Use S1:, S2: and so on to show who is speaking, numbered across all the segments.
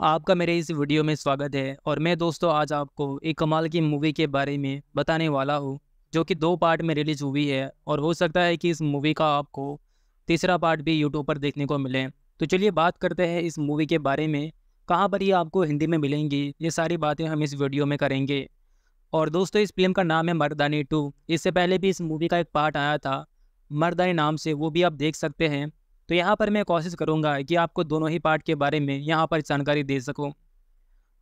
S1: आपका मेरे इस वीडियो में स्वागत है और मैं दोस्तों आज आपको एक कमाल की मूवी के बारे में बताने वाला हूँ जो कि दो पार्ट में रिलीज हुई है और हो सकता है कि इस मूवी का आपको तीसरा पार्ट भी यूट्यूब पर देखने को मिले तो चलिए बात करते हैं इस मूवी के बारे में कहाँ पर ये आपको हिंदी में मिलेंगी ये सारी बातें हम इस वीडियो में करेंगे और दोस्तों इस फिल्म का नाम है मरदानी टू इससे पहले भी इस मूवी का एक पार्ट आया था मरदानी नाम से वो भी आप देख सकते हैं तो यहाँ पर मैं कोशिश करूँगा कि आपको दोनों ही पार्ट के बारे में यहाँ पर जानकारी दे सकूँ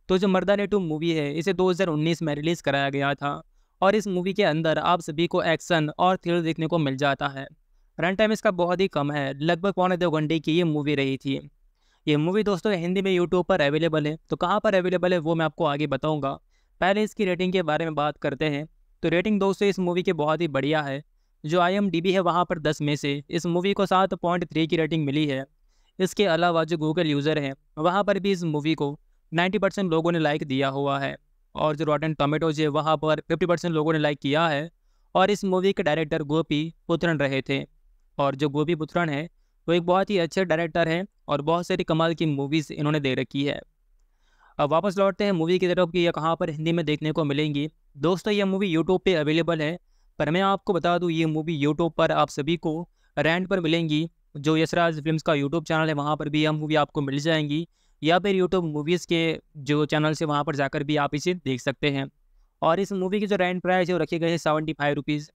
S1: तो जो मर्दा टू मूवी है इसे 2019 में रिलीज़ कराया गया था और इस मूवी के अंदर आप सभी को एक्शन और थ्रिल देखने को मिल जाता है रन टाइम इसका बहुत ही कम है लगभग पौने दो घंटे की ये मूवी रही थी ये मूवी दोस्तों हिंदी में यूट्यूब पर अवेलेबल है तो कहाँ पर अवेलेबल है वो मैं आपको आगे बताऊँगा पहले इसकी रेटिंग के बारे में बात करते हैं तो रेटिंग दोस्तों इस मूवी की बहुत ही बढ़िया है जो आई है वहाँ पर दस में से इस मूवी को सात पॉइंट थ्री की रेटिंग मिली है इसके अलावा जो गूगल यूज़र हैं वहाँ पर भी इस मूवी को नाइन्टी परसेंट लोगों ने लाइक दिया हुआ है और जो रॉटन टोमेटोज है वहाँ पर फिफ्टी परसेंट लोगों ने लाइक किया है और इस मूवी के डायरेक्टर गोपी पुत्रन रहे थे और जो गोपी पुत्रन है वो एक बहुत ही अच्छे डायरेक्टर हैं और बहुत सारी कमाल की मूवीज़ इन्होंने दे रखी है अब वापस लौटते हैं मूवी की तरफ कि यह कहाँ पर हिंदी में देखने को मिलेंगी दोस्तों यह मूवी यूट्यूब पर अवेलेबल है पर मैं आपको बता दूँ ये मूवी यूट्यूब पर आप सभी को रेंट पर मिलेंगी जो यशराज फिल्म्स का यूट्यूब चैनल है वहाँ पर भी यह मूवी आपको मिल जाएंगी या फिर यूट्यूब मूवीज़ के जो चैनल से वहाँ पर जाकर भी आप इसे देख सकते हैं और इस मूवी की जो रेंट प्राइस है वो रखे गए हैं सेवेंटी फाइव रुपीज़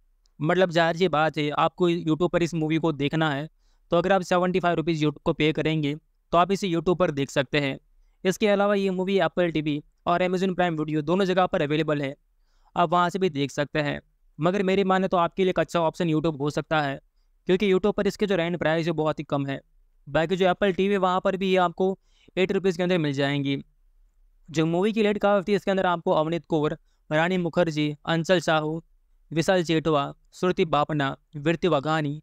S1: मतलब जाहिर सी बात है आपको यूट्यूब पर इस मूवी को देखना है तो अगर आप सेवेंटी फाइव रुपीज़ यूट्यूब को पे करेंगे तो आप इसे यूट्यूब पर देख सकते हैं इसके अलावा ये मूवी एप्पल टी और अमेजन प्राइम वीडियो दोनों जगह पर अवेलेबल है आप वहाँ से भी देख सकते हैं मगर मेरी माने तो आपके लिए एक अच्छा ऑप्शन यूट्यूब हो सकता है क्योंकि यूट्यूब पर इसके जो रेंट प्राइस है बहुत ही कम है बाकी जो एप्पल टी वी वहाँ पर भी ये आपको एट रुपीज़ के अंदर मिल जाएंगी जो मूवी की लेट काफ थी इसके अंदर आपको अवनीत कौर रानी मुखर्जी अंसल साहू विशाल जेठवा श्रुति बापना वृत्ति वघानी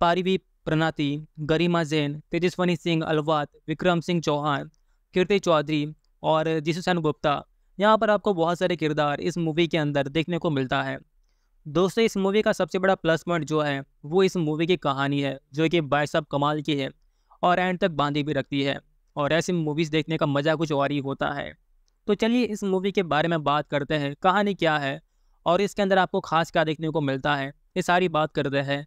S1: पारिवी प्रणाति गरिमा जैन तेजस्वनी सिंह अलवात विक्रम सिंह चौहान कीर्ति चौधरी और जिसुसन गुप्ता यहाँ पर आपको बहुत सारे किरदार इस मूवी के अंदर देखने को मिलता है दोस्तों इस मूवी का सबसे बड़ा प्लस पॉइंट जो है वो इस मूवी की कहानी है जो कि भाई साहब कमाल की है और एंड तक बांधी भी रखती है और ऐसी मूवीज़ देखने का मज़ा कुछ और ही होता है तो चलिए इस मूवी के बारे में बात करते हैं कहानी क्या है और इसके अंदर आपको खास क्या देखने को मिलता है ये सारी बात करते हैं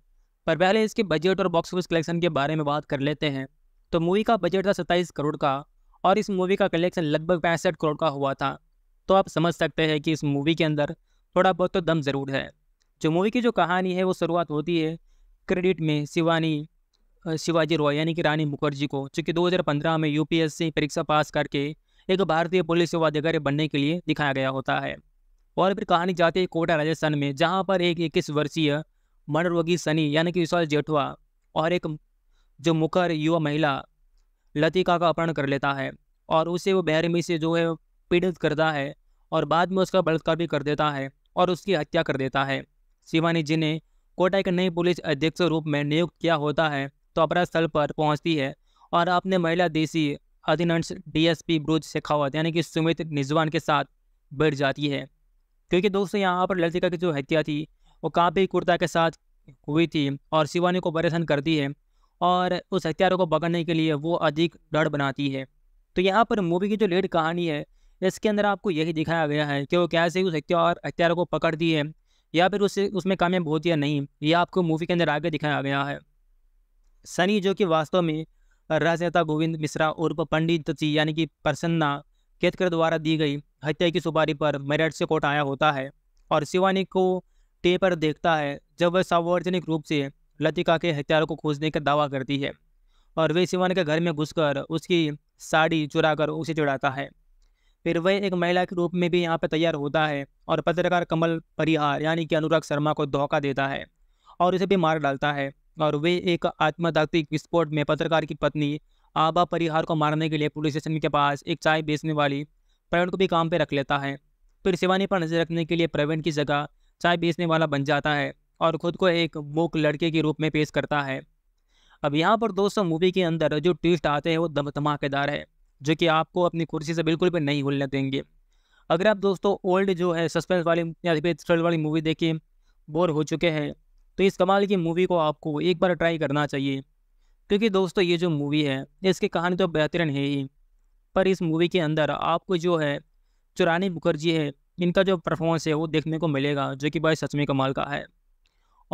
S1: पर पहले इसके बजट और बॉक्स ऑफिस कलेक्शन के बारे में बात कर लेते हैं तो मूवी का बजट था सत्ताईस करोड़ का और इस मूवी का कलेक्शन लगभग पैंसठ करोड़ का हुआ था तो आप समझ सकते हैं कि इस मूवी के अंदर थोड़ा बहुत तो दम ज़रूर है जो मूवी की जो कहानी है वो शुरुआत होती है क्रेडिट में शिवानी शिवाजी रॉय यानी कि रानी मुखर्जी को चूँकि कि 2015 में यूपीएससी परीक्षा पास करके एक भारतीय पुलिस सेवा अधिकारी बनने के लिए दिखाया गया होता है और फिर कहानी जाती है कोटा राजस्थान में जहाँ पर एक इक्कीस वर्षीय मनोरोगी सनी यानी कि विशाल जेठवा और एक जो मुखर युवा महिला लतिका का अपहरण कर लेता है और उसे वो बहरमी से जो है पीड़ित करता है और बाद में उसका बलात्कार भी कर देता है और उसकी हत्या कर देता है शिवानी जी ने कोटा के नए पुलिस अधीक्षक रूप में नियुक्त किया होता है तो अपराध स्थल पर पहुंचती है और अपने महिला देसी अधिनंश डीएसपी ब्रुज शेखावत यानी कि सुमित निजवान के साथ बैठ जाती है क्योंकि दोस्तों यहाँ पर लड़की की जो हत्या थी वो काफ़ी कुर्ता के साथ हुई थी और शिवानी को परेशान करती है और उस हत्यारों को पकड़ने के लिए वो अधिक डर बनाती है तो यहाँ पर मूवी की जो लेट कहानी है इसके अंदर आपको यही दिखाया गया है कि वो कैसे उस हत्या और हत्यारों को पकड़ती है या फिर उससे उसमें कामयाब होती या नहीं यह आपको मूवी के अंदर आगे दिखाया गया है सनी जो कि वास्तव में राजनेता गोविंद मिश्रा उर्फ पंडित जी यानी कि प्रसन्ना केतकर द्वारा दी गई हत्या की सुपारी पर मेरठ से कोर्ट आया होता है और शिवानी को टे पर देखता है जब वह सार्वजनिक रूप से लतिका के हत्यारों को खोजने का दावा करती है और वे शिवानी के घर में घुसकर उसकी साड़ी चुराकर उसे चुड़ाता है फिर वह एक महिला के रूप में भी यहाँ पर तैयार होता है और पत्रकार कमल परिहार यानी कि अनुराग शर्मा को धोखा देता है और उसे भी मार डालता है और वे एक आत्मदात्विक विस्फोट में पत्रकार की पत्नी आबा परिहार को मारने के लिए पुलिस स्टेशन के पास एक चाय बेचने वाली प्रवीण को भी काम पर रख लेता है फिर शिवानी पर नजर रखने के लिए प्रवीण की जगह चाय बेचने वाला बन जाता है और खुद को एक मूक लड़के के रूप में पेश करता है अब यहाँ पर दोस्तों मूवी के अंदर जो ट्विस्ट आते हैं वो धमाकेदार है जो कि आपको अपनी कुर्सी से बिल्कुल भी नहीं हिलने देंगे अगर आप दोस्तों ओल्ड जो है सस्पेंस वाली या फिर थ्रिल वाली मूवी देखें बोर हो चुके हैं तो इस कमाल की मूवी को आपको एक बार ट्राई करना चाहिए क्योंकि दोस्तों ये जो मूवी है इसकी कहानी तो बेहतरीन है ही पर इस मूवी के अंदर आपको जो है चुरानी मुखर्जी है इनका जो परफॉर्मेंस है वो देखने को मिलेगा जो कि भाई सच में कमाल का है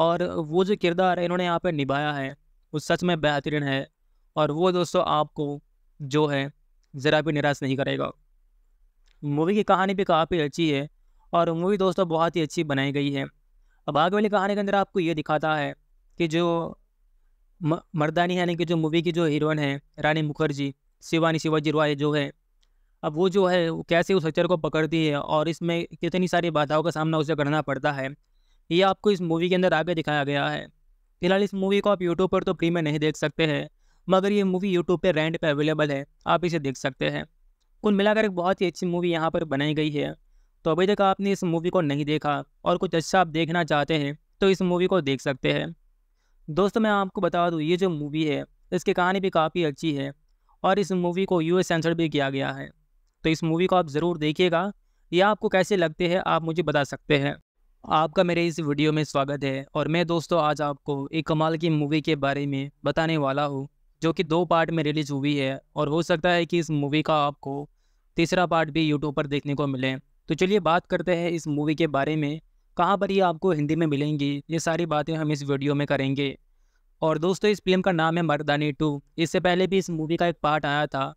S1: और वो जो किरदार इन्होंने यहाँ पर निभाया है वो सच में बेहतरीन है और वो दोस्तों आपको जो है ज़रा भी निराश नहीं करेगा मूवी की कहानी भी काफ़ी अच्छी है और मूवी दोस्तों बहुत ही अच्छी बनाई गई है अब आगे वाली कहानी के अंदर आपको ये दिखाता है कि जो मर्दानी यानी कि जो मूवी की जो हीरोइन है रानी मुखर्जी शिवानी शिवाजी रॉय जो है अब वो जो है वो कैसे उस अक्षर को पकड़ती है और इसमें कितनी सारी बाधाओं का सामना उसे करना पड़ता है ये आपको इस मूवी के अंदर आगे दिखाया गया है फिलहाल इस मूवी को आप यूट्यूब पर तो फ्री में नहीं देख सकते हैं मगर ये मूवी यूट्यूब पे रेंट पे अवेलेबल है आप इसे देख सकते हैं कुल मिलाकर एक बहुत ही अच्छी मूवी यहाँ पर बनाई गई है तो अभी तक आपने इस मूवी को नहीं देखा और कुछ अच्छा आप देखना चाहते हैं तो इस मूवी को देख सकते हैं दोस्तों मैं आपको बता दूँ ये जो मूवी है इसकी कहानी भी काफ़ी अच्छी है और इस मूवी को यू सेंसर भी किया गया है तो इस मूवी को आप ज़रूर देखिएगा यह आपको कैसे लगते हैं आप मुझे बता सकते हैं आपका मेरे इस वीडियो में स्वागत है और मैं दोस्तों आज आपको एक कमाल की मूवी के बारे में बताने वाला हूँ जो कि दो पार्ट में रिलीज़ हुई है और हो सकता है कि इस मूवी का आपको तीसरा पार्ट भी यूट्यूब पर देखने को मिले तो चलिए बात करते हैं इस मूवी के बारे में कहाँ पर ये आपको हिंदी में मिलेंगी ये सारी बातें हम इस वीडियो में करेंगे और दोस्तों इस फिल्म का नाम है मर्दानी टू इससे पहले भी इस मूवी का एक पार्ट आया था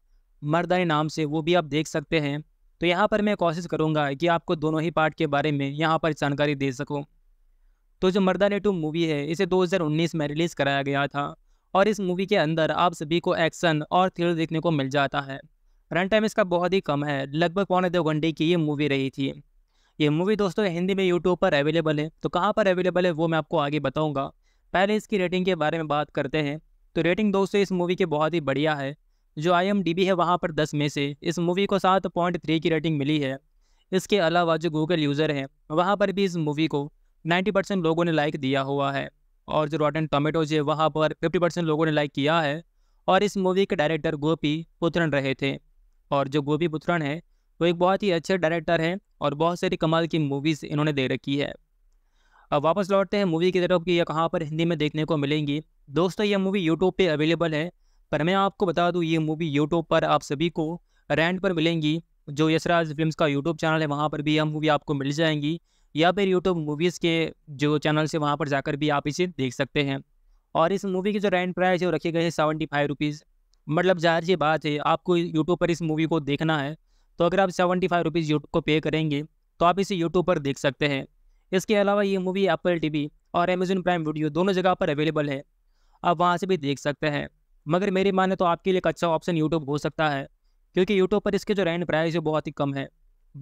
S1: मर्दानी नाम से वो भी आप देख सकते हैं तो यहाँ पर मैं कोशिश करूँगा कि आपको दोनों ही पार्ट के बारे में यहाँ पर जानकारी दे सकूँ तो जो मर्दानी टू मूवी है इसे 2019 में रिलीज़ कराया गया था और इस मूवी के अंदर आप सभी को एक्शन और थ्रिल देखने को मिल जाता है रन टाइम इसका बहुत ही कम है लगभग पौने दो घंटे की ये मूवी रही थी ये मूवी दोस्तों हिंदी में यूट्यूब पर अवेलेबल है तो कहाँ पर अवेलेबल है वो मैं आपको आगे बताऊँगा पहले इसकी रेटिंग के बारे में बात करते हैं तो रेटिंग दोस्तों इस मूवी की बहुत ही बढ़िया है जो आई है वहाँ पर दस में से इस मूवी को सात पॉइंट थ्री की रेटिंग मिली है इसके अलावा जो गूगल यूज़र हैं वहाँ पर भी इस मूवी को 90 परसेंट लोगों ने लाइक दिया हुआ है और जो रॉटन टोमेटोज है वहाँ पर फिफ्टी परसेंट लोगों ने लाइक किया है और इस मूवी के डायरेक्टर गोपी पुत्रन रहे थे और जो गोपी पुत्रन है वो एक बहुत ही अच्छे डायरेक्टर हैं और बहुत सारी कमाल की मूवीज़ इन्होंने दे रखी है अब वापस लौटते हैं मूवी की तरफ कि यह कहाँ पर हिंदी में देखने को मिलेंगी दोस्तों यह मूवी यूट्यूब पर अवेलेबल है पर मैं आपको बता दूँ ये मूवी यूट्यूब पर आप सभी को रेंट पर मिलेंगी जो यशराज फिल्म का यूट्यूब चैनल है वहाँ पर भी यह मूवी आपको मिल जाएंगी या फिर यूट्यूब मूवीज़ के जो चैनल्स से वहाँ पर जाकर भी आप इसे देख सकते हैं और इस मूवी की जो रेंट प्राइस है वो रखे गए हैं सेवेंटी फाइव रुपीज़ मतलब जाहिर सी बात है आपको यूट्यूब पर इस मूवी को देखना है तो अगर आप सेवेंटी फाइव रुपीज़ यूट्यूब को पे करेंगे तो आप इसे यूट्यूब पर देख सकते हैं इसके अलावा ये मूवी एप्पल टी और अमेजन प्राइम वीडियो दोनों जगह पर अवेलेबल है आप वहाँ से भी देख सकते हैं मगर मेरी माने तो आपके लिए एक अच्छा ऑप्शन यूट्यूब हो सकता है क्योंकि यूट्यूब पर इसके जो रेंट प्राइस है बहुत ही कम है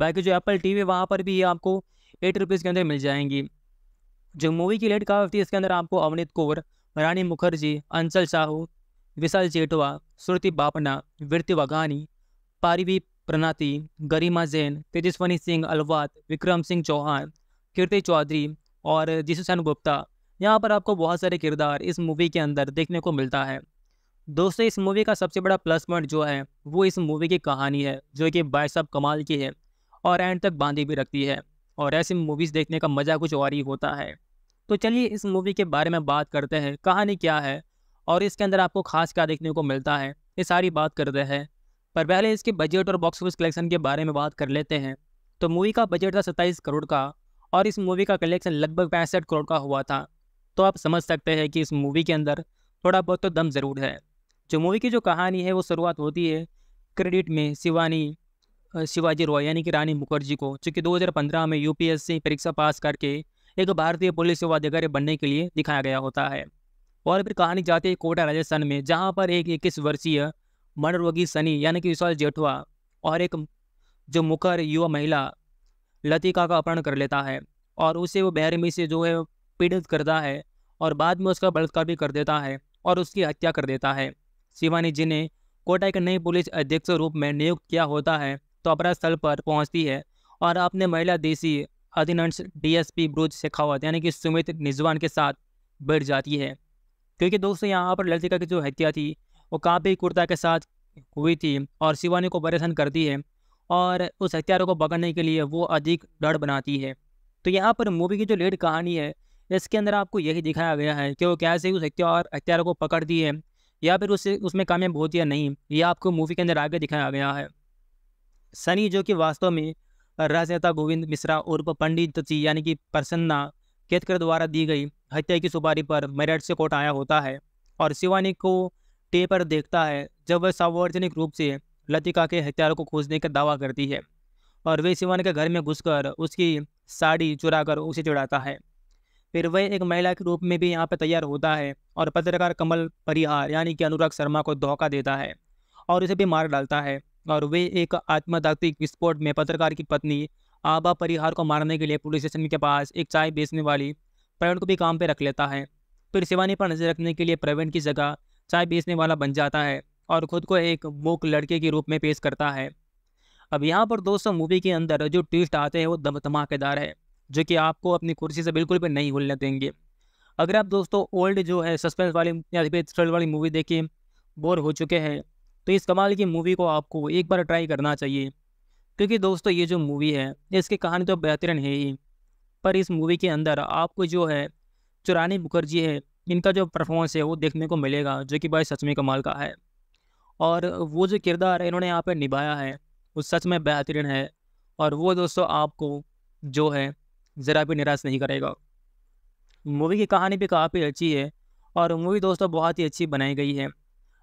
S1: बाकी जो एप्पल टी वी वहाँ पर भी आपको एट रुपीज़ के अंदर मिल जाएंगी जो मूवी की लेट होती है इसके अंदर आपको अवनीत कौर रानी मुखर्जी अंसल साहू विशाल जेटवा श्रुति बापना वृत्ति वघानी पारिवी प्रणाति गरिमा जैन तेजस्वनी सिंह अलवात विक्रम सिंह चौहान कीर्ति चौधरी और जिसुसैन गुप्ता यहाँ पर आपको बहुत सारे किरदार इस मूवी के अंदर देखने को मिलता है दोस्तों इस मूवी का सबसे बड़ा प्लस पॉइंट जो है वो इस मूवी की कहानी है जो कि बाय साहब कमाल की है और एंड तक बांधी भी रखती है और ऐसी मूवीज़ देखने का मज़ा कुछ और ही होता है तो चलिए इस मूवी के बारे में बात करते हैं कहानी क्या है और इसके अंदर आपको खास क्या देखने को मिलता है ये सारी बात करते हैं पर पहले इसके बजट और बॉक्स ऑफिस कलेक्शन के बारे में बात कर लेते हैं तो मूवी का बजट था सत्ताईस करोड़ का और इस मूवी का कलेक्शन लगभग पैंसठ करोड़ का हुआ था तो आप समझ सकते हैं कि इस मूवी के अंदर थोड़ा बहुत तो दम ज़रूर है जो मूवी की जो कहानी है वो शुरुआत होती है क्रेडिट में शिवानी शिवाजी रॉय यानी कि रानी मुखर्जी को चूंकि कि 2015 में यूपीएससी परीक्षा पास करके एक भारतीय पुलिस सेवा अधिकारी बनने के लिए दिखाया गया होता है और फिर कहानी जाती है कोटा राजस्थान में जहाँ पर एक इक्कीस वर्षीय मनोरोगी सनी यानी कि विशाल जेठवा और एक जो मुखर युवा महिला लतिका का अपहरण कर लेता है और उसे वो बहरमी से जो है पीड़ित करता है और बाद में उसका बलात्कार भी कर देता है और उसकी हत्या कर देता है शिवानी जी ने कोटा के नए पुलिस अध्यक्ष रूप में नियुक्त किया होता है तोपरा स्थल पर पहुंचती है और अपने महिला देसी अधिनंश डीएसपी ब्रुज शेखावत यानी कि सुमित निजवान के साथ बैठ जाती है क्योंकि दोस्तों यहाँ पर ललिता की जो हत्या थी वो काफ़ी कुर्ता के साथ हुई थी और शिवानी को परेशान करती है और उस हत्यारों को पकड़ने के लिए वो अधिक डर बनाती है तो यहाँ पर मूवी की जो लेट कहानी है इसके अंदर आपको यही दिखाया गया है कि वो कैसे उस हत्यार हत्यारों को दी है या फिर उसे उसमें कामयाब होती है नहीं ये आपको मूवी के अंदर आगे दिखाया गया है सनी जो कि वास्तव में राजनेता गोविंद मिश्रा उर्फ पंडित जी यानी कि प्रसन्ना केतकर द्वारा दी गई हत्या की सुपारी पर मेरठ से कोर्ट आया होता है और शिवानी को टे पर देखता है जब वह सार्वजनिक रूप से लतिका के हथियारों को खोजने का दावा करती है और वह शिवानी के घर में घुसकर उसकी साड़ी चुरा उसे चुड़ाता है फिर वह एक महिला के रूप में भी यहाँ पर तैयार होता है और पत्रकार कमल परिहार यानी कि अनुराग शर्मा को धोखा देता है और उसे भी मार डालता है और वे एक आत्मदात्विक विस्फोट में पत्रकार की पत्नी आबा परिहार को मारने के लिए पुलिस स्टेशन के पास एक चाय बेचने वाली प्रवीण को भी काम पर रख लेता है फिर शिवानी पर नजर रखने के लिए प्रवीण की जगह चाय बेचने वाला बन जाता है और खुद को एक मूक लड़के के रूप में पेश करता है अब यहाँ पर दोस्तों मूवी के अंदर जो ट्विस्ट आते हैं वो दम धमाकेदार है जो कि आपको अपनी कुर्सी से बिल्कुल भी नहीं भूलने देंगे अगर आप दोस्तों ओल्ड जो है सस्पेंस वाली या फिर थ्रिल वाली मूवी देखें बोर हो चुके हैं तो इस कमाल की मूवी को आपको एक बार ट्राई करना चाहिए क्योंकि दोस्तों ये जो मूवी है इसकी कहानी तो बेहतरीन है ही पर इस मूवी के अंदर आपको जो है चुरानी मुखर्जी है इनका जो परफॉर्मेंस है वो देखने को मिलेगा जो कि भाई सच में कमाल का है और वो जो किरदार इन्होंने यहाँ पर निभाया है वो सच में बेहतरीन है और वो दोस्तों आपको जो है ज़रा भी निराश नहीं करेगा मूवी की कहानी भी काफ़ी अच्छी है और मूवी दोस्तों बहुत ही अच्छी बनाई गई है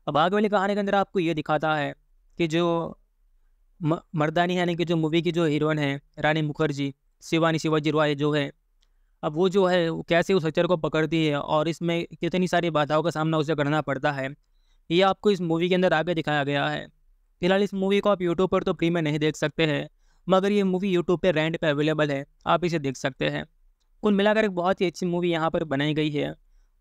S1: अब आगे वाली कहानी के अंदर आपको ये दिखाता है कि जो मर्दानी यानी कि जो मूवी की जो हीरोइन है रानी मुखर्जी शिवानी शिवाजी रॉय जो है अब वो जो है वो कैसे उस हचर को पकड़ती है और इसमें कितनी सारी बाधाओं का सामना उसे करना पड़ता है ये आपको इस मूवी के अंदर आगे दिखाया गया है फिलहाल इस मूवी को आप यूट्यूब पर तो फ्री में नहीं देख सकते हैं मगर ये मूवी यूट्यूब पर रेंट पर अवेलेबल है आप इसे देख सकते हैं कुल मिलाकर एक बहुत ही अच्छी मूवी यहाँ पर बनाई गई है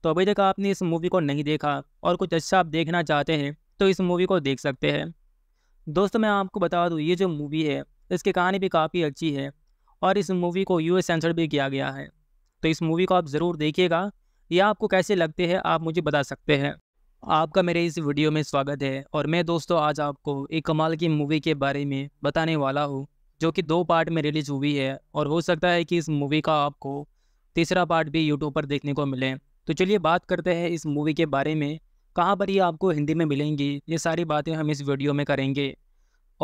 S1: तो अभी तक आपने इस मूवी को नहीं देखा और कुछ अच्छा आप देखना चाहते हैं तो इस मूवी को देख सकते हैं दोस्तों मैं आपको बता दूँ ये जो मूवी है इसकी कहानी भी काफ़ी अच्छी है और इस मूवी को यू एस सेंसर भी किया गया है तो इस मूवी को आप ज़रूर देखिएगा यह आपको कैसे लगते हैं आप मुझे बता सकते हैं आपका मेरे इस वीडियो में स्वागत है और मैं दोस्तों आज आपको एक कमाल की मूवी के बारे में बताने वाला हूँ जो कि दो पार्ट में रिलीज हुई है और हो सकता है कि इस मूवी का आपको तीसरा पार्ट भी यूट्यूब पर देखने को मिले तो चलिए बात करते हैं इस मूवी के बारे में कहाँ पर ये आपको हिंदी में मिलेंगी ये सारी बातें हम इस वीडियो में करेंगे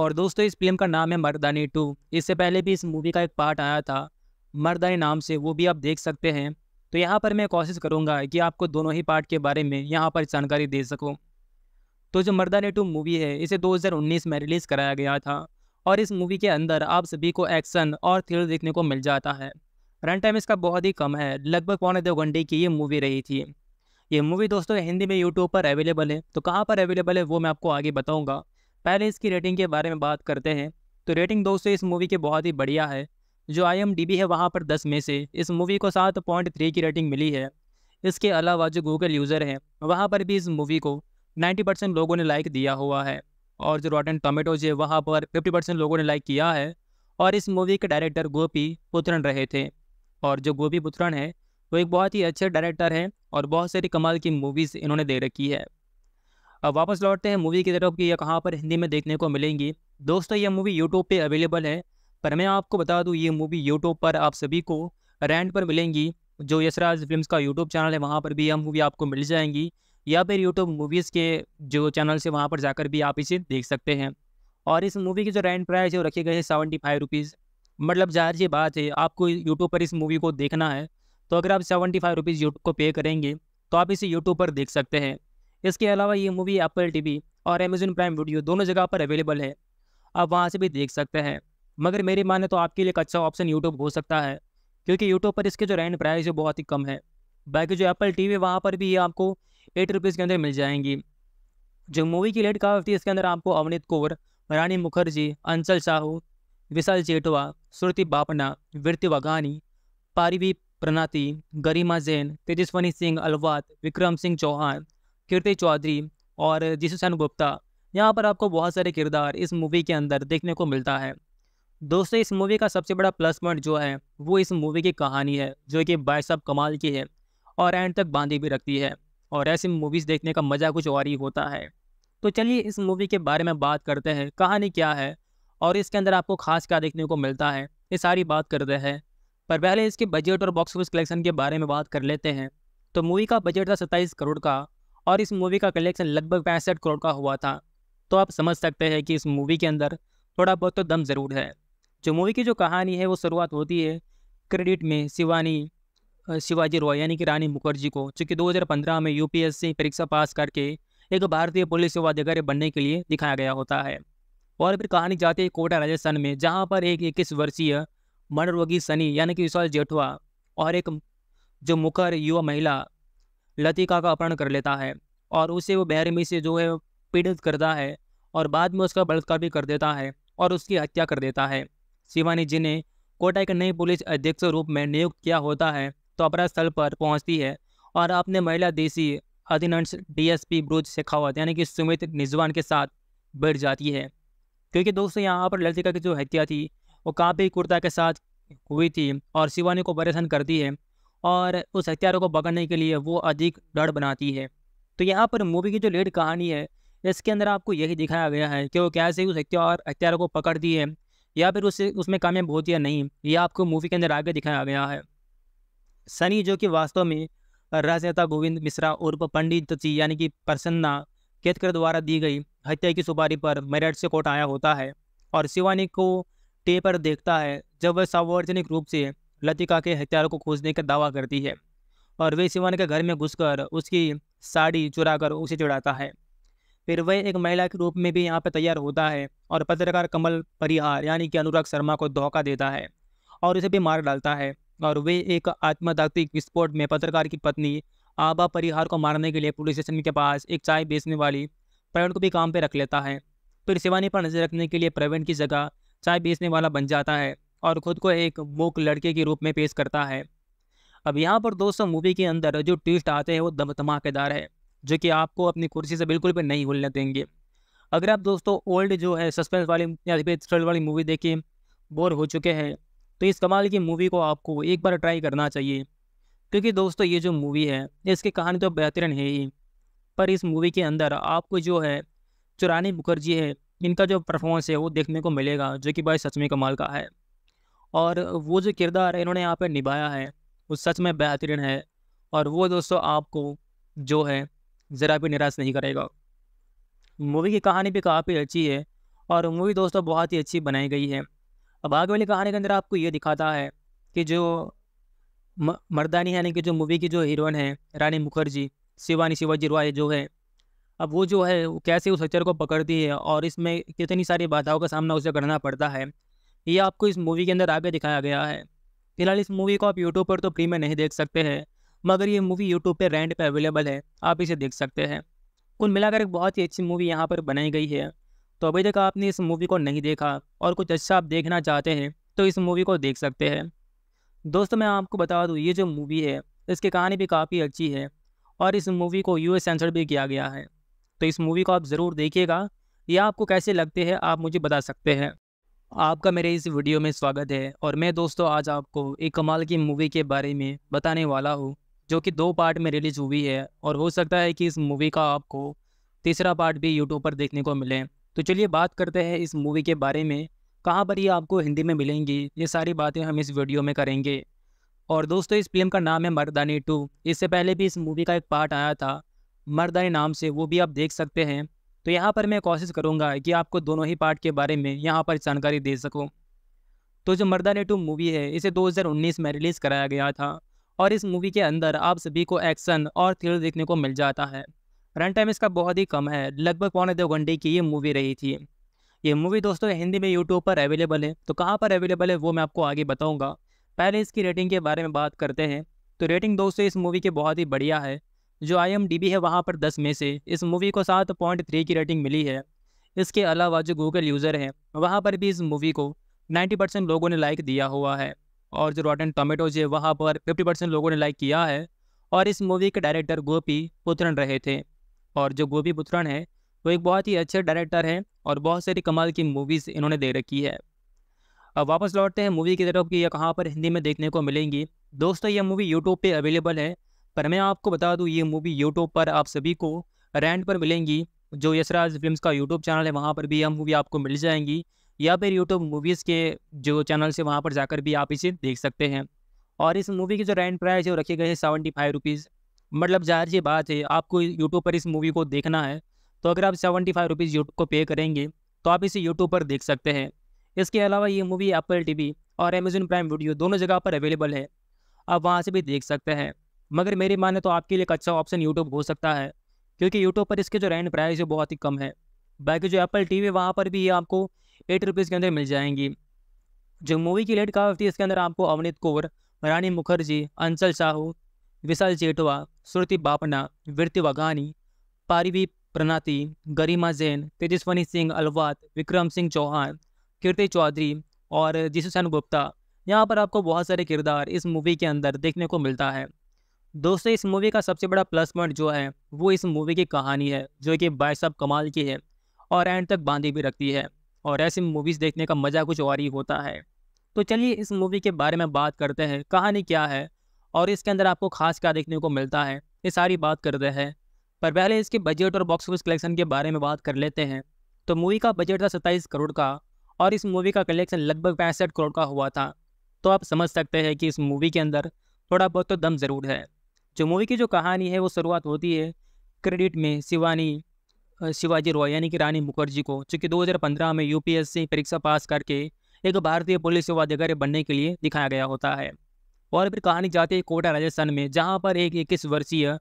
S1: और दोस्तों इस फिल्म का नाम है मर्दानी टू इससे पहले भी इस मूवी का एक पार्ट आया था मर्दानी नाम से वो भी आप देख सकते हैं तो यहाँ पर मैं कोशिश करूँगा कि आपको दोनों ही पार्ट के बारे में यहाँ पर जानकारी दे सकूँ तो जो मर्दानी टू मूवी है इसे दो में रिलीज़ कराया गया था और इस मूवी के अंदर आप सभी को एक्शन और थ्रिल देखने को मिल जाता है रन टाइम इसका बहुत ही कम है लगभग पौने दो घंटे की ये मूवी रही थी ये मूवी दोस्तों हिंदी में यूट्यूब पर अवेलेबल है तो कहाँ पर अवेलेबल है वो मैं आपको आगे बताऊँगा पहले इसकी रेटिंग के बारे में बात करते हैं तो रेटिंग दोस्तों इस मूवी की बहुत ही बढ़िया है जो आई है वहाँ पर दस में से इस मूवी को सात पॉइंट थ्री की रेटिंग मिली है इसके अलावा जो गूगल यूज़र हैं वहाँ पर भी इस मूवी को 90 परसेंट लोगों ने लाइक दिया हुआ है और जो रॉटन टोमेटोज है वहाँ पर 50 परसेंट लोगों ने लाइक किया है और इस मूवी के डायरेक्टर गोपी पुत्रन रहे थे और जो गोभी बुथरन है वो एक बहुत ही अच्छे डायरेक्टर हैं और बहुत सारी कमाल की मूवीज़ इन्होंने दे रखी है अब वापस लौटते हैं मूवी की तरफ कि यह कहाँ पर हिंदी में देखने को मिलेंगी दोस्तों यह मूवी यूट्यूब पे अवेलेबल है पर मैं आपको बता दूँ ये मूवी यूट्यूब पर आप सभी को रेंट पर मिलेंगी जो यशराज फिल्म का यूट्यूब चैनल है वहाँ पर भी यह मूवी आपको मिल जाएंगी या फिर यूट्यूब मूवीज़ के जो चैनल से वहाँ पर जाकर भी आप इसे देख सकते हैं और इस मूवी की जो रेंट प्राइस है वो रखे गए हैं सेवेंटी फाइव रुपीज़ मतलब जाहिर सी बात है आपको यूट्यूब पर इस मूवी को देखना है तो अगर आप सेवेंटी फाइव रुपीज़ यूट्यूब को पे करेंगे तो आप इसे यूट्यूब पर देख सकते हैं इसके अलावा ये मूवी एप्पल टी और अमेजन प्राइम वीडियो दोनों जगह पर अवेलेबल है आप वहाँ से भी देख सकते हैं मगर मेरी माने तो आपके लिए एक अच्छा ऑप्शन यूट्यूब हो सकता है क्योंकि यूट्यूब पर इसके जो रेंट प्राइस है बहुत ही कम है बाकी जो एप्पल टी वी वहाँ पर भी ये आपको एट रुपीज़ के अंदर मिल जाएंगी जो मूवी की लेट कहा इसके अंदर आपको अवनीत कौर रानी मुखर्जी अंचल साहू विशाल जेटवा श्रुति बापना वृत्ति वगानी पारिवी प्रणाति गरिमा जैन तेजस्वनी सिंह अलवात विक्रम सिंह चौहान कीर्ति चौधरी और जिसुसैन गुप्ता यहाँ पर आपको बहुत सारे किरदार इस मूवी के अंदर देखने को मिलता है दोस्तों इस मूवी का सबसे बड़ा प्लस पॉइंट जो है वो इस मूवी की कहानी है जो कि भाई साहब कमाल की है और एंड तक बांधी भी रखती है और ऐसी मूवीज़ देखने का मज़ा कुछ और ही होता है तो चलिए इस मूवी के बारे में बात करते हैं कहानी क्या है और इसके अंदर आपको खास क्या देखने को मिलता है ये सारी बात करते हैं पर पहले इसके बजट और बॉक्स ऑफिस कलेक्शन के बारे में बात कर लेते हैं तो मूवी का बजट था सत्ताईस करोड़ का और इस मूवी का कलेक्शन लगभग पैंसठ करोड़ का हुआ था तो आप समझ सकते हैं कि इस मूवी के अंदर थोड़ा बहुत तो दम ज़रूर है जो मूवी की जो कहानी है वो शुरुआत होती है क्रेडिट में शिवानी शिवाजी रॉय यानी कि रानी मुखर्जी को चूँकि 2015 में यूपीएससी परीक्षा पास करके एक भारतीय पुलिस सेवा अधिकारी बनने के लिए दिखाया गया होता है और फिर कहानी जाती है कोटा राजस्थान में जहाँ पर एक इक्कीस वर्षीय मनोरोगी सनी यानी कि विशाल जेठवा और एक जो मुखर युवा महिला लतिका का अपहरण कर लेता है और उसे वो बहरमी से जो है पीड़ित करता है और बाद में उसका बलात्कार भी कर देता है और उसकी हत्या कर देता है शिवानी जी ने कोटा के नए पुलिस अधीक्षक रूप में नियुक्त किया होता है तो अपराध स्थल पर पहुंचती है और अपने महिला देसी अधिनंश डीएसपी ब्रुज शेखावत यानी कि सुमित निजवान के साथ बैठ जाती है क्योंकि दोस्तों यहाँ पर ललिता की जो हत्या थी वो काफ़ी कुर्ता के साथ हुई थी और शिवानी को परेशान करती है और उस हत्यारों को पकड़ने के लिए वो अधिक डर बनाती है तो यहाँ पर मूवी की जो लेट कहानी है इसके अंदर आपको यही दिखाया गया है कि वो कैसे उस हत्यार हत्यारों को पकड़ती है या फिर उससे उसमें कामयाब होती है नहीं ये आपको मूवी के अंदर आगे दिखाया गया है सनी जो कि वास्तव में राजनेता गोविंद मिश्रा उर्फ पंडित जी यानी कि प्रसन्ना केतकर द्वारा दी गई हत्या की सुपारी पर मेरठ से कोर्ट आया होता है और शिवानी को टे पर देखता है जब वह सार्वजनिक रूप से लतिका के हथियारों को खोजने का दावा करती है और वे शिवानी के घर में घुसकर उसकी साड़ी चुरा कर उसे चुड़ाता है फिर वह एक महिला के रूप में भी यहाँ पर तैयार होता है और पत्रकार कमल परिहार यानी कि अनुराग शर्मा को धोखा देता है और उसे भी मार डालता है और वे एक आत्मदात्विक विस्फोट में पत्रकार की पत्नी आबा परिहार को मारने के लिए पुलिस स्टेशन के पास एक चाय बेचने वाली प्रवीण को भी काम पर रख लेता है फिर शिवानी पर नजर रखने के लिए प्रवीण की जगह चाय बेचने वाला बन जाता है और खुद को एक मूक लड़के के रूप में पेश करता है अब यहाँ पर दोस्तों मूवी के अंदर जो ट्विस्ट आते हैं वो दम धमाकेदार है जो कि आपको अपनी कुर्सी से बिल्कुल भी नहीं हिलने देंगे अगर आप दोस्तों ओल्ड जो है सस्पेंस वाली या फिर थ्रिल वाली मूवी देखें बोर हो चुके हैं तो इस कमाल की मूवी को आपको एक बार ट्राई करना चाहिए क्योंकि दोस्तों ये जो मूवी है इसकी कहानी तो बेहतरीन है ही पर इस मूवी के अंदर आपको जो है चुरानी मुखर्जी है इनका जो परफॉर्मेंस है वो देखने को मिलेगा जो कि भाई सच में कमाल का है और वो जो किरदार इन्होंने यहाँ पर निभाया है वो सच में बेहतरीन है और वो दोस्तों आपको जो है ज़रा भी निराश नहीं करेगा मूवी की कहानी भी काफ़ी अच्छी है और मूवी दोस्तों बहुत ही अच्छी बनाई गई है अब आगे वाली कहानी के अंदर आपको ये दिखाता है कि जो मर्दानी यानी कि जो मूवी की जो हीरोइन है रानी मुखर्जी शिवानी शिवाजी रॉय जो है अब वो जो है वो कैसे उस हचर को पकड़ती है और इसमें कितनी सारी बाधाओं का सामना उसे करना पड़ता है ये आपको इस मूवी के अंदर आगे दिखाया गया है फिलहाल इस मूवी को आप यूट्यूब पर तो फ्री में नहीं देख सकते हैं मगर ये मूवी यूट्यूब पर रेंट पर अवेलेबल है आप इसे देख सकते हैं कुल मिलाकर एक बहुत ही अच्छी मूवी यहाँ पर बनाई गई है तो अभी तक आपने इस मूवी को नहीं देखा और कुछ अच्छा आप देखना चाहते हैं तो इस मूवी को देख सकते हैं दोस्तों मैं आपको बता दूँ ये जो मूवी है इसकी कहानी भी काफ़ी अच्छी है और इस मूवी को यू एस सेंसर भी किया गया है तो इस मूवी को आप ज़रूर देखिएगा ये आपको कैसे लगते हैं आप मुझे बता सकते हैं आपका मेरे इस वीडियो में स्वागत है और मैं दोस्तों आज आपको एक कमाल की मूवी के बारे में बताने वाला हूँ जो कि दो पार्ट में रिलीज हुई है और हो सकता है कि इस मूवी का आपको तीसरा पार्ट भी यूट्यूब पर देखने को मिले तो चलिए बात करते हैं इस मूवी के बारे में कहाँ पर ये आपको हिंदी में मिलेंगी ये सारी बातें हम इस वीडियो में करेंगे और दोस्तों इस फिल्म का नाम है मर्दानी टू इससे पहले भी इस मूवी का एक पार्ट आया था मर्दानी नाम से वो भी आप देख सकते हैं तो यहाँ पर मैं कोशिश करूँगा कि आपको दोनों ही पार्ट के बारे में यहाँ पर जानकारी दे सकूँ तो जो मर्दानी टू मूवी है इसे 2019 में रिलीज़ कराया गया था और इस मूवी के अंदर आप सभी को एक्शन और थ्रिल देखने को मिल जाता है रन टाइम इसका बहुत ही कम है लगभग पौने दो घंटे की ये मूवी रही थी ये मूवी दोस्तों हिंदी में यूट्यूब पर अवेलेबल है तो कहाँ पर अवेलेबल है वो मैं आपको आगे बताऊँगा पहले इसकी रेटिंग के बारे में बात करते हैं तो रेटिंग दोस्तों इस मूवी की बहुत ही बढ़िया है जो आई है वहाँ पर दस में से इस मूवी को सात पॉइंट थ्री की रेटिंग मिली है इसके अलावा जो गूगल यूज़र हैं वहाँ पर भी इस मूवी को 90 परसेंट लोगों ने लाइक दिया हुआ है और जो रॉटन टोमेटोज है वहाँ पर 50 परसेंट लोगों ने लाइक किया है और इस मूवी के डायरेक्टर गोपी पुत्रन रहे थे और जो गोपी पुत्रन है वो एक बहुत ही अच्छे डायरेक्टर हैं और बहुत सारी कमाल की मूवीज़ इन्होंने दे रखी है अब वापस लौटते हैं मूवी की तरफ कि यह कहाँ पर हिंदी में देखने को मिलेंगी दोस्तों यह मूवी यूट्यूब पर अवेलेबल है पर मैं आपको बता दूँ ये मूवी यूट्यूब पर आप सभी को रेंट पर मिलेंगी जो यशराज फिल्म का यूट्यूब चैनल है वहाँ पर भी यह मूवी आपको मिल जाएंगी या फिर यूट्यूब मूवीज़ के जो चैनल से वहाँ पर जाकर भी आप इसे देख सकते हैं और इस मूवी की जो रेंट प्राइस है वो रखे गए हैं सेवेंटी फाइव रुपीज़ मतलब जाहिर सी बात है आपको यूट्यूब पर इस मूवी को देखना है तो अगर आप सेवेंटी फाइव रुपीज़ यूट्यूब को पे करेंगे तो आप इसे यूट्यूब पर देख सकते हैं इसके अलावा ये मूवी एप्पल टी और अमेजन प्राइम वीडियो दोनों जगह पर अवेलेबल है आप वहाँ से भी देख सकते हैं मगर मेरी माने तो आपके लिए एक अच्छा ऑप्शन यूट्यूब हो सकता है क्योंकि यूट्यूब पर इसके जो रेंट प्राइस है बहुत ही कम है बाकी जो एप्पल टी वी वहाँ पर भी ये आपको एट रुपीज़ के अंदर मिल जाएंगी जो मूवी की रेट काफ़ी थी इसके अंदर आपको अवनीत कौर रानी मुखर्जी अंचल साहू विशाल जेटवा श्रुति बापना वृत्ति वघानी पारिवी प्रणाति गरिमा जैन तेजस्वनी सिंह अलवात विक्रम सिंह चौहान कीर्ति चौधरी और जिसुसैन गुप्ता यहाँ पर आपको बहुत सारे किरदार इस मूवी के अंदर देखने को मिलता है दोस्तों इस मूवी का सबसे बड़ा प्लस पॉइंट जो है वो इस मूवी की कहानी है जो कि बाय साहब कमाल की है और एंड तक बांधी भी रखती है और ऐसी मूवीज़ देखने का मज़ा कुछ और ही होता है तो चलिए इस मूवी के बारे में बात करते हैं कहानी क्या है और इसके अंदर आपको खास क्या देखने को मिलता है ये सारी बात करते हैं पर पहले इसके बजट और बॉक्स ऑफिस कलेक्शन के बारे में बात कर लेते हैं तो मूवी का बजट था सत्ताईस करोड़ का और इस मूवी का कलेक्शन लगभग पैंसठ करोड़ का हुआ था तो आप समझ सकते हैं कि इस मूवी के अंदर थोड़ा बहुत तो दम ज़रूर है जो मूवी की जो कहानी है वो शुरुआत होती है क्रेडिट में शिवानी शिवाजी रॉय यानी कि रानी मुखर्जी को चूँकि 2015 में यूपीएससी परीक्षा पास करके एक भारतीय पुलिस सेवा अधिकारी बनने के लिए दिखाया गया होता है और फिर कहानी जाती है कोटा राजस्थान में जहाँ पर एक इक्कीस वर्षीय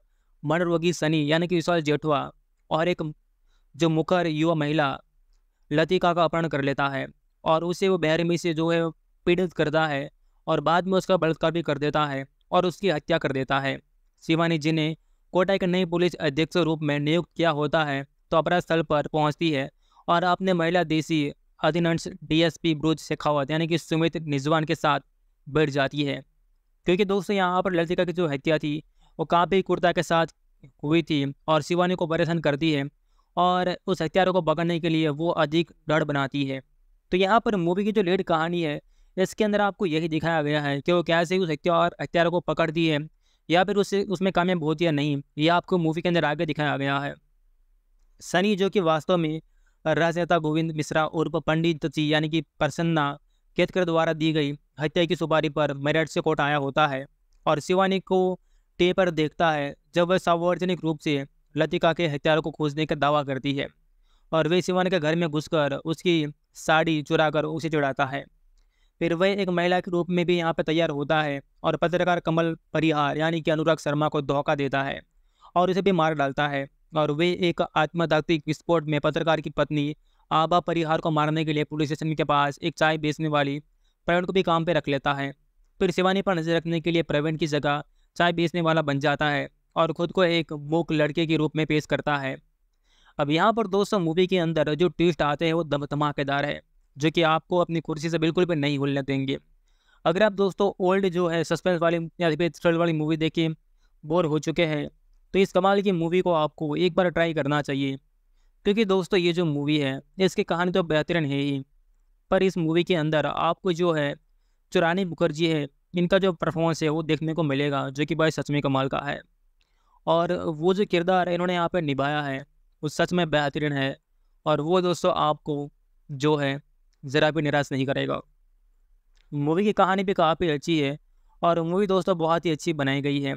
S1: मन रोगी शनि यानी कि विशाल जेठवा और एक जो मुखर युवा महिला लतिका का अपहरण कर लेता है और उसे वो बहरमी से जो है पीड़ित करता है और बाद में उसका बलात्कार भी कर देता है और उसकी हत्या कर देता है शिवानी जी ने कोटा के नए पुलिस अध्यक्ष रूप में नियुक्त किया होता है तो अपराध स्थल पर पहुंचती है और अपने महिला देसी अधिनंश डीएसपी ब्रुज शेखावत यानी कि सुमित निजवान के साथ बैठ जाती है क्योंकि दोस्तों यहाँ पर लतिका की जो हत्या थी वो काफ़ी कुर्ता के साथ हुई थी और शिवानी को परेशान करती है और उस हत्यारों को पकड़ने के लिए वो अधिक डर बनाती है तो यहाँ पर मूवी की जो लेट कहानी है इसके अंदर आपको यही दिखाया गया है कि वो कैसे उस हथियार हथियारों को पकड़ती है या फिर उसे उसमें कामयाब होती है नहीं ये आपको मूवी के अंदर आगे दिखाया गया है सनी जो कि वास्तव में राजनेता गोविंद मिश्रा उर्फ पंडित जी यानी कि प्रसन्ना केतकर द्वारा दी गई हत्या की सुपारी पर मेरठ से कोर्ट आया होता है और शिवानी को टे पर देखता है जब वह सार्वजनिक रूप से लतिका के हथियार को खोजने का दावा करती है और वे सिवान के घर में घुसकर उसकी साड़ी चुरा कर उसे चुड़ाता है फिर वह एक महिला के रूप में भी यहाँ पर तैयार होता है और पत्रकार कमल परिहार यानी कि अनुराग शर्मा को धोखा देता है और उसे भी मार डालता है और वे एक आत्मदात्विक विस्फोट में पत्रकार की पत्नी आबा परिहार को मारने के लिए पुलिस स्टेशन के पास एक चाय बेचने वाली प्रवीण को भी काम पर रख लेता है फिर शिवानी पर नजर रखने के लिए प्रवीण की जगह चाय बेचने वाला बन जाता है और ख़ुद को एक मूक लड़के के रूप में पेश करता है अब यहाँ पर दोस्तों मूवी के अंदर जो ट्विस्ट आते हैं वो दम धमाकेदार है जो कि आपको अपनी कुर्सी से बिल्कुल भी नहीं भूलने देंगे अगर आप दोस्तों ओल्ड जो है सस्पेंस वाली या फिर थ्रिल वाली मूवी देखें बोर हो चुके हैं तो इस कमाल की मूवी को आपको एक बार ट्राई करना चाहिए क्योंकि दोस्तों ये जो मूवी है इसकी कहानी तो बेहतरीन है ही पर इस मूवी के अंदर आपको जो है चुरानी मुखर्जी है इनका जो परफॉर्मेंस है वो देखने को मिलेगा जो कि भाई सच में कमाल का है और वो जो किरदार है इन्होंने यहाँ पर निभाया है वो सच में बेहतरीन है और वो दोस्तों आपको जो है ज़रा भी निराश नहीं करेगा मूवी की कहानी भी काफ़ी अच्छी है और मूवी दोस्तों बहुत ही अच्छी बनाई गई है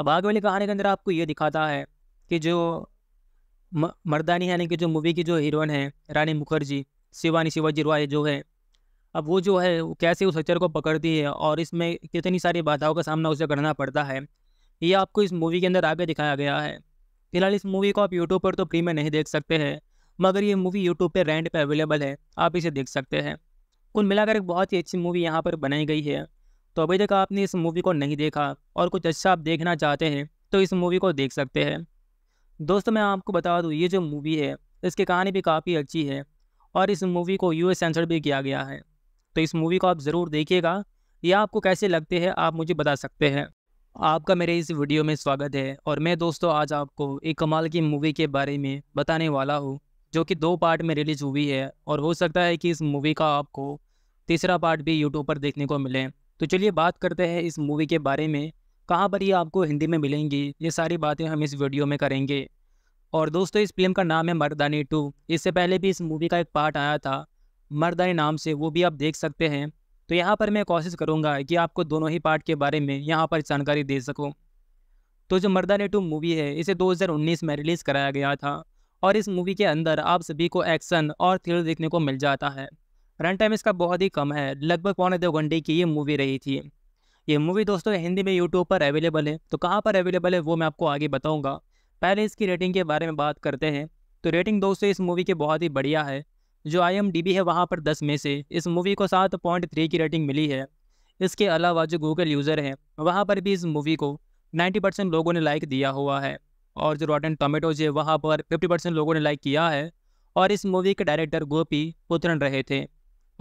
S1: अब आगे वाली कहानी के अंदर आपको ये दिखाता है कि जो मर्दानी यानी कि जो मूवी की जो हीरोइन है रानी मुखर्जी शिवानी शिवाजी रॉय जो है अब वो जो है कैसे उस हथियार को पकड़ती है और इसमें कितनी सारी बाधाओं का सामना उसे करना पड़ता है ये आपको इस मूवी के अंदर आगे दिखाया गया है फिलहाल इस मूवी को आप यूट्यूब पर तो फ्री में नहीं देख सकते हैं मगर ये मूवी यूट्यूब पर रेंट पर अवेलेबल है आप इसे देख सकते हैं कुल मिलाकर एक बहुत ही अच्छी मूवी यहाँ पर बनाई गई है तो अभी तक आपने इस मूवी को नहीं देखा और कुछ अच्छा आप देखना चाहते हैं तो इस मूवी को देख सकते हैं दोस्तों मैं आपको बता दूँ ये जो मूवी है इसकी कहानी भी काफ़ी अच्छी है और इस मूवी को यूएस सेंसर भी किया गया है तो इस मूवी को आप ज़रूर देखिएगा या आपको कैसे लगते हैं आप मुझे बता सकते हैं आपका मेरे इस वीडियो में स्वागत है और मैं दोस्तों आज आपको एक कमाल की मूवी के बारे में बताने वाला हूँ जो कि दो पार्ट में रिलीज हुई है और हो सकता है कि इस मूवी का आपको तीसरा पार्ट भी यूट्यूब पर देखने को मिले तो चलिए बात करते हैं इस मूवी के बारे में कहाँ पर ये आपको हिंदी में मिलेंगी ये सारी बातें हम इस वीडियो में करेंगे और दोस्तों इस फिल्म का नाम है मर्दानी टू इससे पहले भी इस मूवी का एक पार्ट आया था मर्दानी नाम से वो भी आप देख सकते हैं तो यहाँ पर मैं कोशिश करूँगा कि आपको दोनों ही पार्ट के बारे में यहाँ पर जानकारी दे सकूँ तो जो मर्दानी टू मूवी है इसे 2019 में रिलीज़ कराया गया था और इस मूवी के अंदर आप सभी को एक्शन और थ्रिल देखने को मिल जाता है रन टाइम इसका बहुत ही कम है लगभग पौने दो घंटे की ये मूवी रही थी ये मूवी दोस्तों हिंदी में यूट्यूब पर अवेलेबल है तो कहाँ पर अवेलेबल है वो मैं आपको आगे बताऊँगा पहले इसकी रेटिंग के बारे में बात करते हैं तो रेटिंग दोस्तों इस मूवी की बहुत ही बढ़िया है जो आई है वहाँ पर दस में से इस मूवी को सात पॉइंट थ्री की रेटिंग मिली है इसके अलावा जो गूगल यूज़र हैं वहाँ पर भी इस मूवी को नाइन्टी परसेंट लोगों ने लाइक दिया हुआ है और जो रॉटन टोमेटोज है वहाँ पर फिफ्टी परसेंट लोगों ने लाइक किया है और इस मूवी के डायरेक्टर गोपी पुत्रन रहे थे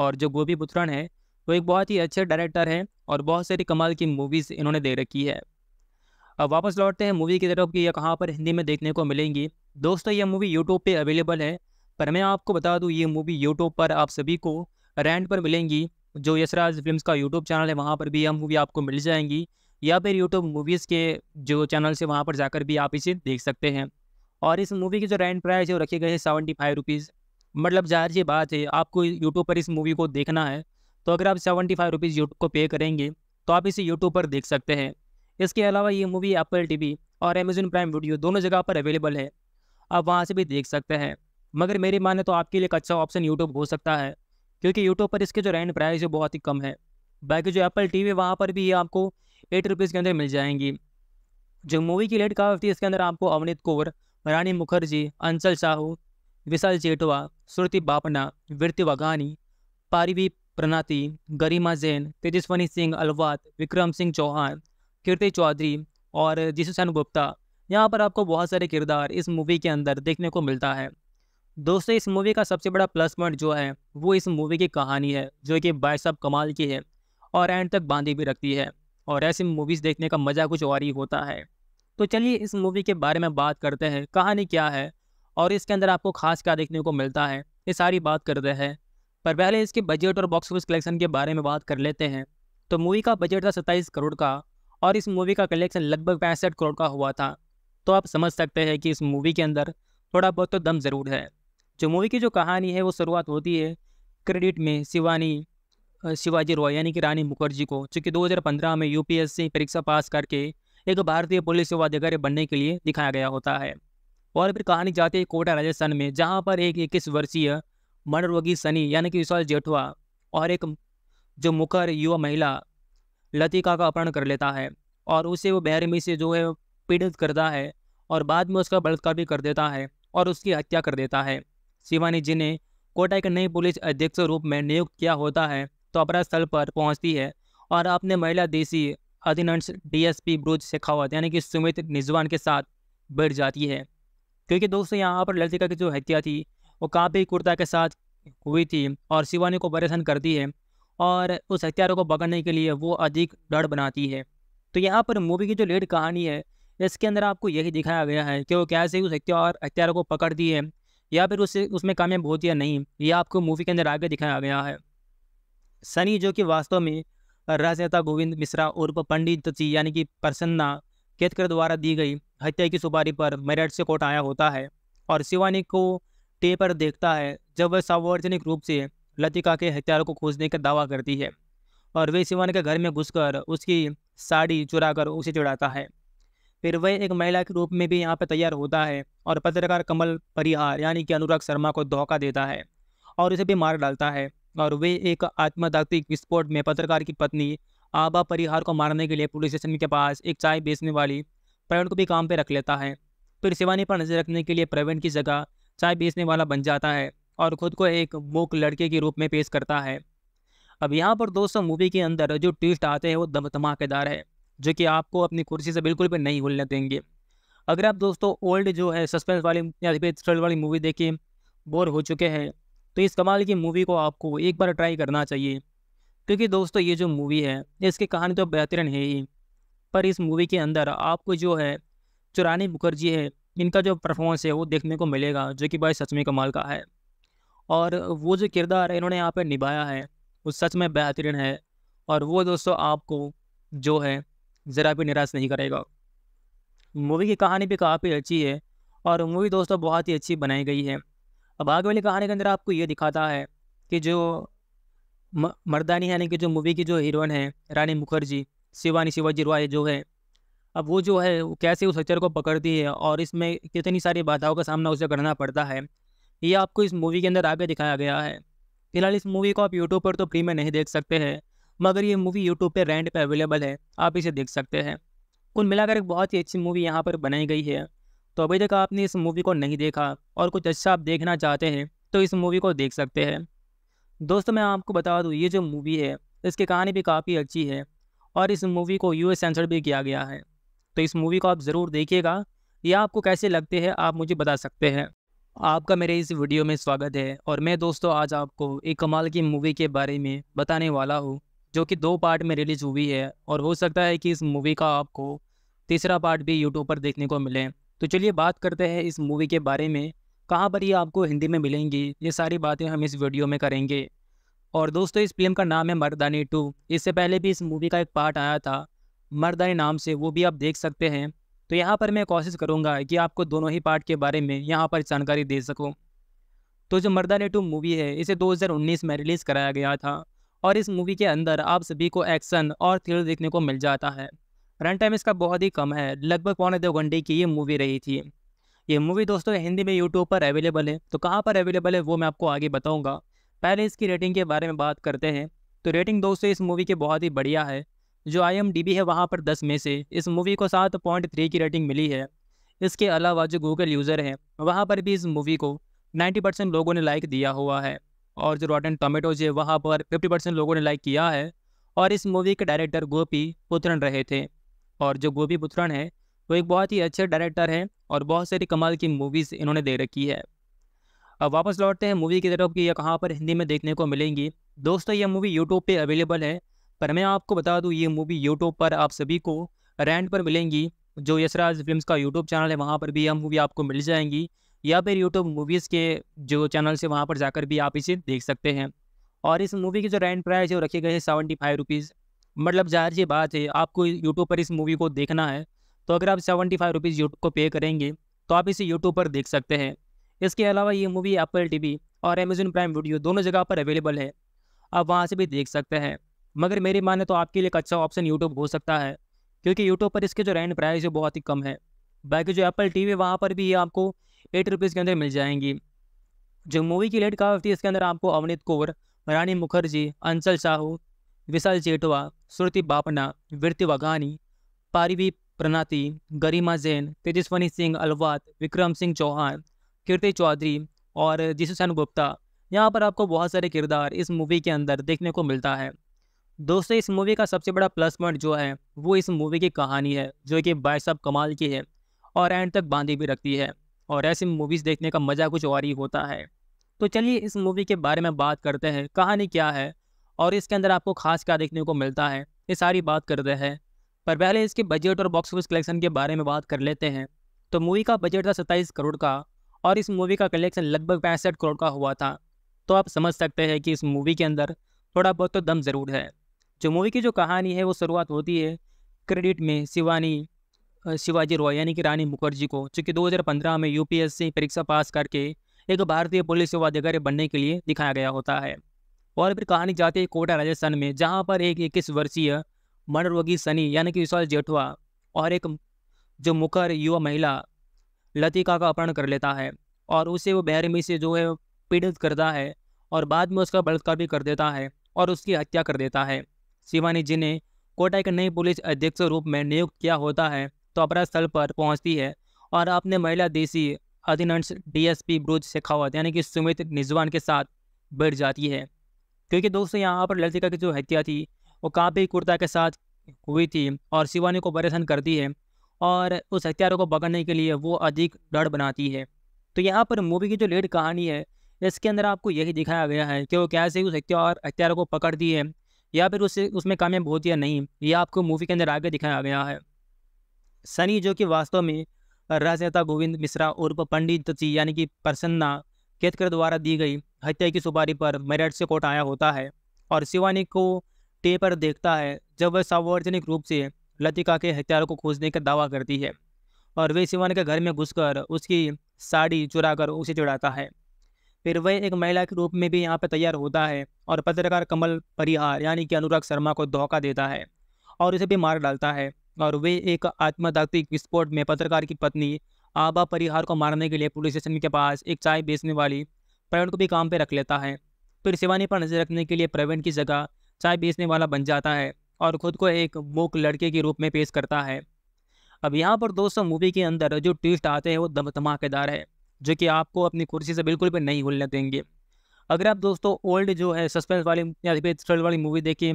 S1: और जो गोपी पुत्रन है वो एक बहुत ही अच्छे डायरेक्टर हैं और बहुत सारी कमाल की मूवीज़ इन्होंने दे रखी है अब वापस लौटते हैं मूवी की तरफ कि यह कहाँ पर हिंदी में देखने को मिलेंगी दोस्तों यह मूवी यूट्यूब पर अवेलेबल है पर मैं आपको बता दूँ ये मूवी यूट्यूब पर आप सभी को रेंट पर मिलेंगी जो यशराज फिल्म का यूट्यूब चैनल है वहाँ पर भी यह मूवी आपको मिल जाएंगी या फिर यूट्यूब मूवीज़ के जो चैनल से वहाँ पर जाकर भी आप इसे देख सकते हैं और इस मूवी की जो रेंट प्राइस है वो रखे गए हैं सेवेंटी फाइव रुपीज़ मतलब जाहिर सी बात है आपको यूट्यूब पर इस मूवी को देखना है तो अगर आप सेवेंटी फाइव रुपीज़ यूट्यूब को पे करेंगे तो आप इसे यूट्यूब पर देख सकते हैं इसके अलावा ये मूवी एप्पल टी और अमेजन प्राइम वीडियो दोनों जगह पर अवेलेबल है आप वहाँ से भी देख सकते हैं मगर मेरी माने तो आपके लिए एक अच्छा ऑप्शन यूट्यूब हो सकता है क्योंकि यूट्यूब पर इसके जो रेंट प्राइस है बहुत ही कम है बाकी जो एप्पल टी वी वहाँ पर भी ये आपको एट रुपीज़ के अंदर मिल जाएंगी जो मूवी की लेट काफ़ी इसके अंदर आपको अवनीत कौर रानी मुखर्जी अंचल साहू विशाल जेटवा श्रुति बापना वृत्ति वघानी पारिवी प्रणाति गरिमा जैन तेजस्वनी सिंह अलवात विक्रम सिंह चौहान कीर्ति चौधरी और जिसुसैन गुप्ता यहाँ पर आपको बहुत सारे किरदार इस मूवी के अंदर देखने को मिलता है दोस्तों इस मूवी का सबसे बड़ा प्लस पॉइंट जो है वो इस मूवी की कहानी है जो कि बाय साहब कमाल की है और एंड तक बांधी भी रखती है और ऐसी मूवीज़ देखने का मज़ा कुछ और ही होता है तो चलिए इस मूवी के बारे में बात करते हैं कहानी क्या है और इसके अंदर आपको खास क्या देखने को मिलता है ये सारी बात करते हैं पर पहले इसके बजट और बॉक्स ऑफिस कलेक्शन के बारे में बात कर लेते हैं तो मूवी का बजट था सत्ताईस करोड़ का और इस मूवी का कलेक्शन लगभग पैंसठ करोड़ का हुआ था तो आप समझ सकते हैं कि इस मूवी के अंदर थोड़ा बहुत तो दम ज़रूर है जो मूवी की जो कहानी है वो शुरुआत होती है क्रेडिट में शिवानी शिवाजी रॉय यानी कि रानी मुखर्जी को चूँकि कि 2015 में यूपीएससी परीक्षा पास करके एक भारतीय पुलिस सेवा अधिकारी बनने के लिए दिखाया गया होता है और फिर कहानी जाती है कोटा राजस्थान में जहाँ पर एक इक्कीस वर्षीय रोगी सनी यानी कि विशाल जेठवा और एक जो मुखर युवा महिला लतिका का अपहरण कर लेता है और उसे वो बहरमी से जो है पीड़ित करता है और बाद में उसका बलात्कार भी कर देता है और उसकी हत्या कर देता है शिवानी जी ने कोटा के नई पुलिस अध्यक्ष रूप में नियुक्त किया होता है तो अपराध स्थल पर पहुंचती है और अपने महिला देसी अधिनंश डीएसपी ब्रुज शेखावत यानी कि सुमित निजवान के साथ बैठ जाती है क्योंकि दोस्तों यहाँ पर ललिता की जो हत्या थी वो काफ़ी कुर्ता के साथ हुई थी और शिवानी को परेशान करती है और उस हत्यारों को पकड़ने के लिए वो अधिक डर बनाती है तो यहाँ पर मूवी की जो लेट कहानी है इसके अंदर आपको यही दिखाया गया है कि वो कैसे उस हत्या और हत्यारों को पकड़ती है या फिर उससे उसमें कामयाब होती या नहीं ये आपको मूवी के अंदर आगे दिखाया गया है सनी जो कि वास्तव में राजनेता गोविंद मिश्रा उर्फ पंडित जी यानी कि प्रसन्ना केतकर द्वारा दी गई हत्या की सुपारी पर मेरठ से कोर्ट आया होता है और शिवानी को टे पर देखता है जब वह सार्वजनिक रूप से लतिका के हत्यारों को खोजने का दावा करती है और वे शिवानी के घर में घुसकर उसकी साड़ी चुराकर उसे चुड़ाता है फिर वह एक महिला के रूप में भी यहाँ पर तैयार होता है और पत्रकार कमल परिहार यानी कि अनुराग शर्मा को धोखा देता है और उसे भी मार डालता है और वे एक आत्मदात्विक विस्फोट में पत्रकार की पत्नी आबा परिहार को मारने के लिए पुलिस स्टेशन के पास एक चाय बेचने वाली प्रवीण को भी काम पर रख लेता है फिर शिवानी पर नजर रखने के लिए प्रवीण की जगह चाय बेचने वाला बन जाता है और खुद को एक मूक लड़के के रूप में पेश करता है अब यहाँ पर दोस्तों मूवी के अंदर जो ट्विस्ट आते हैं वो दम धमाकेदार है जो कि आपको अपनी कुर्सी से बिल्कुल भी नहीं हिलने देंगे अगर आप दोस्तों ओल्ड जो है सस्पेंस वाली या फिर थ्रिल वाली मूवी देखें बोर हो चुके हैं तो इस कमाल की मूवी को आपको एक बार ट्राई करना चाहिए क्योंकि दोस्तों ये जो मूवी है इसकी कहानी तो बेहतरीन है ही पर इस मूवी के अंदर आपको जो है जो रानी मुखर्जी है इनका जो परफॉर्मेंस है वो देखने को मिलेगा जो कि भाई सच में कमाल का है और वो जो किरदार इन्होंने यहाँ पर निभाया है वो सच में बेहतरीन है और वो दोस्तों आपको जो है ज़रा भी निराश नहीं करेगा मूवी की कहानी भी काफ़ी अच्छी है और मूवी दोस्तों बहुत ही अच्छी बनाई गई है अब आगे वाली कहानी के अंदर आपको ये दिखाता है कि जो मर्दानी यानी कि जो मूवी की जो हीरोइन है रानी मुखर्जी शिवानी शिवाजी रॉय जो है अब वो जो है वो कैसे उस हक्चर को पकड़ती है और इसमें कितनी सारी बाधाओं का सामना उसे करना पड़ता है ये आपको इस मूवी के अंदर आगे दिखाया गया है फिलहाल इस मूवी को आप यूट्यूब पर तो फ्री में नहीं देख सकते हैं मगर ये मूवी यूट्यूब पर रेंट पर अवेलेबल है आप इसे देख सकते हैं कुल मिलाकर एक बहुत ही अच्छी मूवी यहाँ पर बनाई गई है तो अभी तक आपने इस मूवी को नहीं देखा और कुछ अच्छा आप देखना चाहते हैं तो इस मूवी को देख सकते हैं दोस्तों मैं आपको बता दूँ ये जो मूवी है इसकी कहानी भी काफ़ी अच्छी है और इस मूवी को यू एस सेंसर भी किया गया है तो इस मूवी को आप ज़रूर देखिएगा या आपको कैसे लगते हैं आप मुझे बता सकते हैं आपका मेरे इस वीडियो में स्वागत है और मैं दोस्तों आज आपको एक कमाल की मूवी के बारे में बताने वाला हूँ जो कि दो पार्ट में रिलीज हुई है और हो सकता है कि इस मूवी का आपको तीसरा पार्ट भी यूट्यूब पर देखने को मिले तो चलिए बात करते हैं इस मूवी के बारे में कहाँ पर ये आपको हिंदी में मिलेंगी ये सारी बातें हम इस वीडियो में करेंगे और दोस्तों इस फिल्म का नाम है मर्दानी टू इससे पहले भी इस मूवी का एक पार्ट आया था मर्दानी नाम से वो भी आप देख सकते हैं तो यहाँ पर मैं कोशिश करूँगा कि आपको दोनों ही पार्ट के बारे में यहाँ पर जानकारी दे सकूँ तो जो मर्दानी टू मूवी है इसे 2019 में रिलीज़ कराया गया था और इस मूवी के अंदर आप सभी को एक्शन और थ्रिल देखने को मिल जाता है रन टाइम इसका बहुत ही कम है लगभग पौने दो घंटे की ये मूवी रही थी ये मूवी दोस्तों हिंदी में यूट्यूब पर अवेलेबल है तो कहाँ पर अवेलेबल है वो मैं आपको आगे बताऊँगा पहले इसकी रेटिंग के बारे में बात करते हैं तो रेटिंग दोस्तों इस मूवी की बहुत ही बढ़िया है जो आई है वहाँ पर दस में से इस मूवी को सात पॉइंट थ्री की रेटिंग मिली है इसके अलावा जो गूगल यूज़र हैं वहाँ पर भी इस मूवी को 90 परसेंट लोगों ने लाइक दिया हुआ है और जो रॉटन टोमेटोज है वहाँ पर फिफ्टी परसेंट लोगों ने लाइक किया है और इस मूवी के डायरेक्टर गोपी पुत्रन रहे थे और जो गोपी पुत्रन है वो एक बहुत ही अच्छे डायरेक्टर हैं और बहुत सारी कमाल की मूवीज़ इन्होंने दे रखी है अब वापस लौटते हैं मूवी की तरफ कि यह कहाँ पर हिंदी में देखने को मिलेंगी दोस्तों यह मूवी यूट्यूब पर अवेलेबल है पर मैं आपको बता दूँ ये मूवी यूट्यूब पर आप सभी को रेंट पर मिलेंगी जो यशराज फिल्म का यूट्यूब चैनल है वहाँ पर भी यह मूवी आपको मिल जाएंगी या फिर यूट्यूब मूवीज़ के जो चैनल से वहाँ पर जाकर भी आप इसे देख सकते हैं और इस मूवी की जो रेंट प्राइस है वो रखे गए हैं सेवेंटी फाइव रुपीज़ मतलब जाहिर सी बात है आपको यूट्यूब पर इस मूवी को देखना है तो अगर आप सेवेंटी फाइव रुपीज़ यूट्यूब को पे करेंगे तो आप इसे यूट्यूब पर देख सकते हैं इसके अलावा ये मूवी एप्पल टी और अमेजन प्राइम वीडियो दोनों जगह पर अवेलेबल है आप वहाँ से भी देख सकते हैं मगर मेरी माने तो आपके लिए एक अच्छा ऑप्शन यूट्यूब हो सकता है क्योंकि यूट्यूब पर इसके जो रेंट प्राइस है बहुत ही कम है बाकी जो एप्पल टी वी वहाँ पर भी आपको एट रुपीज़ के अंदर मिल जाएंगी जो मूवी की लेट काफ थी इसके अंदर आपको अवनीत कौर रानी मुखर्जी अंचल साहू विशाल जेठवा श्रुति बापना वृत्ति वघानी पारिवी प्रणाति गरिमा जैन तेजस्वनी सिंह अलवात विक्रम सिंह चौहान कीर्ति चौधरी और जिसुसैन गुप्ता यहाँ पर आपको बहुत सारे किरदार इस मूवी के अंदर देखने को मिलता है दोस्तों इस मूवी का सबसे बड़ा प्लस पॉइंट जो है वो इस मूवी की कहानी है जो कि बाय कमाल की है और एंड तक बांधी भी रखती है और ऐसी मूवीज़ देखने का मज़ा कुछ और ही होता है तो चलिए इस मूवी के बारे में बात करते हैं कहानी क्या है और इसके अंदर आपको खास क्या देखने को मिलता है ये सारी बात करते हैं पर पहले इसके बजट और बॉक्स ऑफिस कलेक्शन के बारे में बात कर लेते हैं तो मूवी का बजट था सत्ताईस करोड़ का और इस मूवी का कलेक्शन लगभग पैंसठ करोड़ का हुआ था तो आप समझ सकते हैं कि इस मूवी के अंदर थोड़ा बहुत तो दम ज़रूर है जो मूवी की जो कहानी है वो शुरुआत होती है क्रेडिट में शिवानी शिवाजी रॉय यानी कि रानी मुखर्जी को चूँकि 2015 में यूपीएससी परीक्षा पास करके एक भारतीय पुलिस सेवा अधिकारी बनने के लिए दिखाया गया होता है और फिर कहानी जाती है कोटा राजस्थान में जहाँ पर एक इक्कीस वर्षीय मनोरोगी सनी यानी कि विशाल जेठवा और एक जो मुखर युवा महिला लतिका का अपहरण कर लेता है और उसे वो बहरमी से जो है पीड़ित करता है और बाद में उसका बलात्कार भी कर देता है और उसकी हत्या कर देता है शिवानी जी ने कोटा के नए पुलिस अध्यक्ष रूप में नियुक्त किया होता है तोपरा स्थल पर पहुंचती है और अपने महिला देसी अधिनंश डीएसपी ब्रुज शेखावत यानी कि सुमित निजवान के साथ बैठ जाती है क्योंकि दोस्तों यहाँ पर ललिता की जो हत्या थी वो काफ़ी कुर्ता के साथ हुई थी और शिवानी को परेशान करती है और उस हत्यारों को पकड़ने के लिए वो अधिक डर बनाती है तो यहाँ पर मूवी की जो लेट कहानी है इसके अंदर आपको यही दिखाया गया है कि वो कैसे उस हत्या और हत्यारों को पकड़ती है या फिर उससे उसमें कामयाब होती है नहीं ये आपको मूवी के अंदर आगे दिखाया गया है सनी जो कि वास्तव में राजनेता गोविंद मिश्रा उर्फ पंडित जी यानी कि प्रसन्ना केतकर द्वारा दी गई हत्या की सुपारी पर मेरठ से कोर्ट आया होता है और शिवानी को टे पर देखता है जब वह सार्वजनिक रूप से लतिका के हत्यारों को खोजने का दावा करती है और वे शिवानी के घर में घुसकर उसकी साड़ी चुरा कर उसे चुड़ाता है फिर वह एक महिला के रूप में भी यहाँ पर तैयार होता है और पत्रकार कमल परिहार यानी कि अनुराग शर्मा को धोखा देता है और उसे भी मार डालता है और वे एक आत्मदात्विक विस्फोट में पत्रकार की पत्नी आबा परिहार को मारने के लिए पुलिस स्टेशन के पास एक चाय बेचने वाली प्रवीण को भी काम पर रख लेता है फिर शिवानी पर नजर रखने के लिए प्रवीण की जगह चाय बेचने वाला बन जाता है और खुद को एक मूक लड़के के रूप में पेश करता है अब यहाँ पर दोस्तों मूवी के अंदर जो ट्विस्ट आते हैं वो दम धमाकेदार है जो कि आपको अपनी कुर्सी से बिल्कुल भी नहीं भूलने देंगे अगर आप दोस्तों ओल्ड जो है सस्पेंस वाली या फिर थ्रिल वाली मूवी देखें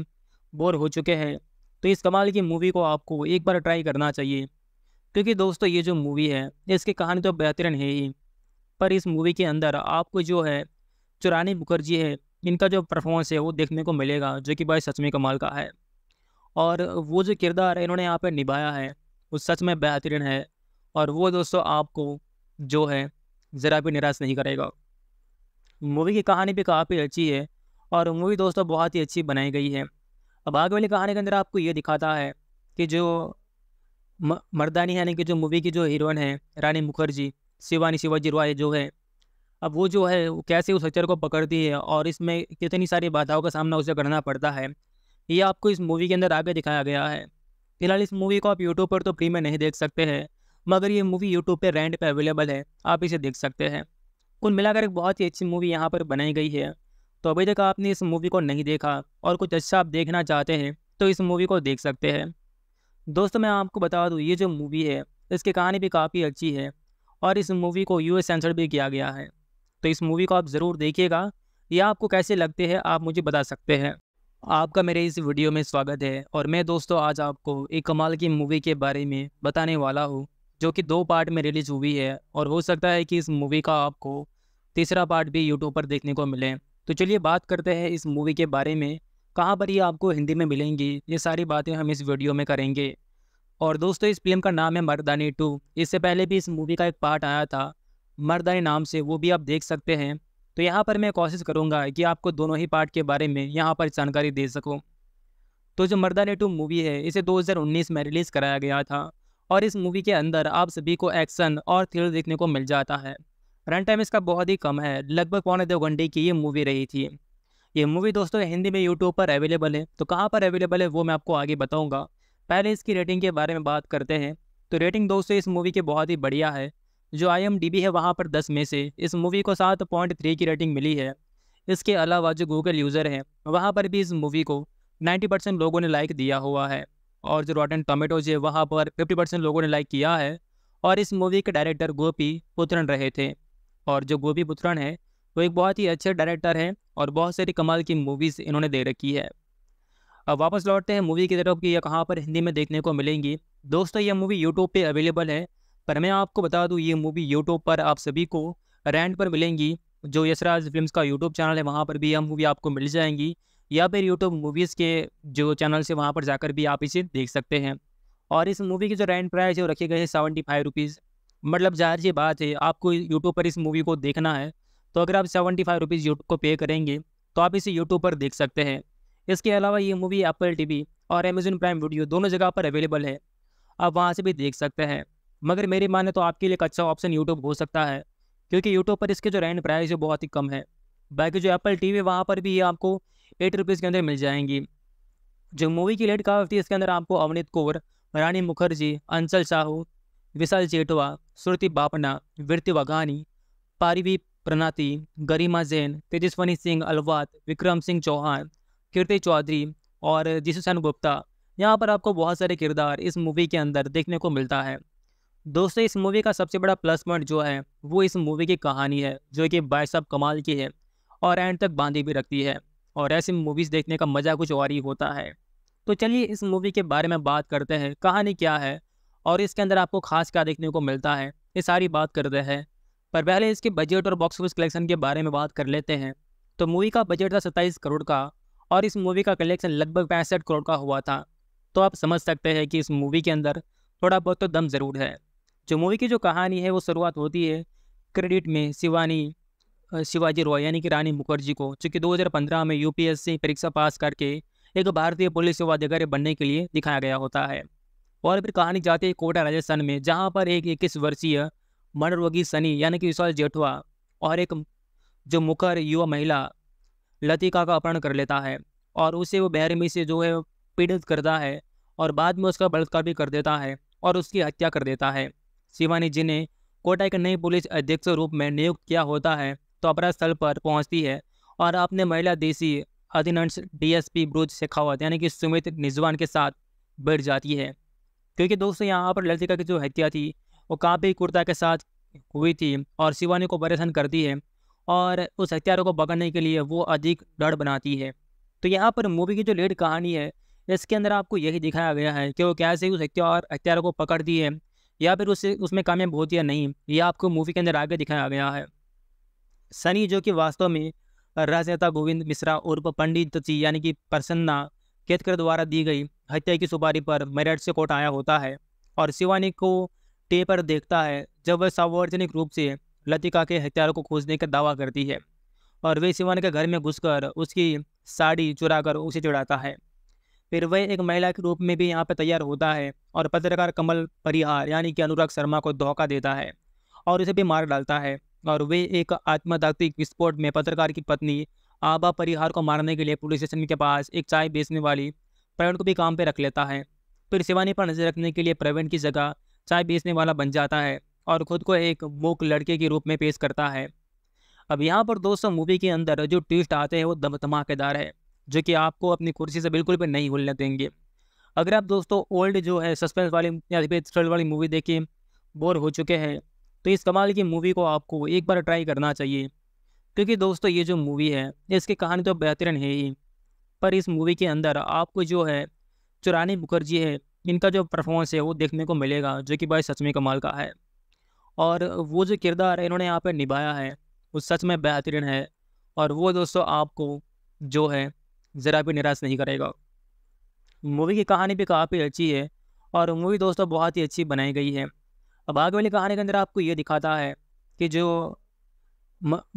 S1: बोर हो चुके हैं तो इस कमाल की मूवी को आपको एक बार ट्राई करना चाहिए क्योंकि दोस्तों ये जो मूवी है इसकी कहानी तो बेहतरीन है ही पर इस मूवी के अंदर आपको जो है चुरानी मुखर्जी है इनका जो परफॉर्मेंस है वो देखने को मिलेगा जो कि भाई सच में कमाल का है और वो जो किरदार है इन्होंने यहाँ पर निभाया है वो सच में बेहतरीन है और वो दोस्तों आपको जो है ज़रा भी निराश नहीं करेगा मूवी की कहानी भी काफ़ी अच्छी है और मूवी दोस्तों बहुत ही अच्छी बनाई गई है अब आगे वाली कहानी के अंदर आपको ये दिखाता है कि जो मर्दानी यानी कि जो मूवी की जो हीरोइन है रानी मुखर्जी शिवानी शिवाजी रॉय जो है अब वो जो है वो कैसे उस हचर को पकड़ती है और इसमें कितनी सारी बाधाओं का सामना उसे करना पड़ता है ये आपको इस मूवी के अंदर आगे दिखाया गया है फिलहाल इस मूवी को आप यूट्यूब पर तो फ्री में नहीं देख सकते हैं मगर ये मूवी यूट्यूब पर रेंट पर अवेलेबल है आप इसे देख सकते हैं कुल मिलाकर एक बहुत ही अच्छी मूवी यहाँ पर बनाई गई है तो अभी तक आपने इस मूवी को नहीं देखा और कुछ अच्छा आप देखना चाहते हैं तो इस मूवी को देख सकते हैं दोस्तों मैं आपको बता दूँ ये जो मूवी है इसकी कहानी भी काफ़ी अच्छी है और इस मूवी को यू सेंसर भी किया गया है तो इस मूवी को आप ज़रूर देखिएगा यह आपको कैसे लगते हैं आप मुझे बता सकते हैं आपका मेरे इस वीडियो में स्वागत है और मैं दोस्तों आज आपको एक कमाल की मूवी के बारे में बताने वाला हूँ जो कि दो पार्ट में रिलीज हुई है और हो सकता है कि इस मूवी का आपको तीसरा पार्ट भी यूट्यूब पर देखने को मिले तो चलिए बात करते हैं इस मूवी के बारे में कहाँ पर ये आपको हिंदी में मिलेंगी ये सारी बातें हम इस वीडियो में करेंगे और दोस्तों इस फिल्म का नाम है मर्दानी टू इससे पहले भी इस मूवी का एक पार्ट आया था मर्दानी नाम से वो भी आप देख सकते हैं तो यहाँ पर मैं कोशिश करूँगा कि आपको दोनों ही पार्ट के बारे में यहाँ पर जानकारी दे सकूँ तो जो मर्दानी टू मूवी है इसे 2019 में रिलीज़ कराया गया था और इस मूवी के अंदर आप सभी को एक्शन और थ्रिल देखने को मिल जाता है रन टाइम इसका बहुत ही कम है लगभग पौने दो घंटे की ये मूवी रही थी ये मूवी दोस्तों हिंदी में यूट्यूब पर अवेलेबल है तो कहाँ पर अवेलेबल है वो मैं आपको आगे बताऊँगा पहले इसकी रेटिंग के बारे में बात करते हैं तो रेटिंग दोस्तों इस मूवी की बहुत ही बढ़िया है जो आई है वहाँ पर दस में से इस मूवी को सात पॉइंट थ्री की रेटिंग मिली है इसके अलावा जो गूगल यूज़र हैं वहाँ पर भी इस मूवी को नाइन्टी परसेंट लोगों ने लाइक दिया हुआ है और जो रॉटन टोमेटोज है वहाँ पर फिफ्टी परसेंट लोगों ने लाइक किया है और इस मूवी के डायरेक्टर गोपी पुत्रन रहे थे और जो गोभी बुथरन है वो एक बहुत ही अच्छे डायरेक्टर हैं और बहुत सारी कमाल की मूवीज़ इन्होंने दे रखी है अब वापस लौटते हैं मूवी की तरफ कि यह कहाँ पर हिंदी में देखने को मिलेंगी दोस्तों यह मूवी यूट्यूब पर अवेलेबल है पर मैं आपको बता दूँ ये मूवी यूट्यूब पर आप सभी को रेंट पर मिलेंगी जो यशराज फिल्म्स का यूट्यूब चैनल है वहाँ पर भी यह मूवी आपको मिल जाएंगी या फिर यूट्यूब मूवीज़ के जो चैनल से वहाँ पर जाकर भी आप इसे देख सकते हैं और इस मूवी की जो रेंट प्राइस है वो रखे गए हैं सेवेंटी फाइव रुपीज़ मतलब जाहिर सी बात है आपको यूट्यूब पर इस मूवी को देखना है तो अगर आप सेवेंटी फाइव रुपीज़ यूट्यूब को पे करेंगे तो आप इसे यूट्यूब पर देख सकते हैं इसके अलावा ये मूवी एप्पल टी और अमेजन प्राइम वीडियो दोनों जगह पर अवेलेबल है आप वहाँ से भी देख सकते हैं मगर मेरी माने तो आपके लिए एक अच्छा ऑप्शन यूट्यूब हो सकता है क्योंकि यूट्यूब पर इसके जो रेंट प्राइस है बहुत ही कम है बाकी जो एप्पल टी वी वहाँ पर भी ये आपको एट रुपीज़ के अंदर मिल जाएंगी जो मूवी की रेट कहा होती है इसके अंदर आपको अवनीत कौर रानी मुखर्जी अंचल साहू विशाल जेटवा श्रुति बापना वृत्ति वगानी पारिवी प्रणाति गरिमा जैन तेजस्वनी सिंह अलवात विक्रम सिंह चौहान कीर्ति चौधरी और जिसुसैन गुप्ता यहाँ पर आपको बहुत सारे किरदार इस मूवी के अंदर देखने को मिलता है दोस्तों इस मूवी का सबसे बड़ा प्लस पॉइंट जो है वो इस मूवी की कहानी है जो कि भाई साहब कमाल की है और एंड तक बांधी भी रखती है और ऐसी मूवीज़ देखने का मज़ा कुछ और ही होता है तो चलिए इस मूवी के बारे में बात करते हैं कहानी क्या है और इसके अंदर आपको खास क्या देखने को मिलता है ये सारी बात करते हैं पर पहले इसके बजट और बॉक्स ऑफिस कलेक्शन के बारे में बात कर लेते हैं तो मूवी का बजट था सत्ताईस करोड़ का और इस मूवी का कलेक्शन लगभग पैंसठ करोड़ का हुआ था तो आप समझ सकते हैं कि इस मूवी के अंदर थोड़ा बहुत तो दम ज़रूर है जो मूवी की जो कहानी है वो शुरुआत होती है क्रेडिट में शिवानी शिवाजी रॉय यानी कि रानी मुखर्जी को जो कि 2015 में यूपीएससी परीक्षा पास करके एक भारतीय पुलिस सेवा अधिकारी बनने के लिए दिखाया गया होता है और फिर कहानी जाती है कोटा राजस्थान में जहाँ पर एक इक्कीस वर्षीय मनोरोगी सनी यानी कि विशाल जेठवा और एक जो मुखर युवा महिला लतिका का अपहरण कर लेता है और उसे वो बहरमी से जो है पीड़ित करता है और बाद में उसका बलात्कार भी कर देता है और उसकी हत्या कर देता है शिवानी जी ने कोटा के नए पुलिस अध्यक्ष रूप में नियुक्त किया होता है तो अपराध स्थल पर पहुंचती है और अपने महिला देसी अधिनंश डीएसपी ब्रुज शेखावत यानी कि सुमित निजवान के साथ बैठ जाती है क्योंकि दोस्तों यहाँ पर ललिता की जो हत्या थी वो काफ़ी कुर्ता के साथ हुई थी और शिवानी को परेशान करती है और उस हत्यारों को पकड़ने के लिए वो अधिक डर बनाती है तो यहाँ पर मूवी की जो लेट कहानी है इसके अंदर आपको यही दिखाया गया है कि वो कैसे उस हत्यार हत्यारों को पकड़ दी है या फिर उससे उसमें कामयाब होती है नहीं ये आपको मूवी के अंदर आगे दिखाया गया है सनी जो कि वास्तव में राजनेता गोविंद मिश्रा उर्फ पंडित जी यानी कि प्रसन्ना केतकर द्वारा दी गई हत्या की सुपारी पर मेरठ से कोर्ट आया होता है और शिवानी को टे पर देखता है जब वह सार्वजनिक रूप से लतिका के हथियारों को खोजने का दावा करती है और वह शिवानी के घर में घुसकर उसकी साड़ी चुरा उसे चुड़ाता है फिर वह एक महिला के रूप में भी यहाँ पर तैयार होता है और पत्रकार कमल परिहार यानी कि अनुराग शर्मा को धोखा देता है और उसे भी मार डालता है और वे एक आत्मदात्विक विस्फोट में पत्रकार की पत्नी आबा परिहार को मारने के लिए पुलिस स्टेशन के पास एक चाय बेचने वाली प्रवीण को भी काम पर रख लेता है फिर शिवानी पर नज़र रखने के लिए प्रवीण की जगह चाय बेचने वाला बन जाता है और खुद को एक मूक लड़के के रूप में पेश करता है अब यहाँ पर दोस्तों मूवी के अंदर जो ट्विस्ट आते हैं वो दम धमाकेदार है जो कि आपको अपनी कुर्सी से बिल्कुल भी नहीं भूलने देंगे अगर आप दोस्तों ओल्ड जो है सस्पेंस वाली या फिर थ्रिल वाली मूवी देखिए बोर हो चुके हैं तो इस कमाल की मूवी को आपको एक बार ट्राई करना चाहिए क्योंकि दोस्तों ये जो मूवी है इसकी कहानी तो बेहतरीन है ही पर इस मूवी के अंदर आपको जो है चुरानी मुखर्जी है इनका जो परफॉर्मेंस है वो देखने को मिलेगा जो कि भाई सच में कमाल का है और वो जो किरदार इन्होंने यहाँ पर निभाया है वो सच में बेहतरीन है और वो दोस्तों आपको जो है ज़रा भी निराश नहीं करेगा मूवी की कहानी भी काफ़ी अच्छी है और मूवी दोस्तों बहुत ही अच्छी बनाई गई है अब आगे वाली कहानी के अंदर आपको ये दिखाता है कि जो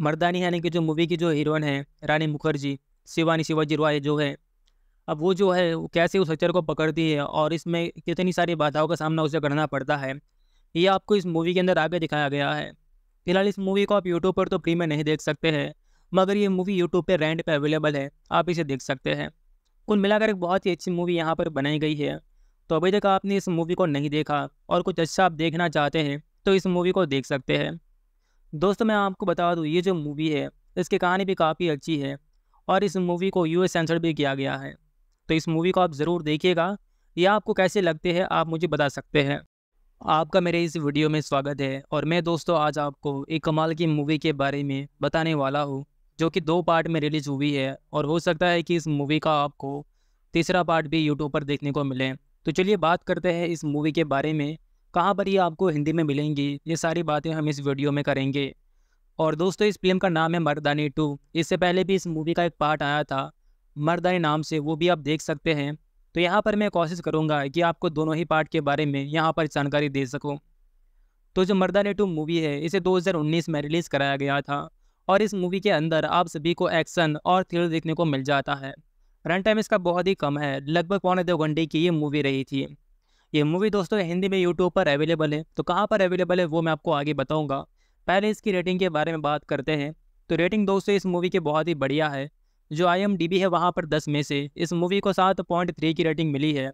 S1: मर्दानी यानी कि जो मूवी की जो हीरोइन है रानी मुखर्जी शिवानी शिवाजी रॉय जो है अब वो जो है वो कैसे उस हथियार को पकड़ती है और इसमें कितनी सारी बाधाओं का सामना उसे करना पड़ता है ये आपको इस मूवी के अंदर आगे दिखाया गया है फिलहाल इस मूवी को आप यूट्यूब पर तो फ्री में नहीं देख सकते हैं मगर ये मूवी यूट्यूब पर रेंट पर अवेलेबल है आप इसे देख सकते हैं कुल मिलाकर एक बहुत ही अच्छी मूवी यहाँ पर बनाई गई है तो अभी तक आपने इस मूवी को नहीं देखा और कुछ अच्छा आप देखना चाहते हैं तो इस मूवी को देख सकते हैं दोस्तों मैं आपको बता दूँ ये जो मूवी है इसकी कहानी भी काफ़ी अच्छी है और इस मूवी को यू एस सेंसर भी किया गया है तो इस मूवी को आप ज़रूर देखिएगा या आपको कैसे लगते हैं आप मुझे बता सकते हैं आपका मेरे इस वीडियो में स्वागत है और मैं दोस्तों आज आपको एक कमाल की मूवी के बारे में बताने वाला हूँ जो कि दो पार्ट में रिलीज हुई है और हो सकता है कि इस मूवी का आपको तीसरा पार्ट भी यूट्यूब पर देखने को मिले तो चलिए बात करते हैं इस मूवी के बारे में कहाँ पर ये आपको हिंदी में मिलेंगी ये सारी बातें हम इस वीडियो में करेंगे और दोस्तों इस फिल्म का नाम है मर्दानी टू इससे पहले भी इस मूवी का एक पार्ट आया था मर्दानी नाम से वो भी आप देख सकते हैं तो यहाँ पर मैं कोशिश करूँगा कि आपको दोनों ही पार्ट के बारे में यहाँ पर जानकारी दे सकूँ तो जो मर्दानी टू मूवी है इसे दो में रिलीज़ कराया गया था और इस मूवी के अंदर आप सभी को एक्शन और थ्रिल देखने को मिल जाता है रन टाइम इसका बहुत ही कम है लगभग पौने दो घंटे की ये मूवी रही थी ये मूवी दोस्तों हिंदी में यूट्यूब पर अवेलेबल है तो कहाँ पर अवेलेबल है वो मैं आपको आगे बताऊँगा पहले इसकी रेटिंग के बारे में बात करते हैं तो रेटिंग दोस्तों इस मूवी के बहुत ही बढ़िया है जो आई है वहाँ पर दस में से इस मूवी को सात पॉइंट थ्री की रेटिंग मिली है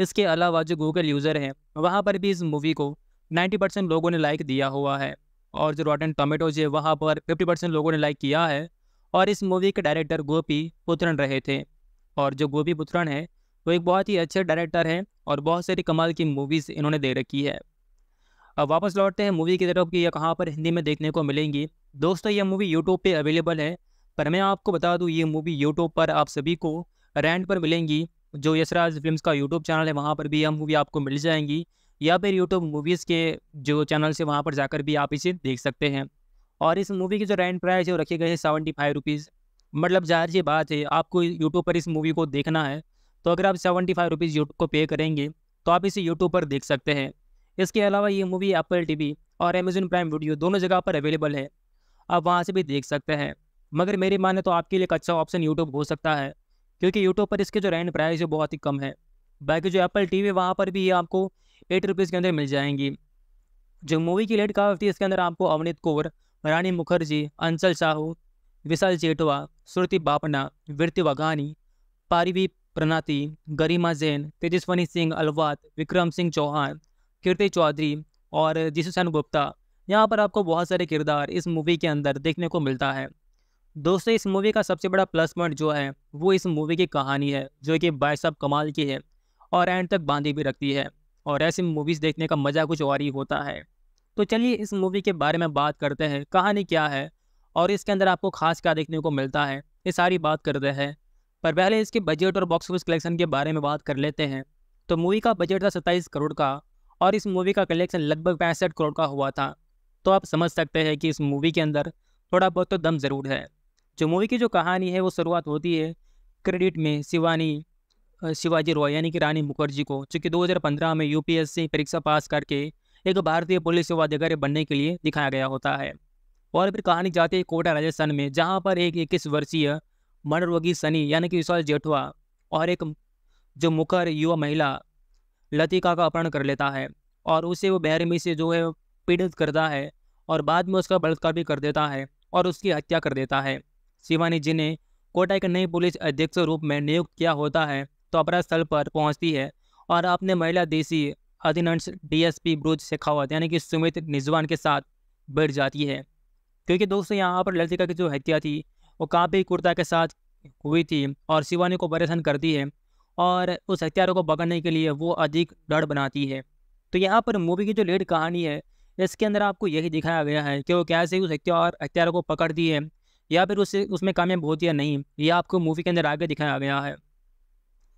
S1: इसके अलावा जो गूगल यूज़र हैं वहाँ पर भी इस मूवी को नाइन्टी परसेंट लोगों ने लाइक दिया हुआ है और जो रॉटन टोमेटोज है वहाँ पर फिफ्टी परसेंट लोगों ने लाइक किया है और इस मूवी के डायरेक्टर गोपी पुत्रन रहे थे और जो गोपी पुत्रन है वो एक बहुत ही अच्छे डायरेक्टर हैं और बहुत सारी कमाल की मूवीज़ इन्होंने दे रखी है अब वापस लौटते हैं मूवी की तरफ कि यह कहाँ पर हिंदी में देखने को मिलेंगी दोस्तों यह मूवी यूट्यूब पर अवेलेबल है पर मैं आपको बता दूँ ये मूवी यूट्यूब पर आप सभी को रेंट पर मिलेंगी जो यशराज फिल्म का यूट्यूब चैनल है वहाँ पर भी यह मूवी आपको मिल जाएंगी या फिर यूट्यूब मूवीज़ के जो चैनल से वहाँ पर जाकर भी आप इसे देख सकते हैं और इस मूवी की जो रेंट प्राइस है वो रखे गए हैं सेवेंटी फाइव रुपीज़ मतलब जाहिर सी बात है आपको यूट्यूब पर इस मूवी को देखना है तो अगर आप सेवेंटी फाइव रुपीज़ यूट्यूब को पे करेंगे तो आप इसे यूट्यूब पर देख सकते हैं इसके अलावा ये मूवी एप्पल टीवी और अमेजन प्राइम वीडियो दोनों जगह पर अवेलेबल है आप वहाँ से भी देख सकते हैं मगर मेरी माने तो आपके लिए एक अच्छा ऑप्शन यूट्यूब हो सकता है क्योंकि यूट्यूब पर इसके जो रेंट प्राइस है बहुत ही कम है बाकी जो एप्पल टी वी वहाँ पर भी ये आपको एट रुपीज़ के अंदर मिल जाएंगी जो मूवी की लेट काफ़ी थी इसके अंदर आपको अवनीत कौर रानी मुखर्जी अंचल साहू विशाल जेटवा श्रुति बापना वृत्ति वघानी पारिवी प्रणाति गरिमा जैन तेजस्वनी सिंह अलवात विक्रम सिंह चौहान कीर्ति चौधरी और जिसुसैन गुप्ता यहाँ पर आपको बहुत सारे किरदार इस मूवी के अंदर देखने को मिलता है दोस्तों इस मूवी का सबसे बड़ा प्लस पॉइंट जो है वो इस मूवी की कहानी है जो कि बाय साहब कमाल की है और एंड तक बांधी भी रखती है और ऐसी मूवीज़ देखने का मज़ा कुछ और ही होता है तो चलिए इस मूवी के बारे में बात करते हैं कहानी क्या है और इसके अंदर आपको खास क्या देखने को मिलता है ये सारी बात करते हैं पर पहले इसके बजट और बॉक्स ऑफिस कलेक्शन के बारे में बात कर लेते हैं तो मूवी का बजट था सत्ताईस करोड़ का और इस मूवी का कलेक्शन लगभग पैंसठ करोड़ का हुआ था तो आप समझ सकते हैं कि इस मूवी के अंदर थोड़ा बहुत तो दम ज़रूर है जो मूवी की जो कहानी है वो शुरुआत होती है क्रेडिट में शिवानी शिवाजी रॉय यानी कि रानी मुखर्जी को चूँकि दो में यूपीएससी परीक्षा पास करके एक भारतीय पुलिस सेवा अधिकारी बनने के लिए दिखाया गया होता है और फिर कहानी जाती है कोटा राजस्थान में जहाँ पर एक इक्कीस वर्षीय मनोरोगी सनी यानी कि विशाल जेठवा और एक जो मुखर युवा महिला लतिका का अपहरण कर लेता है और उसे वो बहरमी से जो है पीड़ित करता है और बाद में उसका बलात्कार भी कर देता है और उसकी हत्या कर देता है शिवानी जी ने कोटा के नए पुलिस अध्यक्ष रूप में नियुक्त किया होता है तो अपराध स्थल पर पहुंचती है और अपने महिला देसी अधिनंश डीएसपी ब्रुज शेखावत यानी कि सुमित निजवान के साथ बैठ जाती है क्योंकि दोस्तों यहाँ पर लतिका की जो हत्या थी वो काफ़ी कुर्ता के साथ हुई थी और शिवानी को परेशान करती है और उस हथियारों को पकड़ने के लिए वो अधिक डर बनाती है तो यहाँ पर मूवी की जो लेट कहानी है इसके अंदर आपको यही दिखाया गया है कि वो कैसे उस हथियार हथियारों को पकड़ती है या फिर उससे उसमें कामयाब होती है नहीं ये आपको मूवी के अंदर आगे दिखाया गया है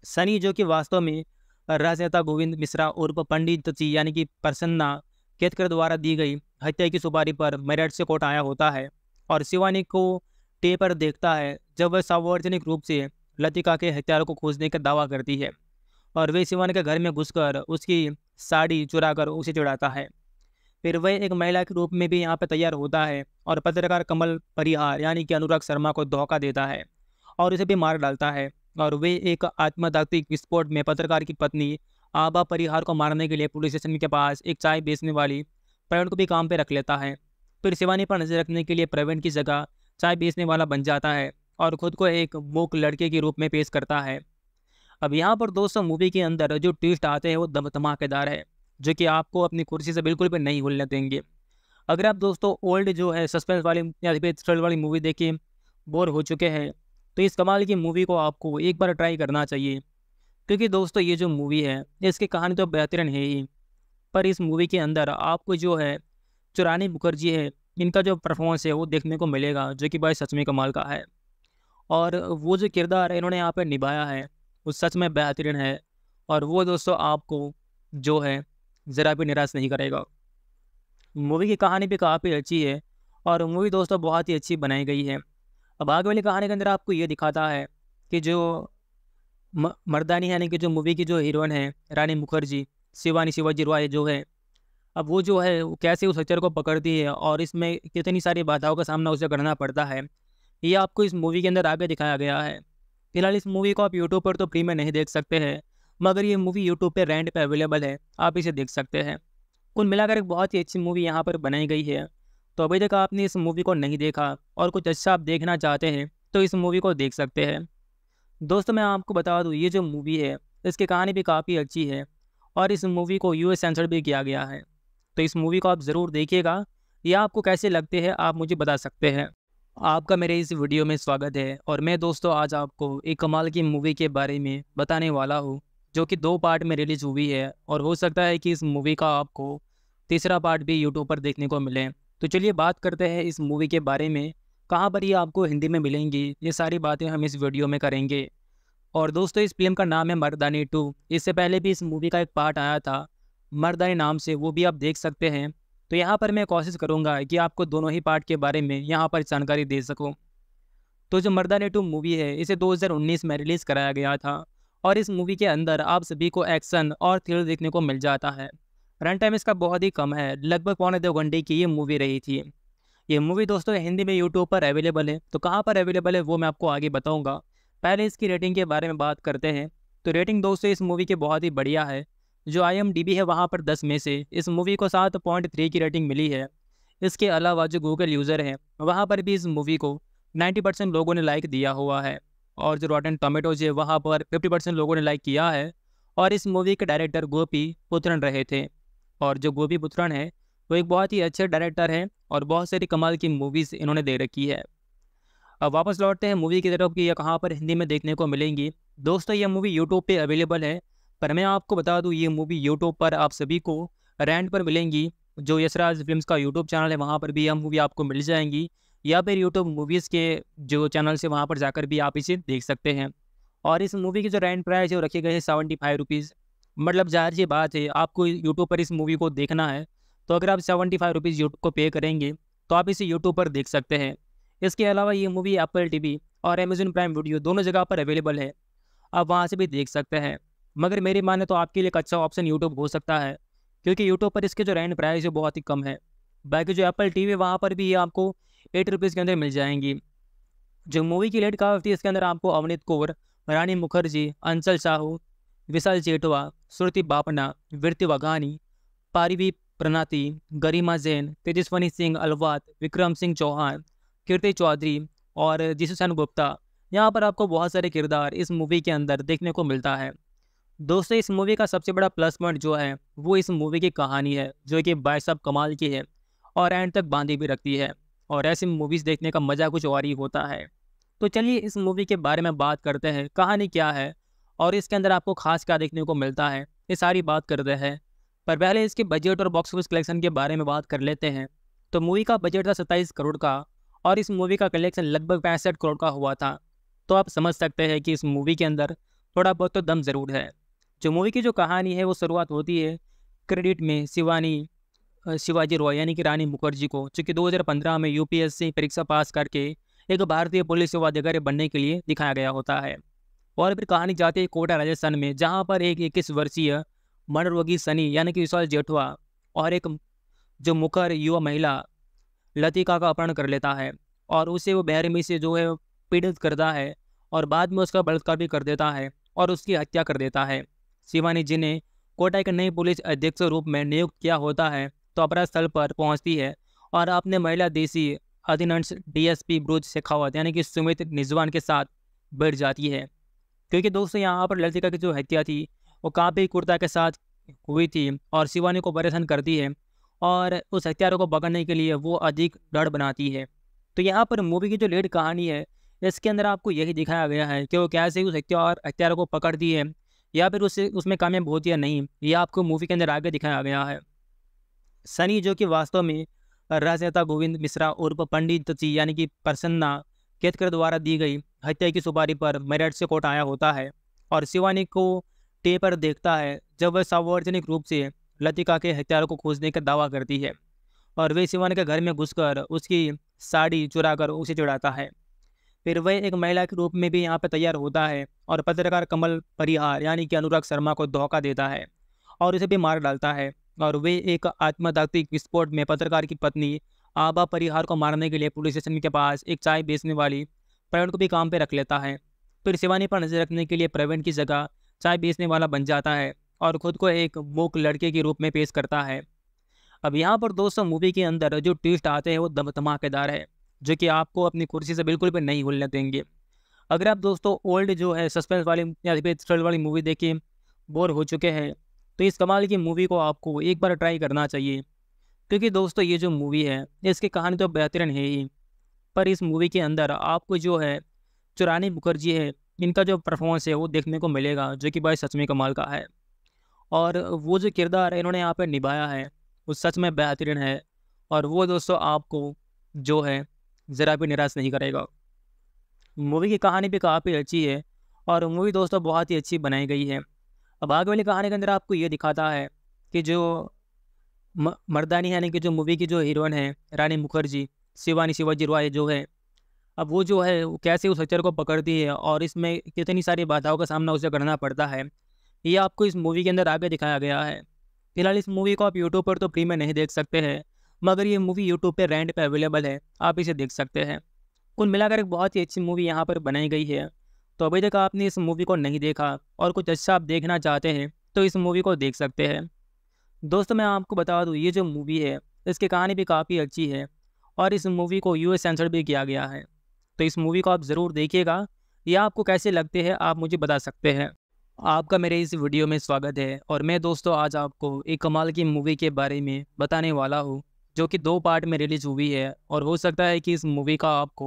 S1: सनी जो कि वास्तव में राजनेता गोविंद मिश्रा उर्फ पंडित जी यानी कि प्रसन्ना केतकर द्वारा दी गई हत्या की सुपारी पर मेरठ से कोर्ट आया होता है और शिवानी को टेपर पर देखता है जब वह सार्वजनिक रूप से लतिका के हथियारों को खोजने का दावा करती है और वे सिवान के घर में घुसकर उसकी साड़ी चुरा कर उसे चुड़ाता है फिर वह एक महिला के रूप में भी यहाँ पर तैयार होता है और पत्रकार कमल परिहार यानी कि अनुराग शर्मा को धोखा देता है और उसे भी मार डालता है और वे एक आत्मदाती विस्फोट में पत्रकार की पत्नी आबा परिहार को मारने के लिए पुलिस स्टेशन के पास एक चाय बेचने वाली प्रवीण को भी काम पर रख लेता है फिर शिवानी पर नजर रखने के लिए प्रवीण की जगह चाय बेचने वाला बन जाता है और ख़ुद को एक मूक लड़के के रूप में पेश करता है अब यहाँ पर दोस्तों मूवी के अंदर जो ट्विस्ट आते हैं वो दम धमाकेदार है जो कि आपको अपनी कुर्सी से बिल्कुल भी नहीं भूलने देंगे अगर आप दोस्तों ओल्ड जो है सस्पेंस वाली या फिर थ्रिल वाली मूवी देखें बोर हो चुके हैं तो इस कमाल की मूवी को आपको एक बार ट्राई करना चाहिए क्योंकि दोस्तों ये जो मूवी है इसकी कहानी तो बेहतरीन है ही पर इस मूवी के अंदर आपको जो है चुरानी मुखर्जी है इनका जो परफॉर्मेंस है वो देखने को मिलेगा जो कि भाई सच में कमाल का है और वो जो किरदार है इन्होंने यहाँ पर निभाया है वो सच में बेहतरीन है और वो दोस्तों आपको जो है ज़रा भी निराश नहीं करेगा मूवी की कहानी भी काफ़ी अच्छी है और मूवी दोस्तों बहुत ही अच्छी बनाई गई है अब आगे वाली कहानी के अंदर आपको ये दिखाता है कि जो मर्दानी यानी कि जो मूवी की जो हीरोइन है रानी मुखर्जी शिवानी शिवाजी रॉय जो है अब वो जो है वो कैसे उस हचर को पकड़ती है और इसमें कितनी सारी बाधाओं का सामना उसे करना पड़ता है ये आपको इस मूवी के अंदर आगे दिखाया गया है फिलहाल इस मूवी को आप यूट्यूब पर तो फ्री में नहीं देख सकते हैं मगर ये मूवी यूट्यूब पर रेंट पर अवेलेबल है आप इसे देख सकते हैं कुल मिलाकर एक बहुत ही अच्छी मूवी यहाँ पर बनाई गई है तो अभी तक आपने इस मूवी को नहीं देखा और कुछ अच्छा आप देखना चाहते हैं तो इस मूवी को देख सकते हैं दोस्तों मैं आपको बता दूँ ये जो मूवी है इसकी कहानी भी काफ़ी अच्छी है और इस मूवी को यू सेंसर भी किया गया है तो इस मूवी को आप ज़रूर देखिएगा या आपको कैसे लगते हैं आप मुझे बता सकते हैं आपका मेरे इस वीडियो में स्वागत है और मैं दोस्तों आज आपको एक कमाल की मूवी के बारे में बताने वाला हूँ जो कि दो पार्ट में रिलीज हुई है और हो सकता है कि इस मूवी का आपको तीसरा पार्ट भी यूट्यूब पर देखने को मिले तो चलिए बात करते हैं इस मूवी के बारे में कहाँ पर ये आपको हिंदी में मिलेंगी ये सारी बातें हम इस वीडियो में करेंगे और दोस्तों इस फिल्म का नाम है मर्दानी टू इससे पहले भी इस मूवी का एक पार्ट आया था मर्दानी नाम से वो भी आप देख सकते हैं तो यहाँ पर मैं कोशिश करूँगा कि आपको दोनों ही पार्ट के बारे में यहाँ पर जानकारी दे सकूँ तो जो ने टू मूवी है इसे 2019 में रिलीज़ कराया गया था और इस मूवी के अंदर आप सभी को एक्शन और थ्रिल देखने को मिल जाता है रन टाइम इसका बहुत ही कम है लगभग पौने दो घंटे की ये मूवी रही थी ये मूवी दोस्तों हिंदी में यूट्यूब पर अवेलेबल है तो कहाँ पर अवेलेबल है वो मैं आपको आगे बताऊँगा पहले इसकी रेटिंग के बारे में बात करते हैं तो रेटिंग दोस्तों इस मूवी की बहुत ही बढ़िया है जो आई है वहाँ पर दस में से इस मूवी को सात पॉइंट थ्री की रेटिंग मिली है इसके अलावा जो गूगल यूज़र हैं वहाँ पर भी इस मूवी को नाइन्टी परसेंट लोगों ने लाइक दिया हुआ है और जो रॉटन टोमेटोज है वहाँ पर फिफ्टी परसेंट लोगों ने लाइक किया है और इस मूवी के डायरेक्टर गोपी पुत्रन रहे थे और जो गोपी पुत्रन है वो एक बहुत ही अच्छे डायरेक्टर हैं और बहुत सारी कमाल की मूवीज़ इन्होंने दे रखी है अब वापस लौटते हैं मूवी की तरफ कि यह कहाँ पर हिंदी में देखने को मिलेंगी दोस्तों यह मूवी यूट्यूब पर अवेलेबल है पर मैं आपको बता दूँ ये मूवी यूट्यूब पर आप सभी को रेंट पर मिलेंगी जो यशराज फिल्म का यूट्यूब चैनल है वहाँ पर भी यह मूवी आपको मिल जाएंगी या फिर यूट्यूब मूवीज़ के जो चैनल से वहाँ पर जाकर भी आप इसे देख सकते हैं और इस मूवी की जो रेंट प्राइस है वो रखे गए हैं सेवेंटी फाइव रुपीज़ मतलब जाहिर सी बात है आपको यूट्यूब पर इस मूवी को देखना है तो अगर आप सेवेंटी फाइव रुपीज़ यूट्यूब को पे करेंगे तो आप इसे यूट्यूब पर देख सकते हैं इसके अलावा ये मूवी एप्पल टी और अमेजन प्राइम वीडियो दोनों जगह पर अवेलेबल है आप वहाँ से भी देख सकते हैं मगर मेरी माने तो आपके लिए एक अच्छा ऑप्शन यूट्यूब हो सकता है क्योंकि यूट्यूब पर इसके जो रेंट प्राइस है बहुत ही कम है बाकी जो एप्पल टी वी वहाँ पर भी ये आपको एट रुपीज़ के अंदर मिल जाएंगी जो मूवी की रेट काफ़ी इसके अंदर आपको अवनीत कौर रानी मुखर्जी अंचल साहू विशाल जेटवा श्रुति बापना वृत्ति वघानी पारिवी प्रणाति गरिमा जैन तेजस्वनी सिंह अलवात विक्रम सिंह चौहान कीर्ति चौधरी और जिसुसैन गुप्ता यहाँ पर आपको बहुत सारे किरदार इस मूवी के अंदर देखने को मिलता है दोस्तों इस मूवी का सबसे बड़ा प्लस पॉइंट जो है वो इस मूवी की कहानी है जो कि सब कमाल की है और एंड तक बांधी भी रखती है और ऐसी मूवीज़ देखने का मज़ा कुछ और ही होता है तो चलिए इस मूवी के बारे में बात करते हैं कहानी क्या है और इसके अंदर आपको खास क्या देखने को मिलता है ये सारी बात करते हैं पर पहले इसके बजट और बॉक्स ऑफिस कलेक्शन के बारे में बात कर लेते हैं तो मूवी का बजट था सत्ताईस करोड़ का और इस मूवी का कलेक्शन लगभग पैंसठ करोड़ का हुआ था तो आप समझ सकते हैं कि इस मूवी के अंदर थोड़ा बहुत तो दम ज़रूर है जो मूवी की जो कहानी है वो शुरुआत होती है क्रेडिट में शिवानी शिवाजी रॉय यानी कि रानी मुखर्जी को जो कि 2015 में यूपीएससी परीक्षा पास करके एक भारतीय पुलिस सेवा अधिकारी बनने के लिए दिखाया गया होता है और फिर कहानी जाती है कोटा राजस्थान में जहाँ पर एक इक्कीस वर्षीय रोगी सनी यानी कि विशाल जेठवा और एक जो मुखर युवा महिला लतिका का अपहरण कर लेता है और उसे वो बहरमी से जो है पीड़ित करता है और बाद में उसका बलात्कार भी कर देता है और उसकी हत्या कर देता है शिवानी जी ने कोटा के नए पुलिस अधीक्षक रूप में नियुक्त किया होता है तो अपराध स्थल पर पहुंचती है और अपने महिला देसी अधिनंश डीएसपी ब्रुज शेखावत यानी कि सुमित निजवान के साथ बैठ जाती है क्योंकि दोस्तों यहाँ पर ललिता की जो हत्या थी वो काफ़ी कुर्ता के साथ हुई थी और शिवानी को परेशान करती है और उस हत्यारों को पकड़ने के लिए वो अधिक डर बनाती है तो यहाँ पर मूवी की जो लेट कहानी है इसके अंदर आपको यही दिखाया गया है कि वो कैसे उस हत्या और हत्यारों को पकड़ती है या फिर उससे उसमें कामयाब होती या नहीं ये आपको मूवी के अंदर आगे दिखाया गया है सनी जो कि वास्तव में राजनेता गोविंद मिश्रा उर्व पंडित जी यानी कि प्रसन्ना केतकर द्वारा दी गई हत्या की सुपारी पर मेरठ से कोर्ट आया होता है और शिवानी को टे पर देखता है जब वह सार्वजनिक रूप से लतिका के हत्यारों को खोजने का दावा करती है और वे शिवानी के घर में घुसकर उसकी साड़ी चुराकर उसे चुड़ाता है फिर वह एक महिला के रूप में भी यहाँ पर तैयार होता है और पत्रकार कमल परिहार यानी कि अनुराग शर्मा को धोखा देता है और उसे भी मार डालता है और वे एक आत्मदात्विक विस्फोट में पत्रकार की पत्नी आबा परिहार को मारने के लिए पुलिस स्टेशन के पास एक चाय बेचने वाली प्रवीण को भी काम पर रख लेता है फिर शिवानी पर नजर रखने के लिए प्रवीण की जगह चाय बेचने वाला बन जाता है और खुद को एक मूक लड़के के रूप में पेश करता है अब यहाँ पर दोस्तों मूवी के अंदर जो ट्विस्ट आते हैं वो दम धमाकेदार है जो कि आपको अपनी कुर्सी से बिल्कुल भी नहीं हिलने देंगे अगर आप दोस्तों ओल्ड जो है सस्पेंस वाली या फिर थ्रिल वाली मूवी देखें बोर हो चुके हैं तो इस कमाल की मूवी को आपको एक बार ट्राई करना चाहिए क्योंकि दोस्तों ये जो मूवी है इसकी कहानी तो बेहतरीन है ही पर इस मूवी के अंदर आपको जो है जो रानी मुखर्जी है इनका जो परफॉर्मेंस है वो देखने को मिलेगा जो कि भाई सच में कमाल का है और वो जो किरदार इन्होंने यहाँ पर निभाया है वो सच में बेहतरीन है और वो दोस्तों आपको जो है ज़रा भी निराश नहीं करेगा मूवी की कहानी भी काफ़ी अच्छी है और मूवी दोस्तों बहुत ही अच्छी बनाई गई है अब आगे वाली कहानी के अंदर आपको ये दिखाता है कि जो मर्दानी यानी कि जो मूवी की जो हीरोइन है रानी मुखर्जी शिवानी शिवाजी रॉय जो है अब वो जो है वो कैसे उस हचर को पकड़ती है और इसमें कितनी सारी बाधाओं का सामना उसे करना पड़ता है ये आपको इस मूवी के अंदर आगे दिखाया गया है फिलहाल इस मूवी को आप यूट्यूब पर तो फ्री में नहीं देख सकते हैं मगर ये मूवी यूट्यूब पर रेंट पर अवेलेबल है आप इसे देख सकते हैं कुल मिलाकर एक बहुत ही अच्छी मूवी यहाँ पर बनाई गई है तो अभी तक आपने इस मूवी को नहीं देखा और कुछ अच्छा आप देखना चाहते हैं तो इस मूवी को देख सकते हैं दोस्तों मैं आपको बता दूँ ये जो मूवी है इसकी कहानी भी काफ़ी अच्छी है और इस मूवी को यू सेंसर भी किया गया है तो इस मूवी को आप ज़रूर देखिएगा या आपको कैसे लगते हैं आप मुझे बता सकते हैं आपका मेरे इस वीडियो में स्वागत है और मैं दोस्तों आज आपको एक कमाल की मूवी के बारे में बताने वाला हूँ जो कि दो पार्ट में रिलीज हुई है और हो सकता है कि इस मूवी का आपको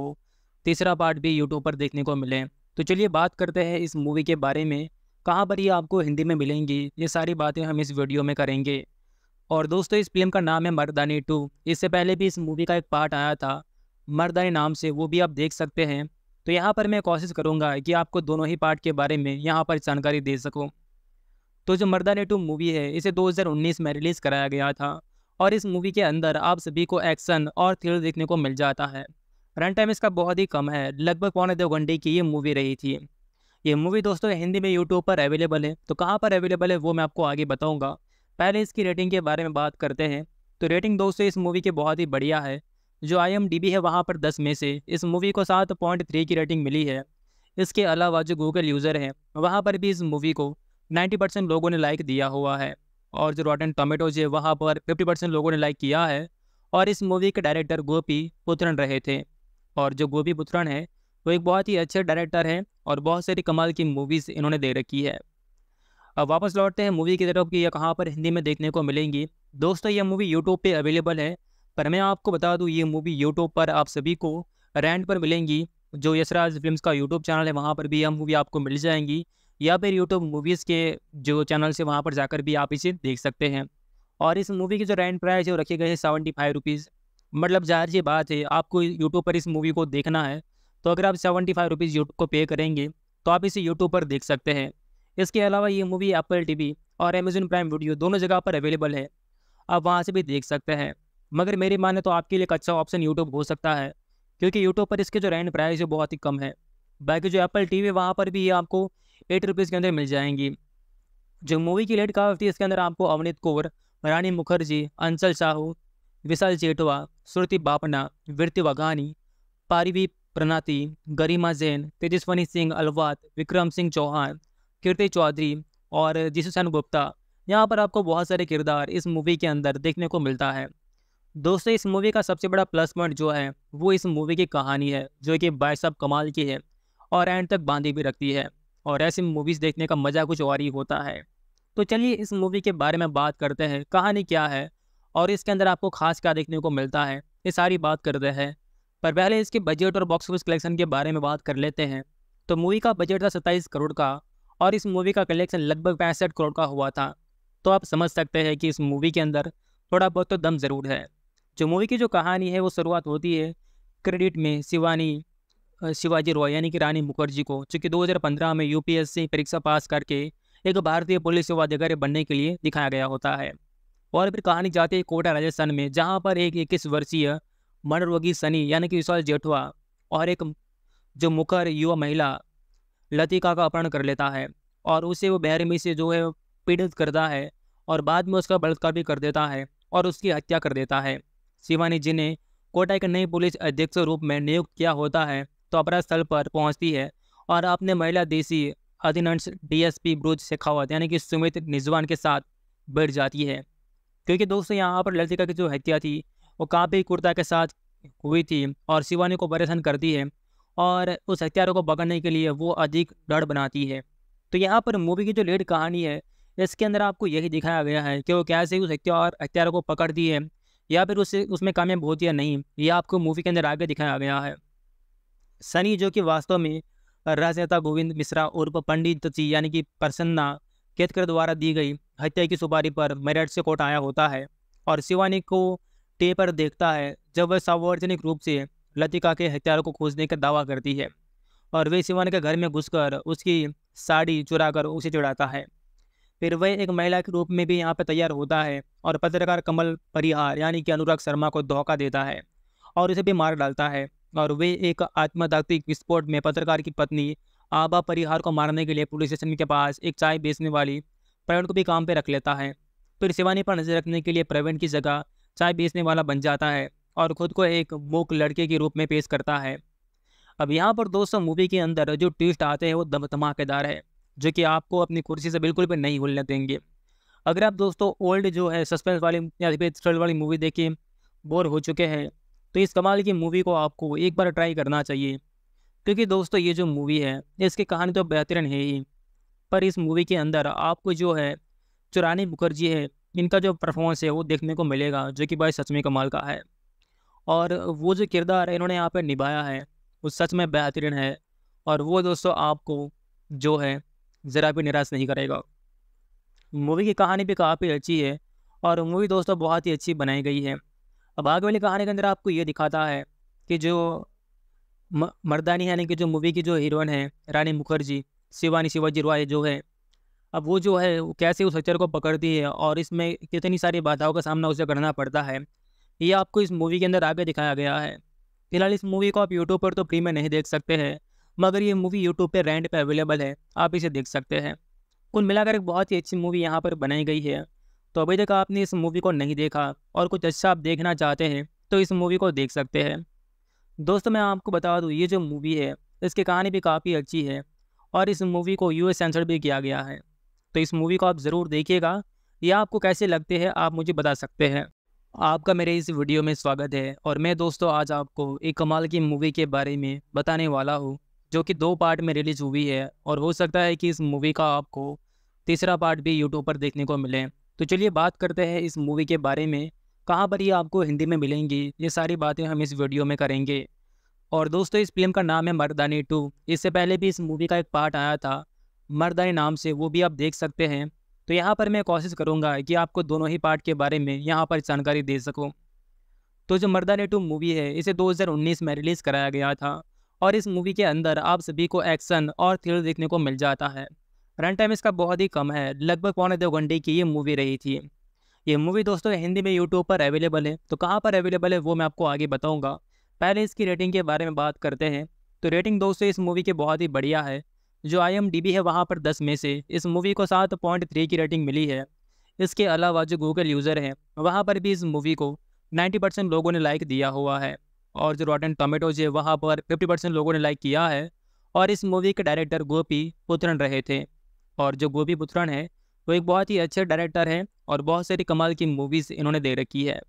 S1: तीसरा पार्ट भी यूट्यूब पर देखने को मिले तो चलिए बात करते हैं इस मूवी के बारे में कहाँ पर ये आपको हिंदी में मिलेंगी ये सारी बातें हम इस वीडियो में करेंगे और दोस्तों इस फिल्म का नाम है मर्दानी टू इससे पहले भी इस मूवी का एक पार्ट आया था मर्दानी नाम से वो भी आप देख सकते हैं तो यहाँ पर मैं कोशिश करूँगा कि आपको दोनों ही पार्ट के बारे में यहाँ पर जानकारी दे सकूँ तो जो मर्दानी टू मूवी है इसे 2019 में रिलीज़ कराया गया था और इस मूवी के अंदर आप सभी को एक्शन और थ्रिल देखने को मिल जाता है रन टाइम इसका बहुत ही कम है लगभग पौने दो घंटे की ये मूवी रही थी ये मूवी दोस्तों हिंदी में यूट्यूब पर अवेलेबल है तो कहाँ पर अवेलेबल है वो मैं आपको आगे बताऊँगा पहले इसकी रेटिंग के बारे में बात करते हैं तो रेटिंग दोस्तों इस मूवी की बहुत ही बढ़िया है जो आई है वहाँ पर दस में से इस मूवी को सात पॉइंट थ्री की रेटिंग मिली है इसके अलावा जो गूगल यूज़र हैं वहाँ पर भी इस मूवी को 90 परसेंट लोगों ने लाइक दिया हुआ है और जो रॉटन टोमेटोज है वहाँ पर फिफ्टी परसेंट लोगों ने लाइक किया है और इस मूवी के डायरेक्टर गोपी पुत्रन रहे थे और जो गोपी पुत्रन है वो एक बहुत ही अच्छे डायरेक्टर हैं और बहुत सारी कमाल की मूवीज़ इन्होंने दे रखी है अब वापस लौटते हैं मूवी की तरफ कि यह कहाँ पर हिंदी में देखने को मिलेंगी दोस्तों यह मूवी यूट्यूब पर अवेलेबल है पर मैं आपको बता दूँ ये मूवी यूट्यूब पर आप सभी को रेंट पर मिलेंगी जो यशराज फिल्म का यूट्यूब चैनल है वहाँ पर भी यह मूवी आपको मिल जाएंगी या फिर यूट्यूब मूवीज़ के जो चैनल से वहाँ पर जाकर भी आप इसे देख सकते हैं और इस मूवी की जो रेंट प्राइस है वो रखे गए हैं सेवेंटी फाइव रुपीज़ मतलब जाहिर सी बात है आपको यूट्यूब पर इस मूवी को देखना है तो अगर आप सेवेंटी फाइव रुपीज़ यूट्यूब को पे करेंगे तो आप इसे यूट्यूब पर देख सकते हैं इसके अलावा ये मूवी एप्पल टी और अमेजन प्राइम वीडियो दोनों जगह पर अवेलेबल है आप वहाँ से भी देख सकते हैं मगर मेरी माने तो आपके लिए एक अच्छा ऑप्शन यूट्यूब हो सकता है क्योंकि यूट्यूब पर इसके जो रेंट प्राइस है बहुत ही कम है बाकी जो एप्पल टी वी वहाँ पर भी आपको एट रुपीज़ के अंदर मिल जाएंगी जो मूवी की लेट काफ्टी इसके अंदर आपको अवनीत कौर रानी मुखर्जी अंचल साहू विशाल जेटवा श्रुति बापना वृत्ति वघानी पारिवी प्रणाति गरिमा जैन तेजस्वनी सिंह अलवात विक्रम सिंह चौहान कीर्ति चौधरी और जिसुसैन गुप्ता यहाँ पर आपको बहुत सारे किरदार इस मूवी के अंदर देखने को मिलता है दोस्तों इस मूवी का सबसे बड़ा प्लस पॉइंट जो है वो इस मूवी की कहानी है जो कि बाय कमाल की है और एंड तक बांधी भी रखती है और ऐसी मूवीज़ देखने का मज़ा कुछ और ही होता है तो चलिए इस मूवी के बारे में बात करते हैं कहानी क्या है और इसके अंदर आपको खास क्या देखने को मिलता है ये सारी बात करते हैं पर पहले इसके बजट और बॉक्स ऑफिस कलेक्शन के बारे में बात कर लेते हैं तो मूवी का बजट था सत्ताईस करोड़ का और इस मूवी का कलेक्शन लगभग पैंसठ करोड़ का हुआ था तो आप समझ सकते हैं कि इस मूवी के अंदर थोड़ा बहुत तो दम ज़रूर है जो मूवी की जो कहानी है वो शुरुआत होती है क्रेडिट में शिवानी शिवाजी रॉय यानी कि रानी मुखर्जी को चूंकि 2015 में यूपीएससी परीक्षा पास करके एक भारतीय पुलिस सेवा अधिकारी बनने के लिए दिखाया गया होता है और फिर कहानी जाती है कोटा राजस्थान में जहाँ पर एक इक्कीस वर्षीय मनोरोगी सनी यानी कि विशाल जेठवा और एक जो मुखर युवा महिला लतिका का अपहरण कर लेता है और उसे वो बहरमी से जो है पीड़ित करता है और बाद में उसका बलात्कार भी कर देता है और उसकी हत्या कर देता है शिवानी जी ने कोटा के नए पुलिस अध्यक्ष रूप में नियुक्त किया होता है तोपरा स्थल पर पहुंचती है और अपने महिला देसी अधिनंश डीएसपी ब्रुज शेखावत यानी कि सुमित निजवान के साथ बैठ जाती है क्योंकि दोस्तों यहाँ पर ललिता की जो हत्या थी वो काफ़ी कुर्ता के साथ हुई थी और शिवानी को परेशान करती है और उस हत्यारों को पकड़ने के लिए वो अधिक डर बनाती है तो यहाँ पर मूवी की जो लेट कहानी है इसके अंदर आपको यही दिखाया गया है कि वो कैसे उस हत्यार हत्यारों को पकड़ती है या फिर उससे उसमें कामयाब होती है नहीं ये आपको मूवी के अंदर आगे दिखाया गया है सनी जो कि वास्तव में राजनेता गोविंद मिश्रा उर्फ पंडित जी यानी कि प्रसन्ना केतकर द्वारा दी गई हत्या की सुपारी पर मेरठ से कोर्ट आया होता है और शिवानी को टे पर देखता है जब वह सार्वजनिक रूप से लतिका के हत्यारों को खोजने का दावा करती है और वह शिवानी के घर में घुसकर उसकी साड़ी चुरा कर उसे चुड़ाता है फिर वह एक महिला के रूप में भी यहाँ पर तैयार होता है और पत्रकार कमल परिहार यानी कि अनुराग शर्मा को धोखा देता है और उसे भी मार डालता है और वे एक आत्मदात्विक विस्फोट में पत्रकार की पत्नी आबा परिहार को मारने के लिए पुलिस स्टेशन के पास एक चाय बेचने वाली प्रवीण को भी काम पर रख लेता है फिर शिवानी पर नजर रखने के लिए प्रवीण की जगह चाय बेचने वाला बन जाता है और खुद को एक मूक लड़के के रूप में पेश करता है अब यहाँ पर दोस्तों मूवी के अंदर जो ट्विस्ट आते हैं वो दम धमाकेदार है जो कि आपको अपनी कुर्सी से बिल्कुल भी नहीं भूलने देंगे अगर आप दोस्तों ओल्ड जो है सस्पेंस वाली या फिर थ्रिल वाली मूवी देखें बोर हो चुके हैं तो इस कमाल की मूवी को आपको एक बार ट्राई करना चाहिए क्योंकि दोस्तों ये जो मूवी है इसकी कहानी तो बेहतरीन है ही पर इस मूवी के अंदर आपको जो है जो रानी मुखर्जी है इनका जो परफॉर्मेंस है वो देखने को मिलेगा जो कि भाई सच में कमाल का है और वो जो किरदार इन्होंने यहाँ पर निभाया है वो सच में बेहतरीन है और वो दोस्तों आपको जो है ज़रा भी निराश नहीं करेगा मूवी की कहानी भी काफ़ी अच्छी है और मूवी दोस्तों बहुत ही अच्छी बनाई गई है अब आगे वाली कहानी के अंदर आपको ये दिखाता है कि जो मर्दानी यानी कि जो मूवी की जो हीरोइन है रानी मुखर्जी शिवानी शिवाजी रॉय जो है अब वो जो है वो कैसे उस हचर को पकड़ती है और इसमें कितनी सारी बाधाओं का सामना उसे करना पड़ता है ये आपको इस मूवी के अंदर आगे दिखाया गया है फिलहाल इस मूवी को आप यूट्यूब पर तो फ्री में नहीं देख सकते हैं मगर ये मूवी यूट्यूब पर रेंट पर अवेलेबल है आप इसे देख सकते हैं कुल मिलाकर एक बहुत ही अच्छी मूवी यहाँ पर बनाई गई है तो अभी तक आपने इस मूवी को नहीं देखा और कुछ अच्छा आप देखना चाहते हैं तो इस मूवी को देख सकते हैं दोस्तों मैं आपको बता दूँ ये जो मूवी है इसकी कहानी भी काफ़ी अच्छी है और इस मूवी को यू सेंसर भी किया गया है तो इस मूवी को आप ज़रूर देखिएगा या आपको कैसे लगते हैं आप मुझे बता सकते हैं आपका मेरे इस वीडियो में स्वागत है और मैं दोस्तों आज आपको एक कमाल की मूवी के बारे में बताने वाला हूँ जो कि दो पार्ट में रिलीज़ हुई है और हो सकता है कि इस मूवी का आपको तीसरा पार्ट भी यूट्यूब पर देखने को मिले तो चलिए बात करते हैं इस मूवी के बारे में कहाँ पर ये आपको हिंदी में मिलेंगी ये सारी बातें हम इस वीडियो में करेंगे और दोस्तों इस फिल्म का नाम है मर्दानी टू इससे पहले भी इस मूवी का एक पार्ट आया था मर्दानी नाम से वो भी आप देख सकते हैं तो यहाँ पर मैं कोशिश करूँगा कि आपको दोनों ही पार्ट के बारे में यहाँ पर जानकारी दे सकूँ तो जो मर्दानी टू मूवी है इसे 2019 में रिलीज़ कराया गया था और इस मूवी के अंदर आप सभी को एक्शन और थ्रिल देखने को मिल जाता है रन टाइम इसका बहुत ही कम है लगभग पौने दो घंटे की ये मूवी रही थी ये मूवी दोस्तों हिंदी में यूट्यूब पर अवेलेबल है तो कहाँ पर अवेलेबल है वो मैं आपको आगे बताऊँगा पहले इसकी रेटिंग के बारे में बात करते हैं तो रेटिंग दोस्तों इस मूवी की बहुत ही बढ़िया है जो आई है वहाँ पर दस में से इस मूवी को सात पॉइंट थ्री की रेटिंग मिली है इसके अलावा जो गूगल यूज़र हैं वहाँ पर भी इस मूवी को नाइन्टी परसेंट लोगों ने लाइक दिया हुआ है और जो रॉटन टोमेटोज है वहाँ पर फिफ्टी परसेंट लोगों ने लाइक किया है और इस मूवी के डायरेक्टर गोपी पुत्रन रहे थे और जो गोभी बुथरन है वो एक बहुत ही अच्छे डायरेक्टर हैं और बहुत सारी कमाल की मूवीज़ इन्होंने दे रखी है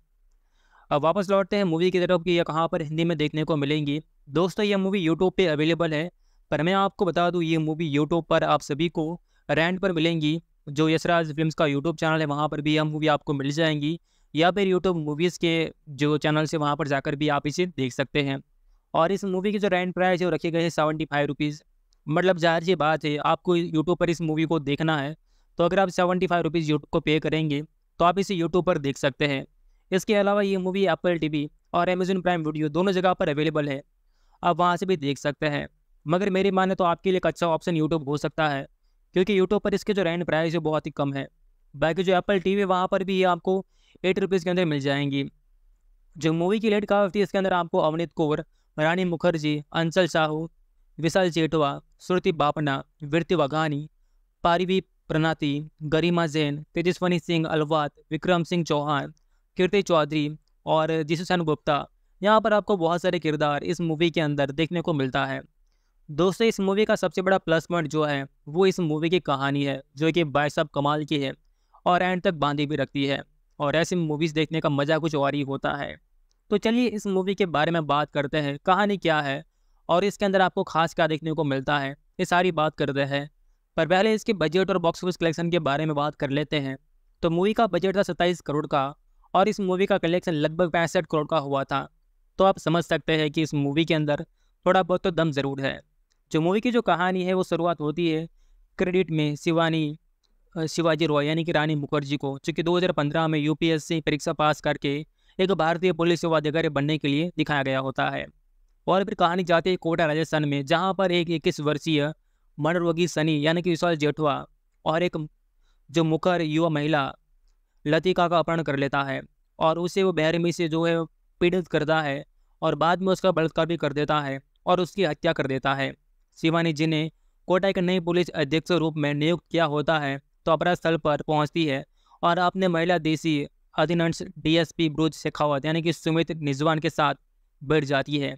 S1: अब वापस लौटते हैं मूवी की तरफ कि यह कहाँ पर हिंदी में देखने को मिलेंगी दोस्तों यह मूवी यूट्यूब पर अवेलेबल है पर मैं आपको बता दूँ ये मूवी यूट्यूब पर आप सभी को रेंट पर मिलेंगी जो यशराज फिल्म का यूट्यूब चैनल है वहाँ पर भी यह मूवी आपको मिल जाएंगी या फिर यूट्यूब मूवीज़ के जो चैनल से वहाँ पर जाकर भी आप इसे देख सकते हैं और इस मूवी की जो रेंट प्राइस है वो रखे गए हैं सेवेंटी फाइव रुपीज़ मतलब जाहिर सी बात है आपको यूट्यूब पर इस मूवी को देखना है तो अगर आप सेवेंटी फाइव रुपीज़ यूट्यूब को पे करेंगे तो आप इसे यूट्यूब पर देख सकते हैं इसके अलावा ये मूवी एप्पल टी और अमेजन प्राइम वीडियो दोनों जगह पर अवेलेबल है आप वहाँ से भी देख सकते हैं मगर मेरी माने तो आपके लिए एक अच्छा ऑप्शन यूट्यूब हो सकता है क्योंकि यूट्यूब पर इसके जो रेंट प्राइस है बहुत ही कम है बाकी जो एप्पल टी वी वहाँ पर भी ये आपको एट रुपीज़ के अंदर मिल जाएंगी जो मूवी की कहा होती है इसके अंदर आपको अवनीत कौर रानी मुखर्जी अंसल साहू विशाल जेटवा श्रुति बापना वृत्ति वगानी पारिवी प्रणाति गरिमा जैन तेजस्वनी सिंह अलवात विक्रम सिंह चौहान कीर्ति चौधरी और जिसुसैन गुप्ता यहाँ पर आपको बहुत सारे किरदार इस मूवी के अंदर देखने को मिलता है दोस्तों इस मूवी का सबसे बड़ा प्लस पॉइंट जो है वो इस मूवी की कहानी है जो कि भाई साहब कमाल की है और एंड तक बांधी भी रखती है और ऐसी मूवीज़ देखने का मज़ा कुछ और ही होता है तो चलिए इस मूवी के बारे में बात करते हैं कहानी क्या है और इसके अंदर आपको खास क्या देखने को मिलता है ये सारी बात करते हैं पर पहले इसके बजट और बॉक्स ऑफिस कलेक्शन के बारे में बात कर लेते हैं तो मूवी का बजट था सत्ताईस करोड़ का और इस मूवी का कलेक्शन लगभग पैंसठ करोड़ का हुआ था तो आप समझ सकते हैं कि इस मूवी के अंदर थोड़ा बहुत तो दम ज़रूर है जो मूवी की जो कहानी है वो शुरुआत होती है क्रेडिट में शिवानी शिवाजी रॉय यानी कि रानी मुखर्जी को चूँकि 2015 में यूपीएससी परीक्षा पास करके एक भारतीय पुलिस सेवा अधिकारी बनने के लिए दिखाया गया होता है और फिर कहानी जाती है कोटा राजस्थान में जहाँ पर एक इक्कीस वर्षीय मनोरोगी सनी यानी कि विशाल जेठवा और एक जो मुखर युवा महिला लतिका का अपहरण कर लेता है और उसे वो बहरमी से जो है पीड़ित करता है और बाद में उसका बलात्कार भी कर देता है और उसकी हत्या कर देता है शिवानी जी ने कोटा के नए पुलिस अध्यक्ष रूप में नियुक्त किया होता है तो अपराध स्थल पर पहुंचती है और अपने महिला देसी अधिनंश डीएसपी ब्रुज शेखावत यानी कि सुमित निजवान के साथ बैठ जाती है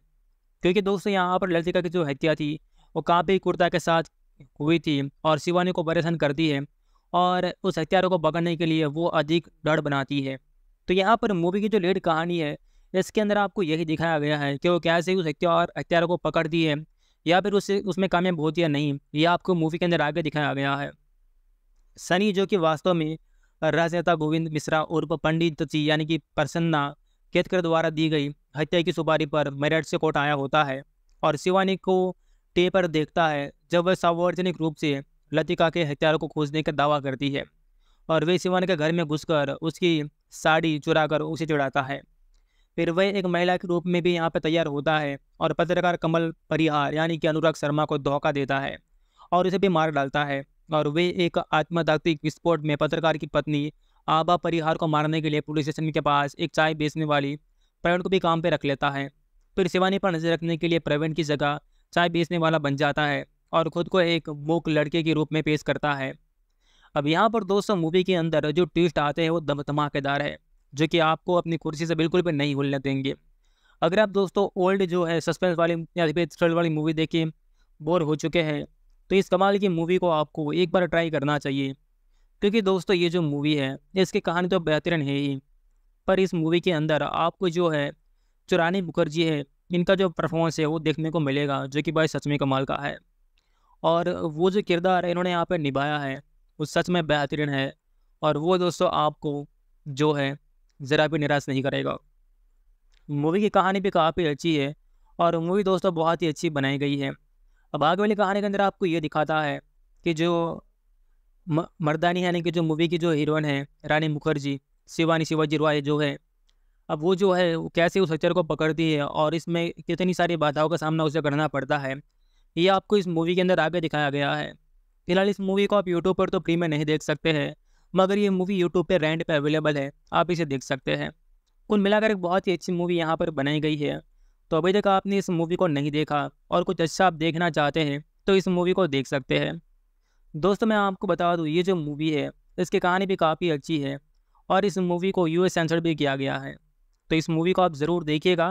S1: क्योंकि दोस्तों यहाँ पर ललिता की जो हत्या थी वो काफ़ी कुर्ता के साथ हुई थी और शिवानी को परेशान करती है और उस हत्यारों को पकड़ने के लिए वो अधिक डर बनाती है तो यहाँ पर मूवी की जो लेट कहानी है इसके अंदर आपको यही दिखाया गया है कि वो कैसे उस हत्यार हत्यारों को पकड़ दी है या फिर उससे उसमें कामयाब होती है नहीं ये आपको मूवी के अंदर आगे दिखाया गया है सनी जो कि वास्तव में राजनेता गोविंद मिश्रा उर्फ पंडित जी यानी कि प्रसन्ना केतकर द्वारा दी गई हत्या की सुपारी पर मेरठ से कोर्ट आया होता है और शिवानी को टे पर देखता है जब वह सार्वजनिक रूप से लतिका के हथियारों को खोजने का दावा करती है और वे शिवानी के घर में घुसकर उसकी साड़ी कर उसे चुड़ाता है फिर वह एक महिला के रूप में भी यहाँ पर तैयार होता है और पत्रकार कमल परिहार यानी कि अनुराग शर्मा को धोखा देता है और उसे भी मार डालता है और वे एक आत्मदात्विक विस्फोट में पत्रकार की पत्नी आबा परिहार को मारने के लिए पुलिस स्टेशन के पास एक चाय बेचने वाली प्रवीण को भी काम पर रख लेता है फिर शिवानी पर नज़र रखने के लिए प्रवीण की जगह चाय बेचने वाला बन जाता है और खुद को एक मूक लड़के के रूप में पेश करता है अब यहाँ पर दोस्तों मूवी के अंदर जो ट्विस्ट आते हैं वो दम धमाकेदार है जो कि आपको अपनी कुर्सी से बिल्कुल भी नहीं भूलने देंगे अगर आप दोस्तों ओल्ड जो है सस्पेंस वाली या फिर थ्रिल वाली मूवी देखें बोर हो चुके हैं तो इस कमाल की मूवी को आपको एक बार ट्राई करना चाहिए क्योंकि दोस्तों ये जो मूवी है इसकी कहानी तो बेहतरीन है ही पर इस मूवी के अंदर आपको जो है चुरानी मुखर्जी है इनका जो परफॉर्मेंस है वो देखने को मिलेगा जो कि भाई सच में कमाल का है और वो जो किरदार है इन्होंने यहाँ पर निभाया है वो सच में बेहतरीन है और वो दोस्तों आपको जो है ज़रा भी निराश नहीं करेगा मूवी की कहानी भी काफ़ी अच्छी है और मूवी दोस्तों बहुत ही अच्छी बनाई गई है अब आगे वाली कहानी के अंदर आपको ये दिखाता है कि जो मर्दानी यानी कि जो मूवी की जो हीरोइन है रानी मुखर्जी शिवानी शिवाजी रॉय जो है अब वो जो है वो कैसे उस हथियार को पकड़ती है और इसमें कितनी सारी बाधाओं का सामना उसे करना पड़ता है ये आपको इस मूवी के अंदर आगे दिखाया गया है फिलहाल इस मूवी को आप यूट्यूब पर तो फ्री में नहीं देख सकते हैं मगर ये मूवी यूट्यूब पर रेंट पर अवेलेबल है आप इसे देख सकते हैं कुल मिलाकर एक बहुत ही अच्छी मूवी यहाँ पर बनाई गई है तो अभी तक आपने इस मूवी को नहीं देखा और कुछ अच्छा आप देखना चाहते हैं तो इस मूवी को देख सकते हैं दोस्तों मैं आपको बता दूँ ये जो मूवी है इसकी कहानी भी काफ़ी अच्छी है और इस मूवी को यू सेंसर भी किया गया है तो इस मूवी को आप ज़रूर देखिएगा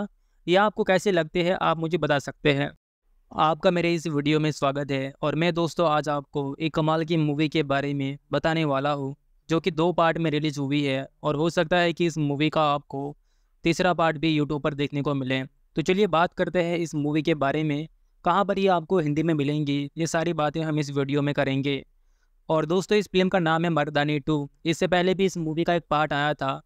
S1: या आपको कैसे लगते हैं आप मुझे बता सकते हैं आपका मेरे इस वीडियो में स्वागत है और मैं दोस्तों आज आपको एक कमाल की मूवी के बारे में बताने वाला हूँ जो कि दो पार्ट में रिलीज हुई है और हो सकता है कि इस मूवी का आपको तीसरा पार्ट भी यूट्यूब पर देखने को मिले तो चलिए बात करते हैं इस मूवी के बारे में कहाँ पर ये आपको हिंदी में मिलेंगी ये सारी बातें हम इस वीडियो में करेंगे और दोस्तों इस फिल्म का नाम है मर्दानी टू इससे पहले भी इस मूवी का एक पार्ट आया था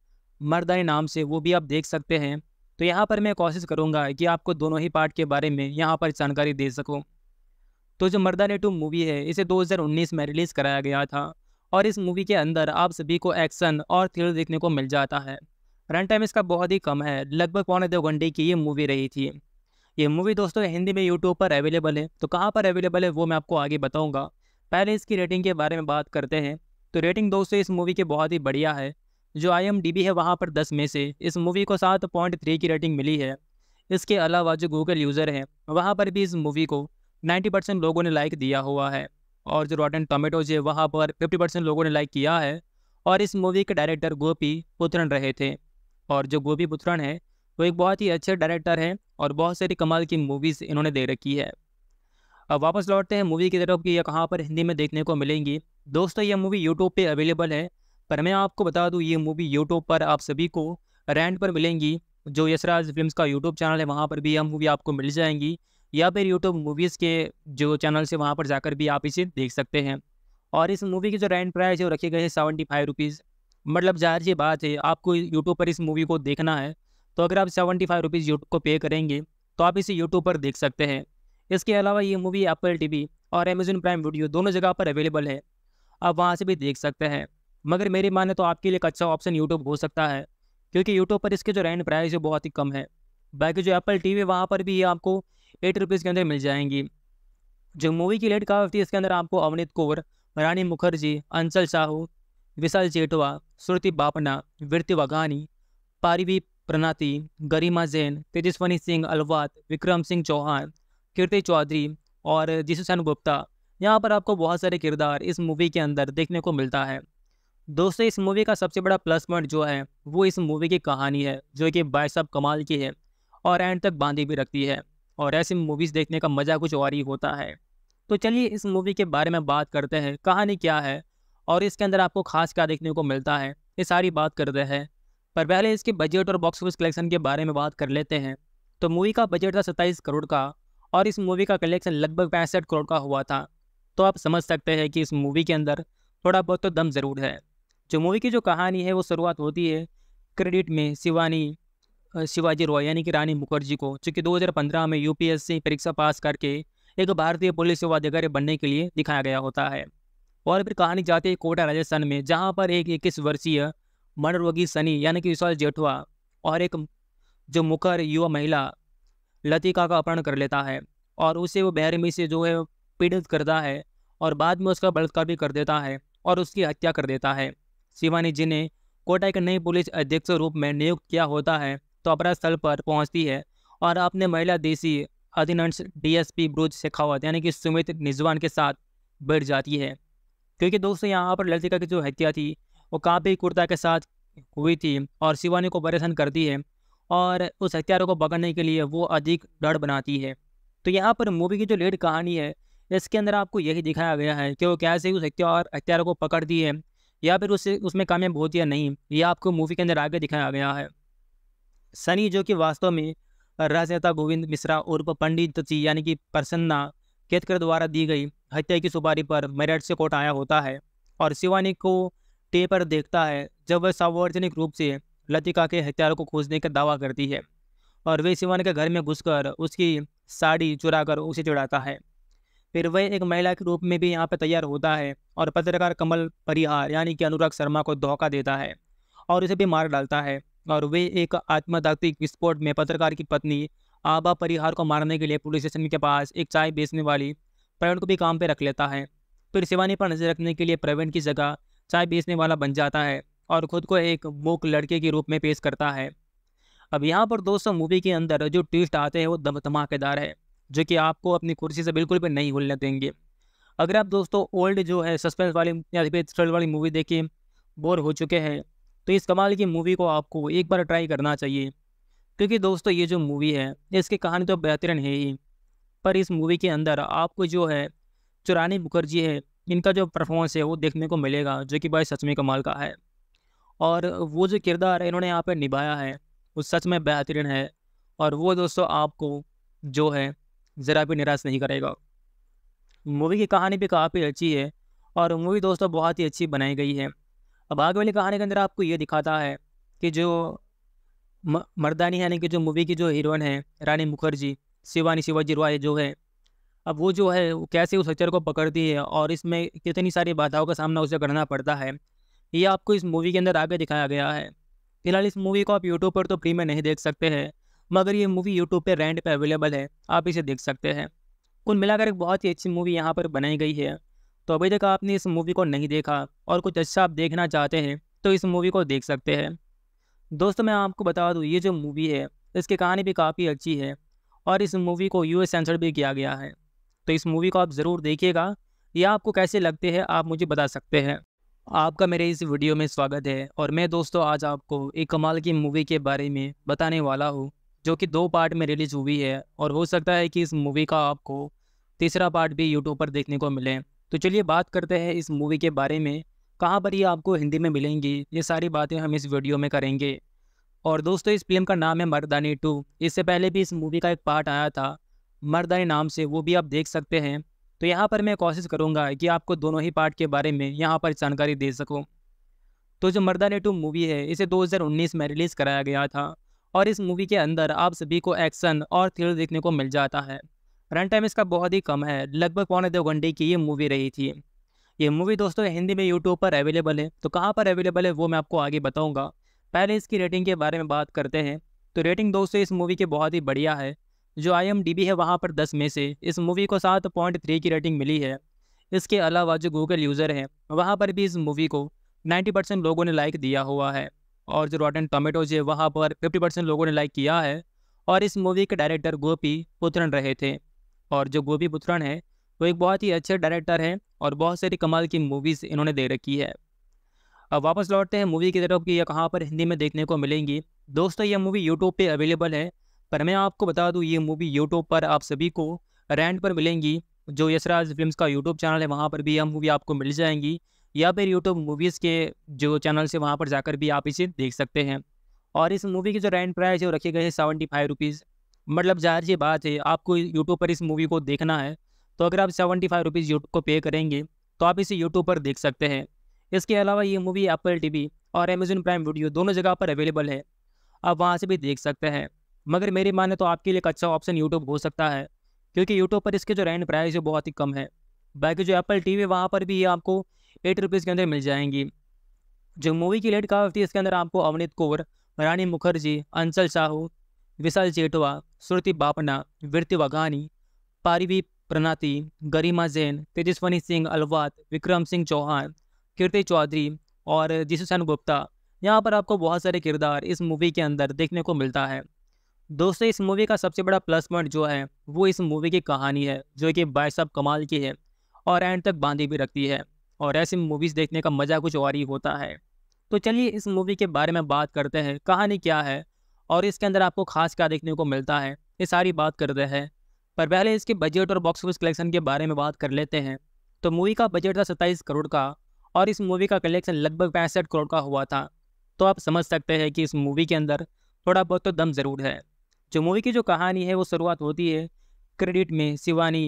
S1: मर्दानी नाम से वो भी आप देख सकते हैं तो यहाँ पर मैं कोशिश करूँगा कि आपको दोनों ही पार्ट के बारे में यहाँ पर जानकारी दे सकूँ तो जो मर्दानी टू मूवी है इसे 2019 में रिलीज़ कराया गया था और इस मूवी के अंदर आप सभी को एक्शन और थ्रिल देखने को मिल जाता है रन टाइम इसका बहुत ही कम है लगभग पौने दो घंटे की ये मूवी रही थी ये मूवी दोस्तों हिंदी में यूट्यूब पर अवेलेबल है तो कहाँ पर अवेलेबल है वो मैं आपको आगे बताऊँगा पहले इसकी रेटिंग के बारे में बात करते हैं तो रेटिंग दोस्तों इस मूवी की बहुत ही बढ़िया है जो आई है वहाँ पर दस में से इस मूवी को सात पॉइंट थ्री की रेटिंग मिली है इसके अलावा जो गूगल यूज़र हैं वहाँ पर भी इस मूवी को नाइन्टी परसेंट लोगों ने लाइक दिया हुआ है और जो रॉटन टोमेटोज है वहाँ पर फिफ्टी परसेंट लोगों ने लाइक किया है और इस मूवी के डायरेक्टर गोपी पुत्रन रहे थे और जो गोपी पुत्रन है वो एक बहुत ही अच्छे डायरेक्टर हैं और बहुत सारी कमाल की मूवीज़ इन्होंने दे रखी है अब वापस लौटते हैं मूवी की तरफ कि यह कहाँ पर हिंदी में देखने को मिलेंगी दोस्तों यह मूवी यूट्यूब पे अवेलेबल है पर मैं आपको बता दूँ ये मूवी यूट्यूब पर आप सभी को रेंट पर मिलेंगी जो यशराज फिल्म का यूट्यूब चैनल है वहाँ पर भी यह मूवी आपको मिल जाएंगी या फिर यूट्यूब मूवीज़ के जो चैनल से वहाँ पर जाकर भी आप इसे देख सकते हैं और इस मूवी की जो रेंट प्राइस है वो रखे गए हैं सेवेंटी फाइव रुपीज़ मतलब जाहिर सी बात है आपको यूट्यूब पर इस मूवी को देखना है तो अगर आप सेवेंटी फाइव रुपीज़ यूट्यूब को पे करेंगे तो आप इसे यूट्यूब पर देख सकते हैं इसके अलावा ये मूवी एप्पल टीवी और अमेजन प्राइम वीडियो दोनों जगह पर अवेलेबल है आप वहाँ से भी देख सकते हैं मगर मेरी माने तो आपके लिए एक अच्छा ऑप्शन यूट्यूब हो सकता है क्योंकि यूट्यूब पर इसके जो रेंट प्राइस है बहुत ही कम है बाकी जो एप्पल टी वी वहाँ पर भी ये आपको एट रुपीज़ के अंदर मिल जाएंगी जो मूवी की लेट कहा थी इसके अंदर आपको अवनीत कौर रानी मुखर्जी अंचल साहू विशाल जेटवा श्रुति बापना वृत्ति वघानी पारिवी प्रणाति गरिमा जैन तेजस्वनी सिंह अलवात विक्रम सिंह चौहान कीर्ति चौधरी और जिसुसैन गुप्ता यहाँ पर आपको बहुत सारे किरदार इस मूवी के अंदर देखने को मिलता है दोस्तों इस मूवी का सबसे बड़ा प्लस पॉइंट जो है वो इस मूवी की कहानी है जो कि बाय साहब कमाल की है और एंड तक बांधी भी रखती है और ऐसी मूवीज़ देखने का मज़ा कुछ और ही होता है तो चलिए इस मूवी के बारे में बात करते हैं कहानी क्या है और इसके अंदर आपको खास क्या देखने को मिलता है ये सारी बात करते हैं पर पहले इसके बजट और बॉक्स ऑफिस कलेक्शन के बारे में बात कर लेते हैं तो मूवी का बजट था सत्ताईस करोड़ का और इस मूवी का कलेक्शन लगभग पैंसठ करोड़ का हुआ था तो आप समझ सकते हैं कि इस मूवी के अंदर थोड़ा बहुत तो दम ज़रूर है जो मूवी की जो कहानी है वो शुरुआत होती है क्रेडिट में शिवानी शिवाजी रॉय यानी कि रानी मुखर्जी को जो कि 2015 में यूपीएससी परीक्षा पास करके एक भारतीय पुलिस सेवा अधिकारी बनने के लिए दिखाया गया होता है और फिर कहानी जाती है कोटा राजस्थान में जहाँ पर एक इक्कीस वर्षीय रोगी सनी यानी कि विशाल जेठवा और एक जो मुखर युवा महिला लतिका का अपहरण कर लेता है और उसे वो बहरमी से जो है पीड़ित करता है और बाद में उसका बलात्कार भी कर देता है और उसकी हत्या कर देता है शिवानी जी ने कोटा के नए पुलिस अध्यक्ष रूप में नियुक्त किया होता है तो अपराध स्थल पर पहुंचती है और अपने महिला देसी अधिनंश डीएसपी ब्रुज शेखावत यानी कि सुमित निजवान के साथ बैठ जाती है क्योंकि दोस्तों यहाँ पर लतिका की जो हत्या थी वो काफ़ी कुर्ता के साथ हुई थी और शिवानी को परेशान करती है और उस हथियारों को पकड़ने के लिए वो अधिक डर बनाती है तो यहाँ पर मूवी की जो लेट कहानी है इसके अंदर आपको यही दिखाया गया है कि वो कैसे उस हथियार हथियारों को पकड़ती है या फिर उसे उसमें कामयाब होती है नहीं ये आपको मूवी के अंदर आगे दिखाया गया है सनी जो कि वास्तव में राजनेता गोविंद मिश्रा उर्फ पंडित जी यानी कि प्रसन्ना केतकर द्वारा दी गई हत्या की सुपारी पर मेरठ से कोर्ट आया होता है और शिवानी को टे पर देखता है जब वह सार्वजनिक रूप से लतिका के हथियारों को खोजने का दावा करती है और वे शिवान के घर में घुसकर उसकी साड़ी चुरा कर उसे चुड़ाता है फिर वह एक महिला के रूप में भी यहाँ पर तैयार होता है और पत्रकार कमल परिहार यानी कि अनुराग शर्मा को धोखा देता है और उसे भी मार डालता है और वे एक आत्मदात्विक विस्फोट में पत्रकार की पत्नी आबा परिहार को मारने के लिए पुलिस स्टेशन के पास एक चाय बेचने वाली प्रवीण को भी काम पर रख लेता है फिर शिवानी पर नजर रखने के लिए प्रवीण की जगह चाय बेचने वाला बन जाता है और ख़ुद को एक मूक लड़के के रूप में पेश करता है अब यहाँ पर दोस्तों मूवी के अंदर जो ट्विस्ट आते हैं वो दम धमाकेदार है जो कि आपको अपनी कुर्सी से बिल्कुल भी नहीं भूलने देंगे अगर आप दोस्तों ओल्ड जो है सस्पेंस वाली या फिर थ्रिल वाली मूवी देखे बोर हो चुके हैं तो इस कमाल की मूवी को आपको एक बार ट्राई करना चाहिए क्योंकि दोस्तों ये जो मूवी है इसकी कहानी तो बेहतरीन है ही पर इस मूवी के अंदर आपको जो है चुरानी मुखर्जी है इनका जो परफॉर्मेंस है वो देखने को मिलेगा जो कि भाई सच में कमाल का है और वो जो किरदार है इन्होंने यहाँ पर निभाया है वो सच में बेहतरीन है और वो दोस्तों आपको जो है ज़रा भी निराश नहीं करेगा मूवी की कहानी भी काफ़ी अच्छी है और मूवी दोस्तों बहुत ही अच्छी बनाई गई है अब आगे वाली कहानी के अंदर आपको ये दिखाता है कि जो मर्दानी यानी कि जो मूवी की जो हीरोइन है रानी मुखर्जी शिवानी शिवाजी रॉय जो है अब वो जो है वो कैसे उस हचर को पकड़ती है और इसमें कितनी सारी बाधाओं का सामना उसे करना पड़ता है ये आपको इस मूवी के अंदर आगे दिखाया गया है फिलहाल इस मूवी को आप यूट्यूब पर तो फ्री में नहीं देख सकते हैं मगर ये मूवी यूट्यूब पर रेंट पर अवेलेबल है आप इसे देख सकते हैं कुल मिलाकर एक बहुत ही अच्छी मूवी यहाँ पर बनाई गई है तो अभी तक आपने इस मूवी को नहीं देखा और कुछ अच्छा आप देखना चाहते हैं तो इस मूवी को देख सकते हैं दोस्तों मैं आपको बता दूँ ये जो मूवी है इसकी कहानी भी काफ़ी अच्छी है और इस मूवी को यू सेंसर भी किया गया है तो इस मूवी को आप ज़रूर देखिएगा या आपको कैसे लगते हैं आप मुझे बता सकते हैं आपका मेरे इस वीडियो में स्वागत है और मैं दोस्तों आज आपको एक कमाल की मूवी के बारे में बताने वाला हूँ जो कि दो पार्ट में रिलीज हुई है और हो सकता है कि इस मूवी का आपको तीसरा पार्ट भी यूट्यूब पर देखने को मिले तो चलिए बात करते हैं इस मूवी के बारे में कहाँ पर ये आपको हिंदी में मिलेंगी ये सारी बातें हम इस वीडियो में करेंगे और दोस्तों इस फिल्म का नाम है मर्दानी टू इससे पहले भी इस मूवी का एक पार्ट आया था मर्दानी नाम से वो भी आप देख सकते हैं तो यहाँ पर मैं कोशिश करूँगा कि आपको दोनों ही पार्ट के बारे में यहाँ पर जानकारी दे सकूँ तो जो ने टू मूवी है इसे 2019 में रिलीज़ कराया गया था और इस मूवी के अंदर आप सभी को एक्शन और थ्रिल देखने को मिल जाता है रन टाइम इसका बहुत ही कम है लगभग पौने दो घंटे की ये मूवी रही थी ये मूवी दोस्तों हिंदी में यूट्यूब पर अवेलेबल है तो कहाँ पर अवेलेबल है वो मैं आपको आगे बताऊँगा पहले इसकी रेटिंग के बारे में बात करते हैं तो रेटिंग दोस्तों इस मूवी के बहुत ही बढ़िया है जो आई है वहाँ पर दस में से इस मूवी को सात पॉइंट थ्री की रेटिंग मिली है इसके अलावा जो गूगल यूज़र हैं वहाँ पर भी इस मूवी को नाइन्टी परसेंट लोगों ने लाइक दिया हुआ है और जो रॉटन टोमेटोज है वहाँ पर फिफ्टी परसेंट लोगों ने लाइक किया है और इस मूवी के डायरेक्टर गोपी पुत्रन रहे थे और जो गोपी पुत्रन है वो एक बहुत ही अच्छे डायरेक्टर हैं और बहुत सारी कमाल की मूवीज़ इन्होंने दे रखी है अब वापस लौटते हैं मूवी की तरफ कि यह कहाँ पर हिंदी में देखने को मिलेंगी दोस्तों यह मूवी यूट्यूब पर अवेलेबल है पर मैं आपको बता दूँ ये मूवी यूट्यूब पर आप सभी को रेंट पर मिलेंगी जो यशराज फिल्म्स का यूट्यूब चैनल है वहाँ पर भी यह मूवी आपको मिल जाएंगी या फिर यूट्यूब मूवीज़ के जो चैनल से वहाँ पर जाकर भी आप इसे देख सकते हैं और इस मूवी की जो रेंट प्राइस है वो रखे गए हैं सेवेंटी फाइव रुपीज़ मतलब जाहिर सी बात है आपको यूट्यूब पर इस मूवी को देखना है तो अगर आप सेवेंटी फाइव रुपीज़ यूट्यूब को पे करेंगे तो आप इसे यूट्यूब पर देख सकते हैं इसके अलावा ये मूवी एप्पल टी और अमेजन प्राइम वीडियो दोनों जगह पर अवेलेबल है आप वहाँ से भी देख सकते हैं मगर मेरी माने तो आपके लिए एक अच्छा ऑप्शन यूट्यूब हो सकता है क्योंकि यूट्यूब पर इसके जो रेंट प्राइस है बहुत ही कम है बाकी जो एप्पल टी वी वहाँ पर भी ये आपको एट रुपीज़ के अंदर मिल जाएंगी जो मूवी की लेट काफ्ट थी इसके अंदर आपको अवनीत कौर रानी मुखर्जी अंचल साहू विशाल जेटवा श्रुति बापना वृत्ति वघानी पारिवी प्रणाति गरिमा जैन तेजस्वनी सिंह अलवात विक्रम सिंह चौहान कीर्ति चौधरी और जिसुसैन गुप्ता यहाँ पर आपको बहुत सारे किरदार इस मूवी के अंदर देखने को मिलता है दोस्तों इस मूवी का सबसे बड़ा प्लस पॉइंट जो है वो इस मूवी की कहानी है जो कि बायसअप कमाल की है और एंड तक बांधी भी रखती है और ऐसी मूवीज़ देखने का मज़ा कुछ और ही होता है तो चलिए इस मूवी के बारे में बात करते हैं कहानी क्या है और इसके अंदर आपको खास क्या देखने को मिलता है ये सारी बात करते हैं पर पहले इसके बजट और बॉक्स ऑफिस कलेक्शन के बारे में बात कर लेते हैं तो मूवी का बजट था सत्ताईस करोड़ का और इस मूवी का कलेक्शन लगभग पैंसठ करोड़ का हुआ था तो आप समझ सकते हैं कि इस मूवी के अंदर थोड़ा बहुत तो दम ज़रूर है जो मूवी की जो कहानी है वो शुरुआत होती है क्रेडिट में शिवानी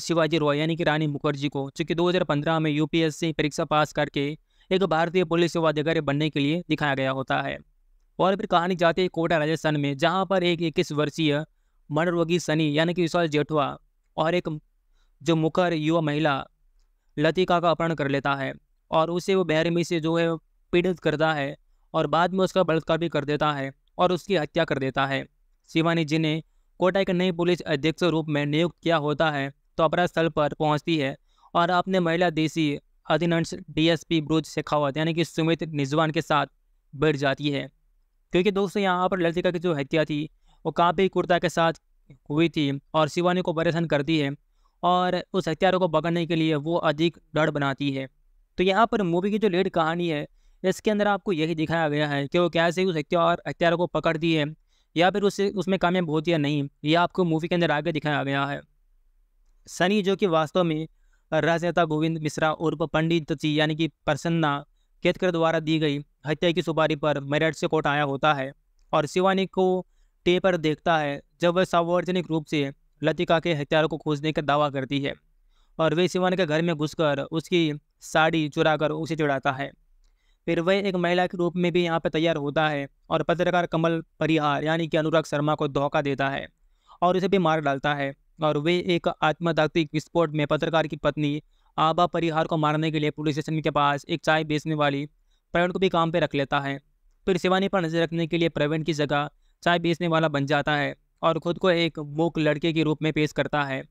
S1: शिवाजी रॉय यानी कि रानी मुखर्जी को जो कि 2015 में यूपीएससी परीक्षा पास करके एक भारतीय पुलिस सेवा अधिकारी बनने के लिए दिखाया गया होता है और फिर कहानी जाती है कोटा राजस्थान में जहाँ पर एक इक्कीस वर्षीय मनोरोगी सनी यानी कि विशाल जेठवा और एक जो मुखर युवा महिला लतिका का अपहरण कर लेता है और उसे वो बहरमी से जो है पीड़ित करता है और बाद में उसका बलात्कार भी कर देता है और उसकी हत्या कर देता है शिवानी जी ने कोटा के नई पुलिस अध्यक्ष रूप में नियुक्त किया होता है तो अपराध स्थल पर पहुंचती है और अपने महिला देसी अधिनंश डीएसपी ब्रुज शेखावत यानी कि सुमित निजवान के साथ बैठ जाती है क्योंकि दोस्तों यहाँ पर लड़की की जो हत्या थी वो काफ़ी कुर्ता के साथ हुई थी और शिवानी को परेशान करती है और उस हत्यारों को पकड़ने के लिए वो अधिक डर बनाती है तो यहाँ पर मूवी की जो लेट कहानी है इसके अंदर आपको यही दिखाया गया है कि वो कैसे उस हत्या और हत्यारों को पकड़ती है या फिर उससे उसमें कामयाब होती या नहीं ये आपको मूवी के अंदर आगे दिखाया गया है सनी जो कि वास्तव में राजनेता गोविंद मिश्रा उर्फ पंडित जी यानी कि प्रसन्ना केतकर द्वारा दी गई हत्या की सुपारी पर मेरठ से कोर्ट आया होता है और शिवानी को टे पर देखता है जब वह सार्वजनिक रूप से लतिका के हत्यारों को खोजने का दावा करती है और वे शिवानी के घर में घुसकर उसकी साड़ी चुराकर उसे चुड़ाता है फिर वह एक महिला के रूप में भी यहाँ पर तैयार होता है और पत्रकार कमल परिहार यानी कि अनुराग शर्मा को धोखा देता है और उसे भी मार डालता है और वे एक आत्मदात्विक विस्फोट में पत्रकार की पत्नी आबा परिहार को मारने के लिए पुलिस स्टेशन के पास एक चाय बेचने वाली प्रवीण को भी काम पर रख लेता है फिर शिवानी पर नजर रखने के लिए प्रवीण की जगह चाय बेचने वाला बन जाता है और खुद को एक मूक लड़के के रूप में पेश करता है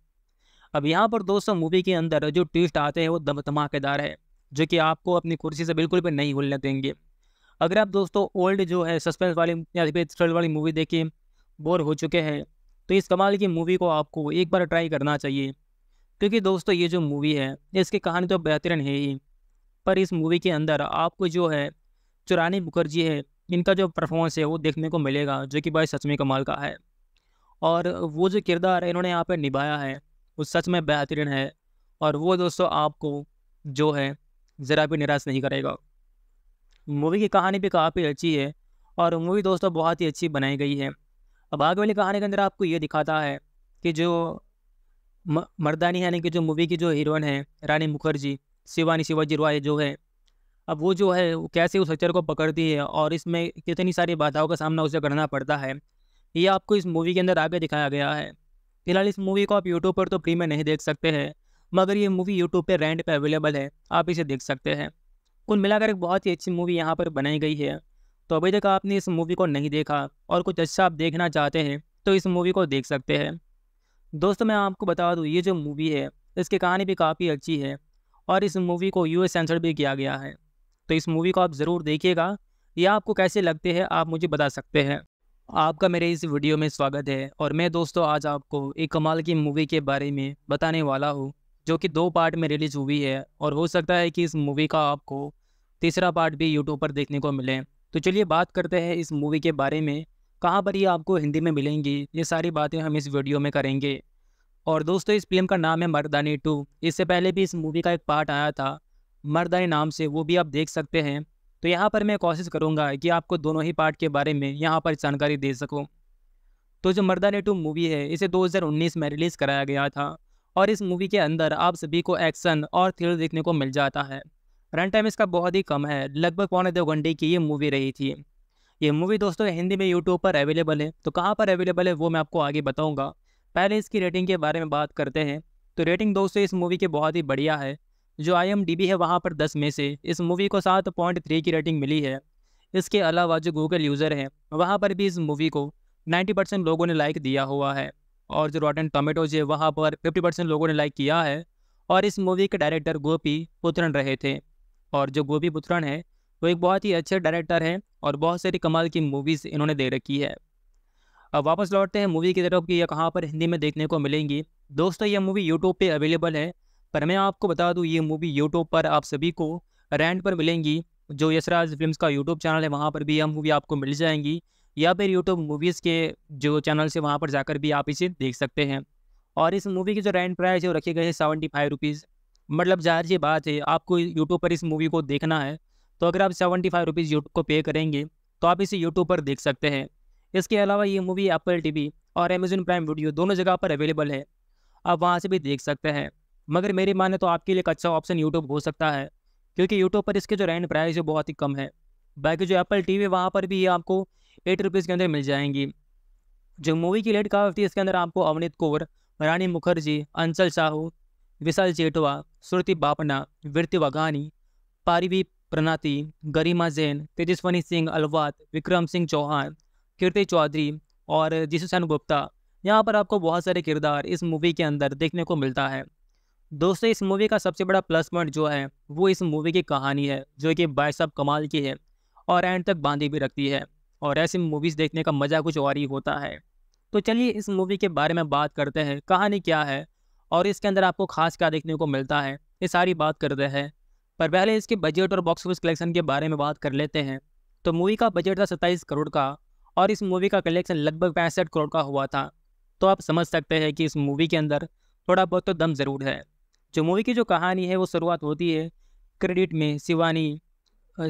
S1: अब यहाँ पर दोस्तों मूवी के अंदर जो ट्विस्ट आते हैं वो दम धमाकेदार है जो कि आपको अपनी कुर्सी से बिल्कुल भी नहीं हिलने देंगे अगर आप दोस्तों ओल्ड जो है सस्पेंस वाली या फिर थ्रिल वाली मूवी देखें बोर हो चुके हैं तो इस कमाल की मूवी को आपको एक बार ट्राई करना चाहिए क्योंकि दोस्तों ये जो मूवी है इसकी कहानी तो बेहतरीन है ही पर इस मूवी के अंदर आपको जो है चुरानी मुखर्जी है इनका जो परफॉर्मेंस है वो देखने को मिलेगा जो कि भाई सच में कमाल का है और वो जो किरदार है इन्होंने यहाँ पर निभाया है वो सच में बेहतरीन है और वो दोस्तों आपको जो है ज़रा भी निराश नहीं करेगा मूवी की कहानी भी काफ़ी अच्छी है और मूवी दोस्तों बहुत ही अच्छी बनाई गई है अब आगे वाली कहानी के अंदर आपको ये दिखाता है कि जो मर्दानी यानी कि जो मूवी की जो हीरोइन है रानी मुखर्जी शिवानी शिवाजी रॉय जो है अब वो जो है वो कैसे उस हथियार को पकड़ती है और इसमें कितनी सारी बाधाओं का सामना उसे करना पड़ता है ये आपको इस मूवी के अंदर आगे दिखाया गया है फिलहाल इस मूवी को आप यूट्यूब पर तो फ्री में नहीं देख सकते हैं मगर ये मूवी यूट्यूब पर रेंट पर अवेलेबल है आप इसे देख सकते हैं कुल मिलाकर एक बहुत ही अच्छी मूवी यहाँ पर बनाई गई है तो अभी तक आपने इस मूवी को नहीं देखा और कुछ अच्छा आप देखना चाहते हैं तो इस मूवी को देख सकते हैं दोस्तों मैं आपको बता दूँ ये जो मूवी है इसकी कहानी भी काफ़ी अच्छी है और इस मूवी को यू सेंसर भी किया गया है तो इस मूवी को आप ज़रूर देखिएगा या आपको कैसे लगते हैं आप मुझे बता सकते हैं आपका मेरे इस वीडियो में स्वागत है और मैं दोस्तों आज आपको एक कमाल की मूवी के बारे में बताने वाला हूँ जो कि दो पार्ट में रिलीज हुई है और हो सकता है कि इस मूवी का आपको तीसरा पार्ट भी यूट्यूब पर देखने को मिले तो चलिए बात करते हैं इस मूवी के बारे में कहाँ पर ये आपको हिंदी में मिलेंगी ये सारी बातें हम इस वीडियो में करेंगे और दोस्तों इस फिल्म का नाम है मर्दानी टू इससे पहले भी इस मूवी का एक पार्ट आया था मर्दानी नाम से वो भी आप देख सकते हैं तो यहाँ पर मैं कोशिश करूँगा कि आपको दोनों ही पार्ट के बारे में यहाँ पर जानकारी दे सकूँ तो जो मर्दानी टू मूवी है इसे 2019 में रिलीज़ कराया गया था और इस मूवी के अंदर आप सभी को एक्शन और थ्रिल देखने को मिल जाता है रन टाइम इसका बहुत ही कम है लगभग पौने दो घंटे की ये मूवी रही थी ये मूवी दोस्तों हिंदी में यूट्यूब पर अवेलेबल है तो कहाँ पर अवेलेबल है वो मैं आपको आगे बताऊँगा पहले इसकी रेटिंग के बारे में बात करते हैं तो रेटिंग दोस्तों इस मूवी की बहुत ही बढ़िया है जो आई है वहाँ पर दस में से इस मूवी को सात पॉइंट थ्री की रेटिंग मिली है इसके अलावा जो गूगल यूज़र हैं वहाँ पर भी इस मूवी को 90 परसेंट लोगों ने लाइक दिया हुआ है और जो रॉटन टोमेटोज है वहाँ पर फिफ्टी परसेंट लोगों ने लाइक किया है और इस मूवी के डायरेक्टर गोपी पुत्रन रहे थे और जो गोपी पुत्रन है वो एक बहुत ही अच्छे डायरेक्टर हैं और बहुत सारी कमाल की मूवीज़ इन्होंने दे रखी है अब वापस लौटते हैं मूवी की तरफ कि यह कहाँ पर हिंदी में देखने को मिलेंगी दोस्तों यह मूवी यूट्यूब पर अवेलेबल है पर मैं आपको बता दूँ ये मूवी यूट्यूब पर आप सभी को रेंट पर मिलेंगी जो यशराज फिल्म का यूट्यूब चैनल है वहाँ पर भी यह मूवी आपको मिल जाएंगी या फिर यूट्यूब मूवीज़ के जो चैनल से वहाँ पर जाकर भी आप इसे देख सकते हैं और इस मूवी की जो रेंट प्राइस है वो रखे गए हैं सेवेंटी फाइव रुपीज़ मतलब जाहिर सी बात है आपको यूट्यूब पर इस मूवी को देखना है तो अगर आप सेवेंटी फाइव रुपीज़ यूट्यूब को पे करेंगे तो आप इसे यूट्यूब पर देख सकते हैं इसके अलावा ये मूवी एप्पल टी और अमेजन प्राइम वीडियो दोनों जगह पर अवेलेबल है आप वहाँ से भी देख सकते हैं मगर मेरी माने तो आपके लिए एक अच्छा ऑप्शन यूट्यूब हो सकता है क्योंकि यूट्यूब पर इसके जो रेंट प्राइस है बहुत ही कम है बाकी जो एप्पल टी वी वहाँ पर भी आपको एट रुपीज़ के अंदर मिल जाएंगी जो मूवी की लेट कहा थी इसके अंदर आपको अवनीत कौर रानी मुखर्जी अंचल साहू विशाल जेटवा श्रुति बापना वृत्ति वघानी पारिवी प्रणाति गरिमा जैन तेजस्वनी सिंह अलवात विक्रम सिंह चौहान कीर्ति चौधरी और जिसुसैन गुप्ता यहाँ पर आपको बहुत सारे किरदार इस मूवी के अंदर देखने को मिलता है दोस्तों इस मूवी का सबसे बड़ा प्लस पॉइंट जो है वो इस मूवी की कहानी है जो कि बाय कमाल की है और एंड तक बांधी भी रखती है और ऐसी मूवीज़ देखने का मज़ा कुछ और ही होता है तो चलिए इस मूवी के बारे में बात करते हैं कहानी क्या है और इसके अंदर आपको खास क्या देखने को मिलता है ये सारी बात करते हैं पर पहले इसके बजट और बॉक्स ऑफिस कलेक्शन के बारे में बात कर लेते हैं तो मूवी का बजट था सत्ताईस करोड़ का और इस मूवी का कलेक्शन लगभग पैंसठ करोड़ का हुआ था तो आप समझ सकते हैं कि इस मूवी के अंदर थोड़ा बहुत तो दम ज़रूर है जो मूवी की जो कहानी है वो शुरुआत होती है क्रेडिट में शिवानी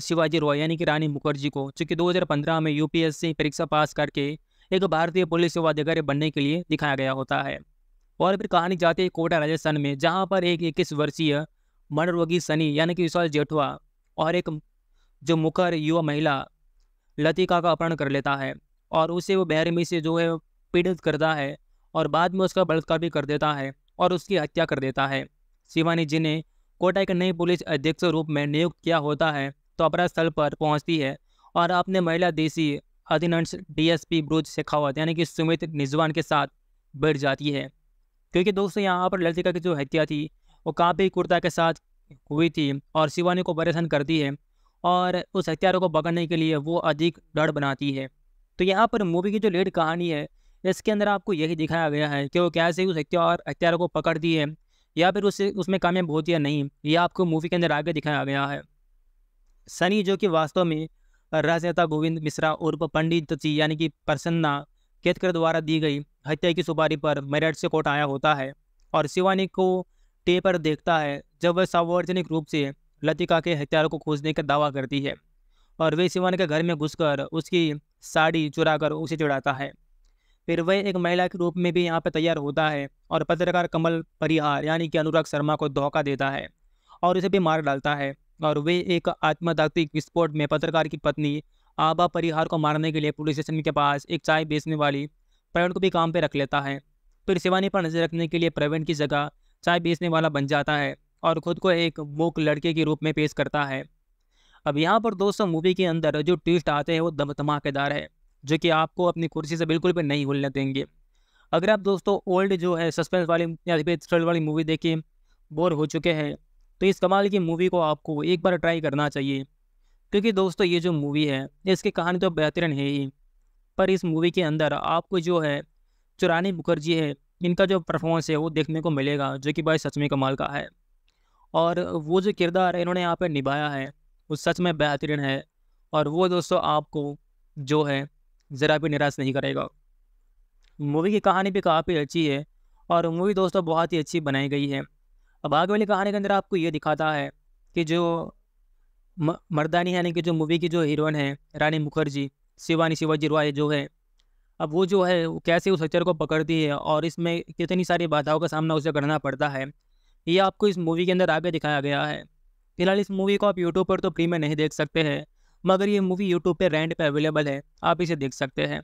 S1: शिवाजी रॉय यानी कि रानी मुखर्जी को चूँकि 2015 में यूपीएससी परीक्षा पास करके एक भारतीय पुलिस सेवा अधिकारी बनने के लिए दिखाया गया होता है और फिर कहानी जाती है कोटा राजस्थान में जहाँ पर एक इक्कीस वर्षीय रोगी सनी यानी कि विशाल जेठवा और एक जो मुखर युवा महिला लतिका का अपहरण कर लेता है और उसे वो बहरमी से जो है पीड़ित करता है और बाद में उसका बलात्कार भी कर देता है और उसकी हत्या कर देता है शिवानी जी ने कोटा के नए पुलिस अध्यक्ष रूप में नियुक्त किया होता है तोपरा स्थल पर पहुंचती है और अपने महिला देसी अधिनंश डीएसपी ब्रुज शेखावत यानी कि सुमित निजवान के साथ बैठ जाती है क्योंकि दोस्तों यहाँ पर ललिता की जो हत्या थी वो काफ़ी कुर्ता के साथ हुई थी और शिवानी को परेशान करती है और उस हत्यारों को पकड़ने के लिए वो अधिक डर बनाती है तो यहाँ पर मूवी की जो लेट कहानी है इसके अंदर आपको यही दिखाया गया है कि वो कैसे उस हत्यार हत्यारों को पकड़ती है या फिर उससे उसमें कामयाब होती है नहीं यह आपको मूवी के अंदर आगे दिखाया गया है सनी जो कि वास्तव में राजनेता गोविंद मिश्रा उर्फ पंडित जी यानी कि प्रसन्ना केतकर द्वारा दी गई हत्या की सुपारी पर मेरठ से कोर्ट आया होता है और शिवानी को टे पर देखता है जब वह सार्वजनिक रूप से लतिका के हत्यारों को खोजने का दावा करती है और वे शिवानी के घर में घुसकर उसकी साड़ी चुरा कर उसे चुड़ाता है फिर वह एक महिला के रूप में भी यहाँ पर तैयार होता है और पत्रकार कमल परिहार यानी कि अनुराग शर्मा को धोखा देता है और उसे भी मार डालता है और वे एक आत्मदात्विक विस्फोट में पत्रकार की पत्नी आबा परिहार को मारने के लिए पुलिस स्टेशन के पास एक चाय बेचने वाली प्रवीण को भी काम पर रख लेता है फिर शिवानी पर नजर रखने के लिए प्रवीण की जगह चाय बेचने वाला बन जाता है और खुद को एक मूक लड़के के रूप में पेश करता है अब यहाँ पर दोस्तों मूवी के अंदर जो ट्विस्ट आते हैं वो दम धमाकेदार है जो कि आपको अपनी कुर्सी से बिल्कुल भी नहीं भूलने देंगे अगर आप दोस्तों ओल्ड जो है सस्पेंस वाली या फिर थ्रिल वाली मूवी देखें बोर हो चुके हैं तो इस कमाल की मूवी को आपको एक बार ट्राई करना चाहिए क्योंकि दोस्तों ये जो मूवी है इसकी कहानी तो बेहतरीन है ही पर इस मूवी के अंदर आपको जो है जो रानी मुखर्जी है इनका जो परफॉर्मेंस है वो देखने को मिलेगा जो कि भाई सच में कमाल का है और वो जो किरदार इन्होंने यहाँ पर निभाया है वो सच में बेहतरीन है और वो दोस्तों आपको जो है ज़रा भी निराश नहीं करेगा मूवी की कहानी भी काफ़ी अच्छी है और मूवी दोस्तों बहुत ही अच्छी बनाई गई है अब आगे वाली कहानी के अंदर आपको ये दिखाता है कि जो मर्दानी यानी कि जो मूवी की जो हीरोइन है रानी मुखर्जी शिवानी शिवाजी रॉय जो है अब वो जो है वो कैसे उस हक्चर को पकड़ती है और इसमें कितनी सारी बाधाओं का सामना उसे करना पड़ता है ये आपको इस मूवी के अंदर आगे दिखाया गया है फिलहाल इस मूवी को आप यूट्यूब पर तो फ्री में नहीं देख सकते हैं मगर ये मूवी यूट्यूब पर रेंट पर अवेलेबल है आप इसे देख सकते हैं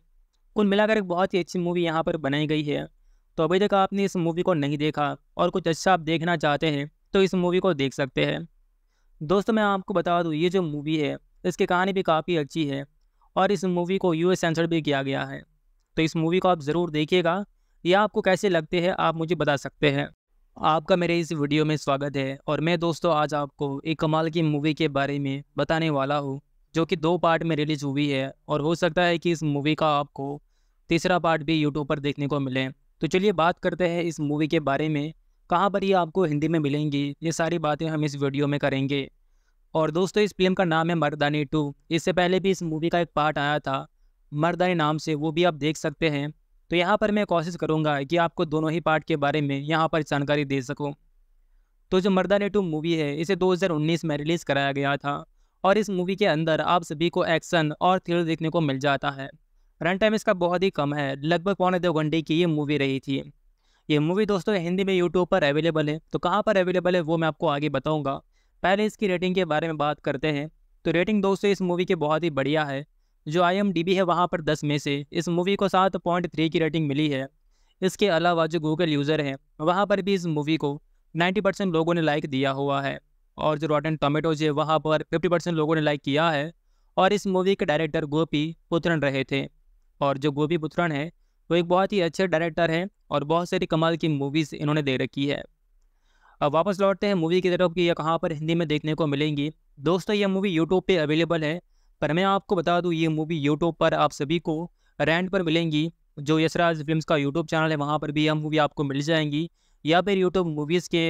S1: कुल मिलाकर एक बहुत ही अच्छी मूवी यहाँ पर बनाई गई है तो अभी तक आपने इस मूवी को नहीं देखा और कुछ अच्छा आप देखना चाहते हैं तो इस मूवी को देख सकते हैं दोस्तों मैं आपको बता दूँ ये जो मूवी है इसकी कहानी भी काफ़ी अच्छी है और इस मूवी को यू सेंसर भी किया गया है तो इस मूवी को आप ज़रूर देखिएगा या आपको कैसे लगते हैं आप मुझे बता सकते हैं आपका मेरे इस वीडियो में स्वागत है और मैं दोस्तों आज आपको एक कमाल की मूवी के बारे में बताने वाला हूँ जो कि दो पार्ट में रिलीज हुई है और हो सकता है कि इस मूवी का आपको तीसरा पार्ट भी यूट्यूब पर देखने को मिले तो चलिए बात करते हैं इस मूवी के बारे में कहाँ पर ये आपको हिंदी में मिलेंगी ये सारी बातें हम इस वीडियो में करेंगे और दोस्तों इस फिल्म का नाम है मर्दानी टू इससे पहले भी इस मूवी का एक पार्ट आया था मर्दानी नाम से वो भी आप देख सकते हैं तो यहाँ पर मैं कोशिश करूँगा कि आपको दोनों ही पार्ट के बारे में यहाँ पर जानकारी दे सकूँ तो जो मर्दानी टू मूवी है इसे 2019 में रिलीज़ कराया गया था और इस मूवी के अंदर आप सभी को एक्शन और थ्रिल देखने को मिल जाता है रन टाइम इसका बहुत ही कम है लगभग पौने दो घंटे की ये मूवी रही थी ये मूवी दोस्तों हिंदी में यूट्यूब पर अवेलेबल है तो कहाँ पर अवेलेबल है वो मैं आपको आगे बताऊँगा पहले इसकी रेटिंग के बारे में बात करते हैं तो रेटिंग दोस्तों इस मूवी की बहुत ही बढ़िया है जो आई है वहाँ पर दस में से इस मूवी को सात पॉइंट थ्री की रेटिंग मिली है इसके अलावा जो गूगल यूज़र हैं वहाँ पर भी इस मूवी को नाइन्टी परसेंट लोगों ने लाइक दिया हुआ है और जो रॉटन टोमेटोज है वहाँ पर फिफ्टी परसेंट लोगों ने लाइक किया है और इस मूवी के डायरेक्टर गोपी पुत्रन रहे थे और जो गोभी बुथरन है वो एक बहुत ही अच्छे डायरेक्टर हैं और बहुत सारी कमाल की मूवीज़ इन्होंने दे रखी है अब वापस लौटते हैं मूवी की तरफ कि यह कहाँ पर हिंदी में देखने को मिलेंगी दोस्तों यह मूवी यूट्यूब पर अवेलेबल है पर मैं आपको बता दूँ ये मूवी यूट्यूब पर आप सभी को रेंट पर मिलेंगी जो यशराज फिल्म का यूट्यूब चैनल है वहाँ पर भी यह मूवी आपको मिल जाएंगी या फिर यूट्यूब मूवीज़ के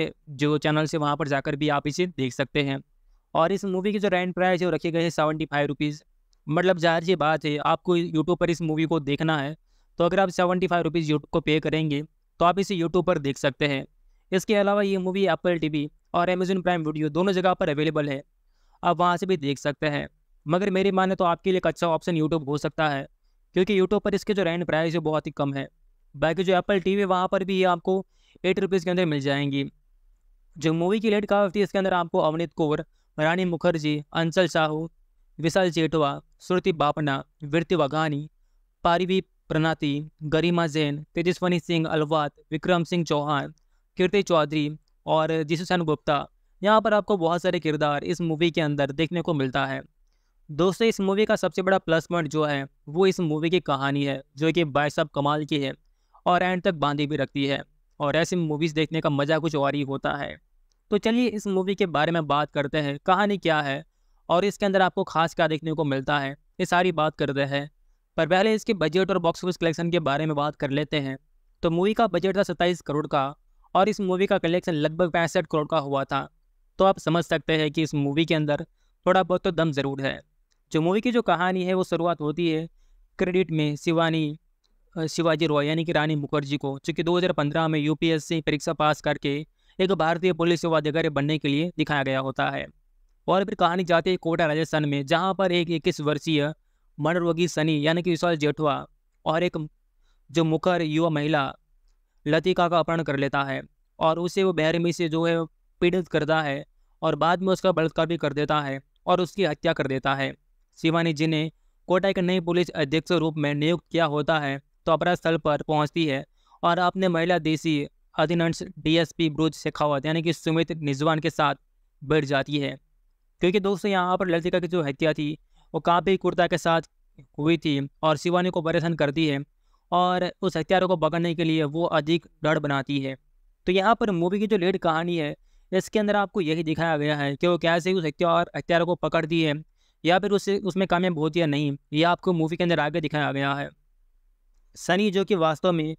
S1: जो चैनल से वहाँ पर जाकर भी आप इसे देख सकते हैं और इस मूवी की जो रेंट प्राइस है वो रखे गए हैं सेवेंटी फाइव रुपीज़ मतलब जाहिर सी बात है आपको यूट्यूब पर इस मूवी को देखना है तो अगर आप सेवेंटी फाइव रुपीज़ यूट्यूब को पे करेंगे तो आप इसे यूट्यूब पर देख सकते हैं इसके अलावा ये मूवी एप्पल टी और अमेजन प्राइम वीडियो दोनों जगह पर अवेलेबल है आप वहाँ से भी देख सकते हैं मगर मेरी माने तो आपके लिए एक अच्छा ऑप्शन यूट्यूब हो सकता है क्योंकि यूट्यूब पर इसके जो रेंट प्राइस है बहुत ही कम है बाकी जो एप्पल टी वी वहाँ पर भी ये आपको एट रुपीज़ के अंदर मिल जाएंगी जो मूवी की कहा होती है इसके अंदर आपको अवनीत कौर रानी मुखर्जी अंचल साहू विशाल जेटवा श्रुति बापना वृत्ति वगानी पारिवी प्रणाति गरिमा जैन तेजस्वनी सिंह अलवात विक्रम सिंह चौहान कीर्ति चौधरी और जिसुसैन गुप्ता यहाँ पर आपको बहुत सारे किरदार इस मूवी के अंदर देखने को मिलता है दोस्तों इस मूवी का सबसे बड़ा प्लस पॉइंट जो है वो इस मूवी की कहानी है जो कि भाई कमाल की है और एंड तक बांधी भी रखती है और ऐसी मूवीज़ देखने का मज़ा कुछ और ही होता है तो चलिए इस मूवी के बारे में बात करते हैं कहानी क्या है और इसके अंदर आपको खास क्या देखने को मिलता है ये सारी बात करते हैं पर पहले इसके बजट और बॉक्स ऑफिस कलेक्शन के बारे में बात कर लेते हैं तो मूवी का बजट था सत्ताईस करोड़ का और इस मूवी का कलेक्शन लगभग पैंसठ करोड़ का हुआ था तो आप समझ सकते हैं कि इस मूवी के अंदर थोड़ा बहुत तो दम ज़रूर है जो मूवी की जो कहानी है वो शुरुआत होती है क्रेडिट में शिवानी शिवाजी रॉय यानी कि रानी मुखर्जी को चूँकि 2015 में यूपीएससी परीक्षा पास करके एक भारतीय पुलिस सेवा अधिकारी बनने के लिए दिखाया गया होता है और फिर कहानी जाती है कोटा राजस्थान में जहाँ पर एक इक्कीस वर्षीय मनोरोगी सनी यानी कि विशाल जेठवा और एक जो मुखर युवा महिला लतिका का अपहरण कर लेता है और उसे वो बहरमी से जो है पीड़ित करता है और बाद में उसका बलात्कार भी कर देता है और उसकी हत्या कर देता है शिवानी जी ने कोटा के नए पुलिस अध्यक्ष रूप में नियुक्त किया होता है तो अपराध स्थल पर पहुंचती है और अपने महिला देसी अधिनंश डीएसपी ब्रुज शेखावत यानी कि सुमित निजवान के साथ बैठ जाती है क्योंकि दोस्तों यहाँ पर ललिता की जो हत्या थी वो काफ़ी कुर्ता के साथ हुई थी और शिवानी को परेशान करती है और उस हत्यारों को पकड़ने के लिए वो अधिक डर बनाती है तो यहाँ पर मूवी की जो लेट कहानी है इसके अंदर आपको यही दिखाया गया है कि वो कैसे उस हत्यार हत्यारों को पकड़ दी है या फिर उसे उसमें कामयाब होती है नहीं ये आपको मूवी के अंदर आगे दिखाया गया है सनी जो कि वास्तव में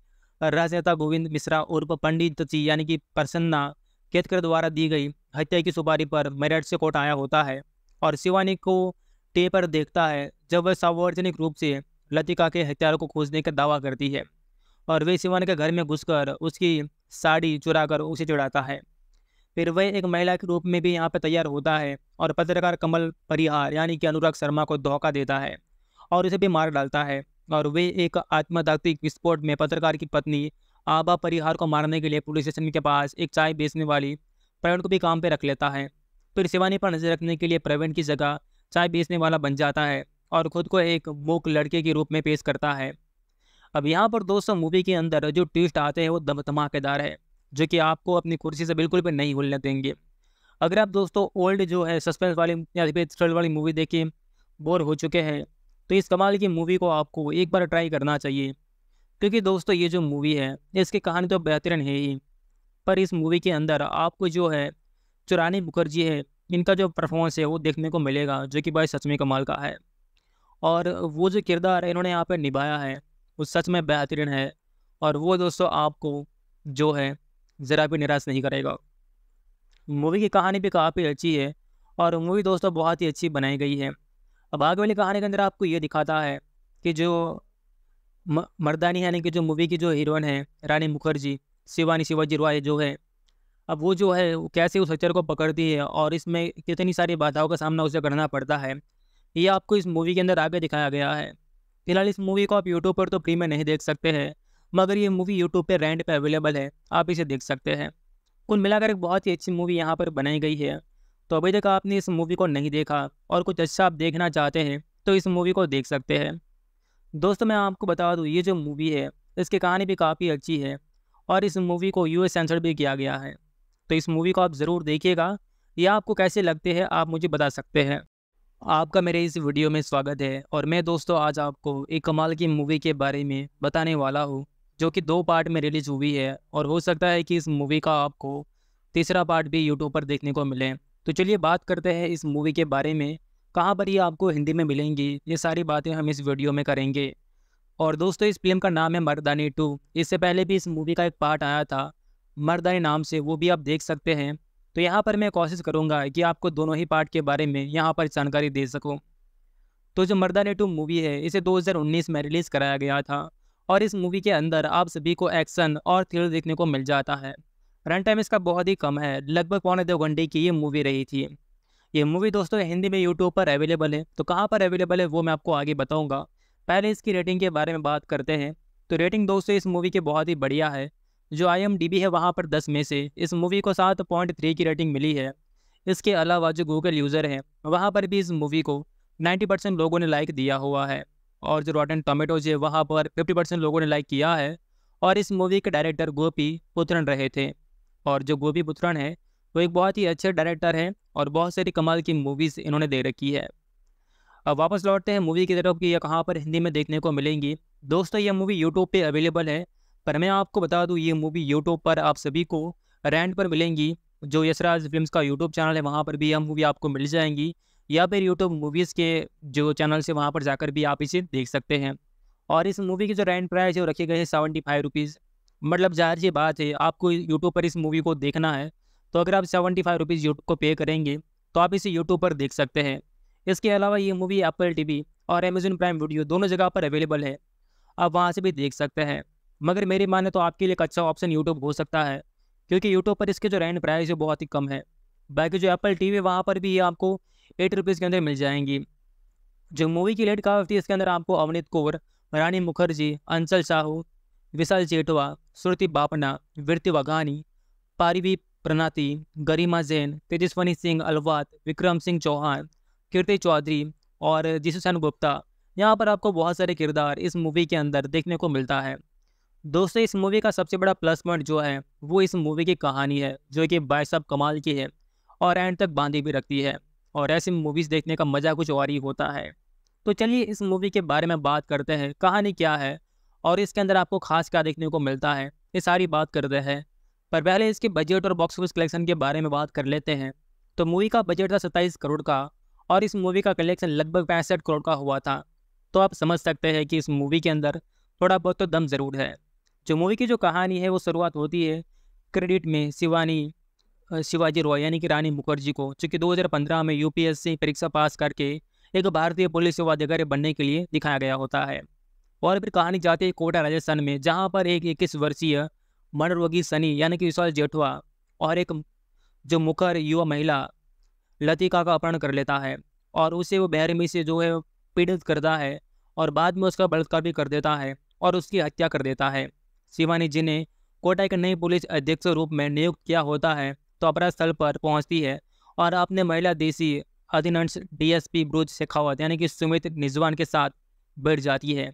S1: राजनेता गोविंद मिश्रा उर्फ पंडित जी यानी कि प्रसन्ना केतकर द्वारा दी गई हत्या की सुपारी पर मेरठ से कोर्ट आया होता है और शिवानी को टे पर देखता है जब वह सार्वजनिक रूप से लतिका के हथियारों को खोजने का दावा करती है और वे शिवानी के घर में घुसकर उसकी साड़ी चुरा कर उसे चुड़ाता है फिर वह एक महिला के रूप में भी यहाँ पर तैयार होता है और पत्रकार कमल परिहार यानी कि अनुराग शर्मा को धोखा देता है और उसे भी मार डालता है और वे एक आत्मदात्विक विस्फोट में पत्रकार की पत्नी आबा परिहार को मारने के लिए पुलिस स्टेशन के पास एक चाय बेचने वाली प्रवीण को भी काम पर रख लेता है फिर शिवानी पर नज़र रखने के लिए प्रवीण की जगह चाय बेचने वाला बन जाता है और खुद को एक मूक लड़के के रूप में पेश करता है अब यहाँ पर दोस्तों मूवी के अंदर जो ट्विस्ट आते हैं वो दम धमाकेदार है जो कि आपको अपनी कुर्सी से बिल्कुल भी नहीं भूलने देंगे अगर आप दोस्तों ओल्ड जो है सस्पेंस वाली या फिर थ्रिल वाली मूवी देखें बोर हो चुके हैं तो इस कमाल की मूवी को आपको एक बार ट्राई करना चाहिए क्योंकि दोस्तों ये जो मूवी है इसकी कहानी तो बेहतरीन है ही पर इस मूवी के अंदर आपको जो है चुरानी मुखर्जी है इनका जो परफॉर्मेंस है वो देखने को मिलेगा जो कि भाई सच में कमाल का है और वो जो किरदार इन्होंने यहाँ पर निभाया है वो सच में बेहतरीन है और वो दोस्तों आपको जो है ज़रा भी निराश नहीं करेगा मूवी की कहानी भी काफ़ी अच्छी है और मूवी दोस्तों बहुत ही अच्छी बनाई गई है अब आगे वाली कहानी के अंदर आपको ये दिखाता है कि जो मर्दानी यानी कि जो मूवी की जो हीरोइन है रानी मुखर्जी शिवानी शिवाजी रॉय जो है अब वो जो है वो कैसे उस हथियार को पकड़ती है और इसमें कितनी सारी बाधाओं का सामना उसे करना पड़ता है ये आपको इस मूवी के अंदर आगे दिखाया गया है फिलहाल इस मूवी को आप यूट्यूब पर तो फ्री में नहीं देख सकते हैं मगर ये मूवी यूट्यूब पर रेंट पर अवेलेबल है आप इसे देख सकते हैं कुल मिलाकर एक बहुत ही अच्छी मूवी यहाँ पर बनाई गई है तो अभी तक आपने इस मूवी को नहीं देखा और कुछ अच्छा आप देखना चाहते हैं तो इस मूवी को देख सकते हैं दोस्तों मैं आपको बता दूँ ये जो मूवी है इसकी कहानी भी काफ़ी अच्छी है और इस मूवी को यू सेंसर भी किया गया है तो इस मूवी को आप ज़रूर देखिएगा या आपको कैसे लगते हैं आप मुझे बता सकते हैं आपका मेरे इस वीडियो में स्वागत है और मैं दोस्तों आज आपको एक कमाल की मूवी के बारे में बताने वाला हूँ जो कि दो पार्ट में रिलीज हुई है और हो सकता है कि इस मूवी का आपको तीसरा पार्ट भी यूट्यूब पर देखने को मिले तो चलिए बात करते हैं इस मूवी के बारे में कहाँ पर ये आपको हिंदी में मिलेंगी ये सारी बातें हम इस वीडियो में करेंगे और दोस्तों इस फिल्म का नाम है मर्दानी टू इससे पहले भी इस मूवी का एक पार्ट आया था मर्दानी नाम से वो भी आप देख सकते हैं तो यहाँ पर मैं कोशिश करूँगा कि आपको दोनों ही पार्ट के बारे में यहाँ पर जानकारी दे सकूँ तो जो मर्दानी टू मूवी है इसे 2019 में रिलीज़ कराया गया था और इस मूवी के अंदर आप सभी को एक्शन और थ्रिल देखने को मिल जाता है रन टाइम इसका बहुत ही कम है लगभग पौने दो घंटे की ये मूवी रही थी ये मूवी दोस्तों हिंदी में यूट्यूब पर अवेलेबल है तो कहाँ पर अवेलेबल है वो मैं आपको आगे बताऊँगा पहले इसकी रेटिंग के बारे में बात करते हैं तो रेटिंग दोस्तों इस मूवी के बहुत ही बढ़िया है जो आई है वहाँ पर दस में से इस मूवी को सात पॉइंट थ्री की रेटिंग मिली है इसके अलावा जो गूगल यूज़र हैं वहाँ पर भी इस मूवी को 90 परसेंट लोगों ने लाइक दिया हुआ है और जो रॉटन टोमेटोज है वहाँ पर 50 परसेंट लोगों ने लाइक किया है और इस मूवी के डायरेक्टर गोपी पुत्रन रहे थे और जो गोपी पुत्रन है वो एक बहुत ही अच्छे डायरेक्टर हैं और बहुत सारी कमाल की मूवीज़ इन्होंने दे रखी है अब वापस लौटते हैं मूवी की तरफ कि यह कहाँ पर हिंदी में देखने को मिलेंगी दोस्तों यह मूवी यूट्यूब पर अवेलेबल है पर मैं आपको बता दूँ ये मूवी यूट्यूब पर आप सभी को रेंट पर मिलेंगी जो यशराज फिल्म का यूट्यूब चैनल है वहाँ पर भी यह मूवी आपको मिल जाएंगी या फिर यूट्यूब मूवीज़ के जो चैनल से वहाँ पर जाकर भी आप इसे देख सकते हैं और इस मूवी की जो रेंट प्राइस है वो रखे गए हैं सेवेंटी फाइव रुपीज़ मतलब जाहिर सी बात है आपको यूट्यूब पर इस मूवी को देखना है तो अगर आप सेवेंटी फाइव रुपीज़ यूट्यूब को पे करेंगे तो आप इसे यूट्यूब पर देख सकते हैं इसके अलावा ये मूवी एप्पल टीवी और अमेजन प्राइम वीडियो दोनों जगह पर अवेलेबल है आप वहाँ से भी देख सकते हैं मगर मेरी माने तो आपके लिए एक अच्छा ऑप्शन यूट्यूब हो सकता है क्योंकि यूट्यूब पर इसके जो रेंट प्राइस है बहुत ही कम है बाकी जो एप्पल टी वी वहाँ पर भी ये आपको एट रुपीज़ के अंदर मिल जाएंगी जो मूवी की लेट होती है इसके अंदर आपको अवनीत कौर रानी मुखर्जी अंचल साहू विशाल जेटवा श्रुति बापना वृत्ति वघानी पारिवी प्रणाति गरिमा जैन तेजस्वनी सिंह अलवात विक्रम सिंह चौहान कीर्ति चौधरी और जिसुसैन गुप्ता यहाँ पर आपको बहुत सारे किरदार इस मूवी के अंदर देखने को मिलता है दोस्तों इस मूवी का सबसे बड़ा प्लस पॉइंट जो है वो इस मूवी की कहानी है जो कि बाय साहब कमाल की है और एंड तक बांधी भी रखती है और ऐसी मूवीज़ देखने का मज़ा कुछ और ही होता है तो चलिए इस मूवी के बारे में बात करते हैं कहानी क्या है और इसके अंदर आपको खास क्या देखने को मिलता है ये सारी बात करते हैं पर पहले इसके बजट और बॉक्स ऑफिस कलेक्शन के बारे में बात कर लेते हैं तो मूवी का बजट था सत्ताईस करोड़ का और इस मूवी का कलेक्शन लगभग पैंसठ करोड़ का हुआ था तो आप समझ सकते हैं कि इस मूवी के अंदर थोड़ा बहुत तो दम ज़रूर है जो मूवी की जो कहानी है वो शुरुआत होती है क्रेडिट में शिवानी शिवाजी रॉय यानी कि रानी मुखर्जी को चूँकि 2015 में यूपीएससी परीक्षा पास करके एक भारतीय पुलिस सेवा अधिकारी बनने के लिए दिखाया गया होता है और फिर कहानी जाती है कोटा राजस्थान में जहाँ पर एक इक्कीस वर्षीय मनोरोगी सनी यानी कि विशाल जेठवा और एक जो मुखर युवा महिला लतिका का अपहरण कर लेता है और उसे वो बहरमी से जो है पीड़ित करता है और बाद में उसका बलात्कार भी कर देता है और उसकी हत्या कर देता है शिवानी जी ने कोटा के नए पुलिस अध्यक्ष रूप में नियुक्त किया होता है तो अपराध स्थल पर पहुंचती है और अपने महिला देसी अधिनंश डीएसपी ब्रुज शेखावत यानी कि सुमित निजवान के साथ बैठ जाती है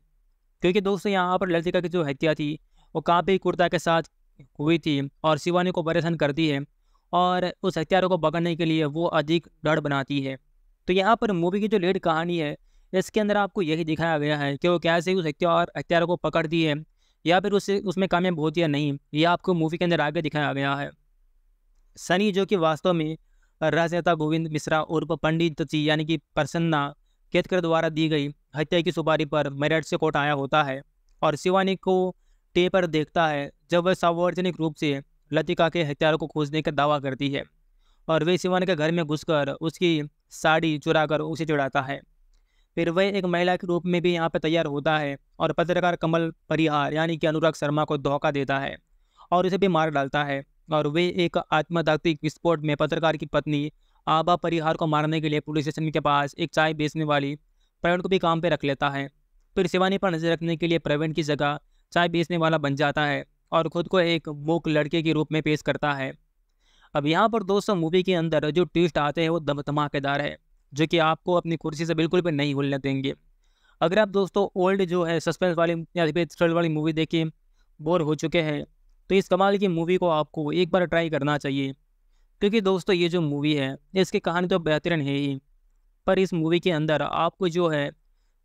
S1: क्योंकि दोस्तों यहाँ पर लतिका की जो हत्या थी वो काफ़ी कुर्ता के साथ हुई थी और शिवानी को परेशान करती है और उस हथियारों को पकड़ने के लिए वो अधिक डर बनाती है तो यहाँ पर मूवी की जो लेड कहानी है इसके अंदर आपको यही दिखाया गया है कि वो कैसे उस हथियार हथियारों को पकड़ती है या फिर उसे उसमें कामयाब होती है नहीं ये आपको मूवी के अंदर आगे दिखाया गया है सनी जो कि वास्तव में राजनेता गोविंद मिश्रा उर्फ पंडित जी यानी कि प्रसन्ना केतकर द्वारा दी गई हत्या की सुपारी पर मेरठ से कोर्ट आया होता है और शिवानी को टे पर देखता है जब वह सार्वजनिक रूप से लतिका के हथियारों को खोजने का दावा करती है और वे शिवानी के घर में घुसकर उसकी साड़ी चुरा कर उसे चुड़ाता है फिर वह एक महिला के रूप में भी यहाँ पर तैयार होता है और पत्रकार कमल परिहार यानी कि अनुराग शर्मा को धोखा देता है और उसे भी मार डालता है और वे एक आत्मदात्विक विस्फोट में पत्रकार की पत्नी आबा परिहार को मारने के लिए पुलिस स्टेशन के पास एक चाय बेचने वाली प्रवीण को भी काम पर रख लेता है फिर शिवानी पर नजर रखने के लिए प्रवीण की जगह चाय बेचने वाला बन जाता है और ख़ुद को एक मूक लड़के के रूप में पेश करता है अब यहाँ पर दोस्तों मूवी के अंदर जो ट्विस्ट आते हैं वो दम धमाकेदार है जो कि आपको अपनी कुर्सी से बिल्कुल भी नहीं भूलने देंगे अगर आप दोस्तों ओल्ड जो है सस्पेंस वाली या फिर थ्रिल वाली मूवी देखिए बोर हो चुके हैं तो इस कमाल की मूवी को आपको एक बार ट्राई करना चाहिए क्योंकि दोस्तों ये जो मूवी है इसकी कहानी तो बेहतरीन है ही पर इस मूवी के अंदर आपको जो है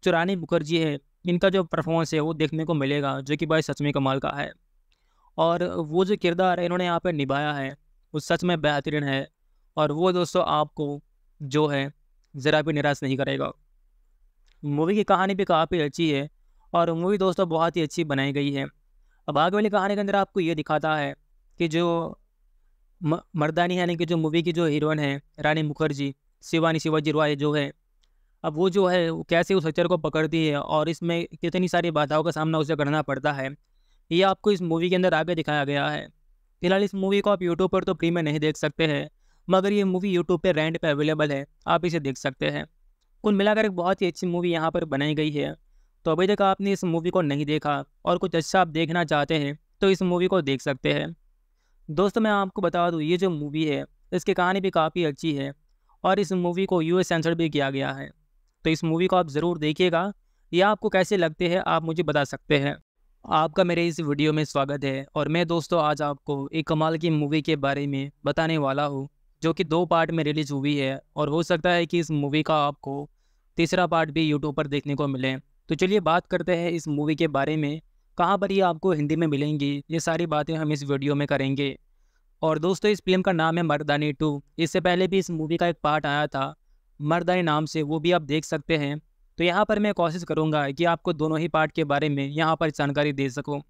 S1: चुरानी मुखर्जी है इनका जो परफॉर्मेंस है वो देखने को मिलेगा जो कि भाई सच में कमाल का है और वो जो किरदार है इन्होंने यहाँ पर निभाया है वो सच में बेहतरीन है और वो दोस्तों आपको जो है ज़रा भी निराश नहीं करेगा मूवी की कहानी भी काफ़ी अच्छी है और मूवी दोस्तों बहुत ही अच्छी बनाई गई है अब आगे वाली कहानी के अंदर आपको ये दिखाता है कि जो मर्दानी यानी कि जो मूवी की जो हीरोइन है रानी मुखर्जी शिवानी शिवाजी रॉय जो है अब वो जो है वो कैसे उस हक्चर को पकड़ती है और इसमें कितनी सारी बाधाओं का सामना उसे करना पड़ता है ये आपको इस मूवी के अंदर आगे दिखाया गया है फिलहाल इस मूवी को आप यूट्यूब पर तो फ्री में नहीं देख सकते हैं मगर ये मूवी यूट्यूब पर रेंट पर अवेलेबल है आप इसे देख सकते हैं कुल मिलाकर एक बहुत ही अच्छी मूवी यहाँ पर बनाई गई है तो अभी तक आपने इस मूवी को नहीं देखा और कुछ अच्छा आप देखना चाहते हैं तो इस मूवी को देख सकते हैं दोस्तों मैं आपको बता दूँ ये जो मूवी है इसकी कहानी भी काफ़ी अच्छी है और इस मूवी को यू सेंसर भी किया गया है तो इस मूवी को आप ज़रूर देखिएगा या आपको कैसे लगते हैं आप मुझे बता सकते हैं आपका मेरे इस वीडियो में स्वागत है और मैं दोस्तों आज आपको एक कमाल की मूवी के बारे में बताने वाला हूँ जो कि दो पार्ट में रिलीज हुई है और हो सकता है कि इस मूवी का आपको तीसरा पार्ट भी यूट्यूब पर देखने को मिले तो चलिए बात करते हैं इस मूवी के बारे में कहाँ पर ये आपको हिंदी में मिलेंगी ये सारी बातें हम इस वीडियो में करेंगे और दोस्तों इस फिल्म का नाम है मरदानी टू इससे पहले भी इस मूवी का एक पार्ट आया था मरदानी नाम से वो भी आप देख सकते हैं तो यहाँ पर मैं कोशिश करूँगा कि आपको दोनों ही पार्ट के बारे में यहाँ पर जानकारी दे सकूँ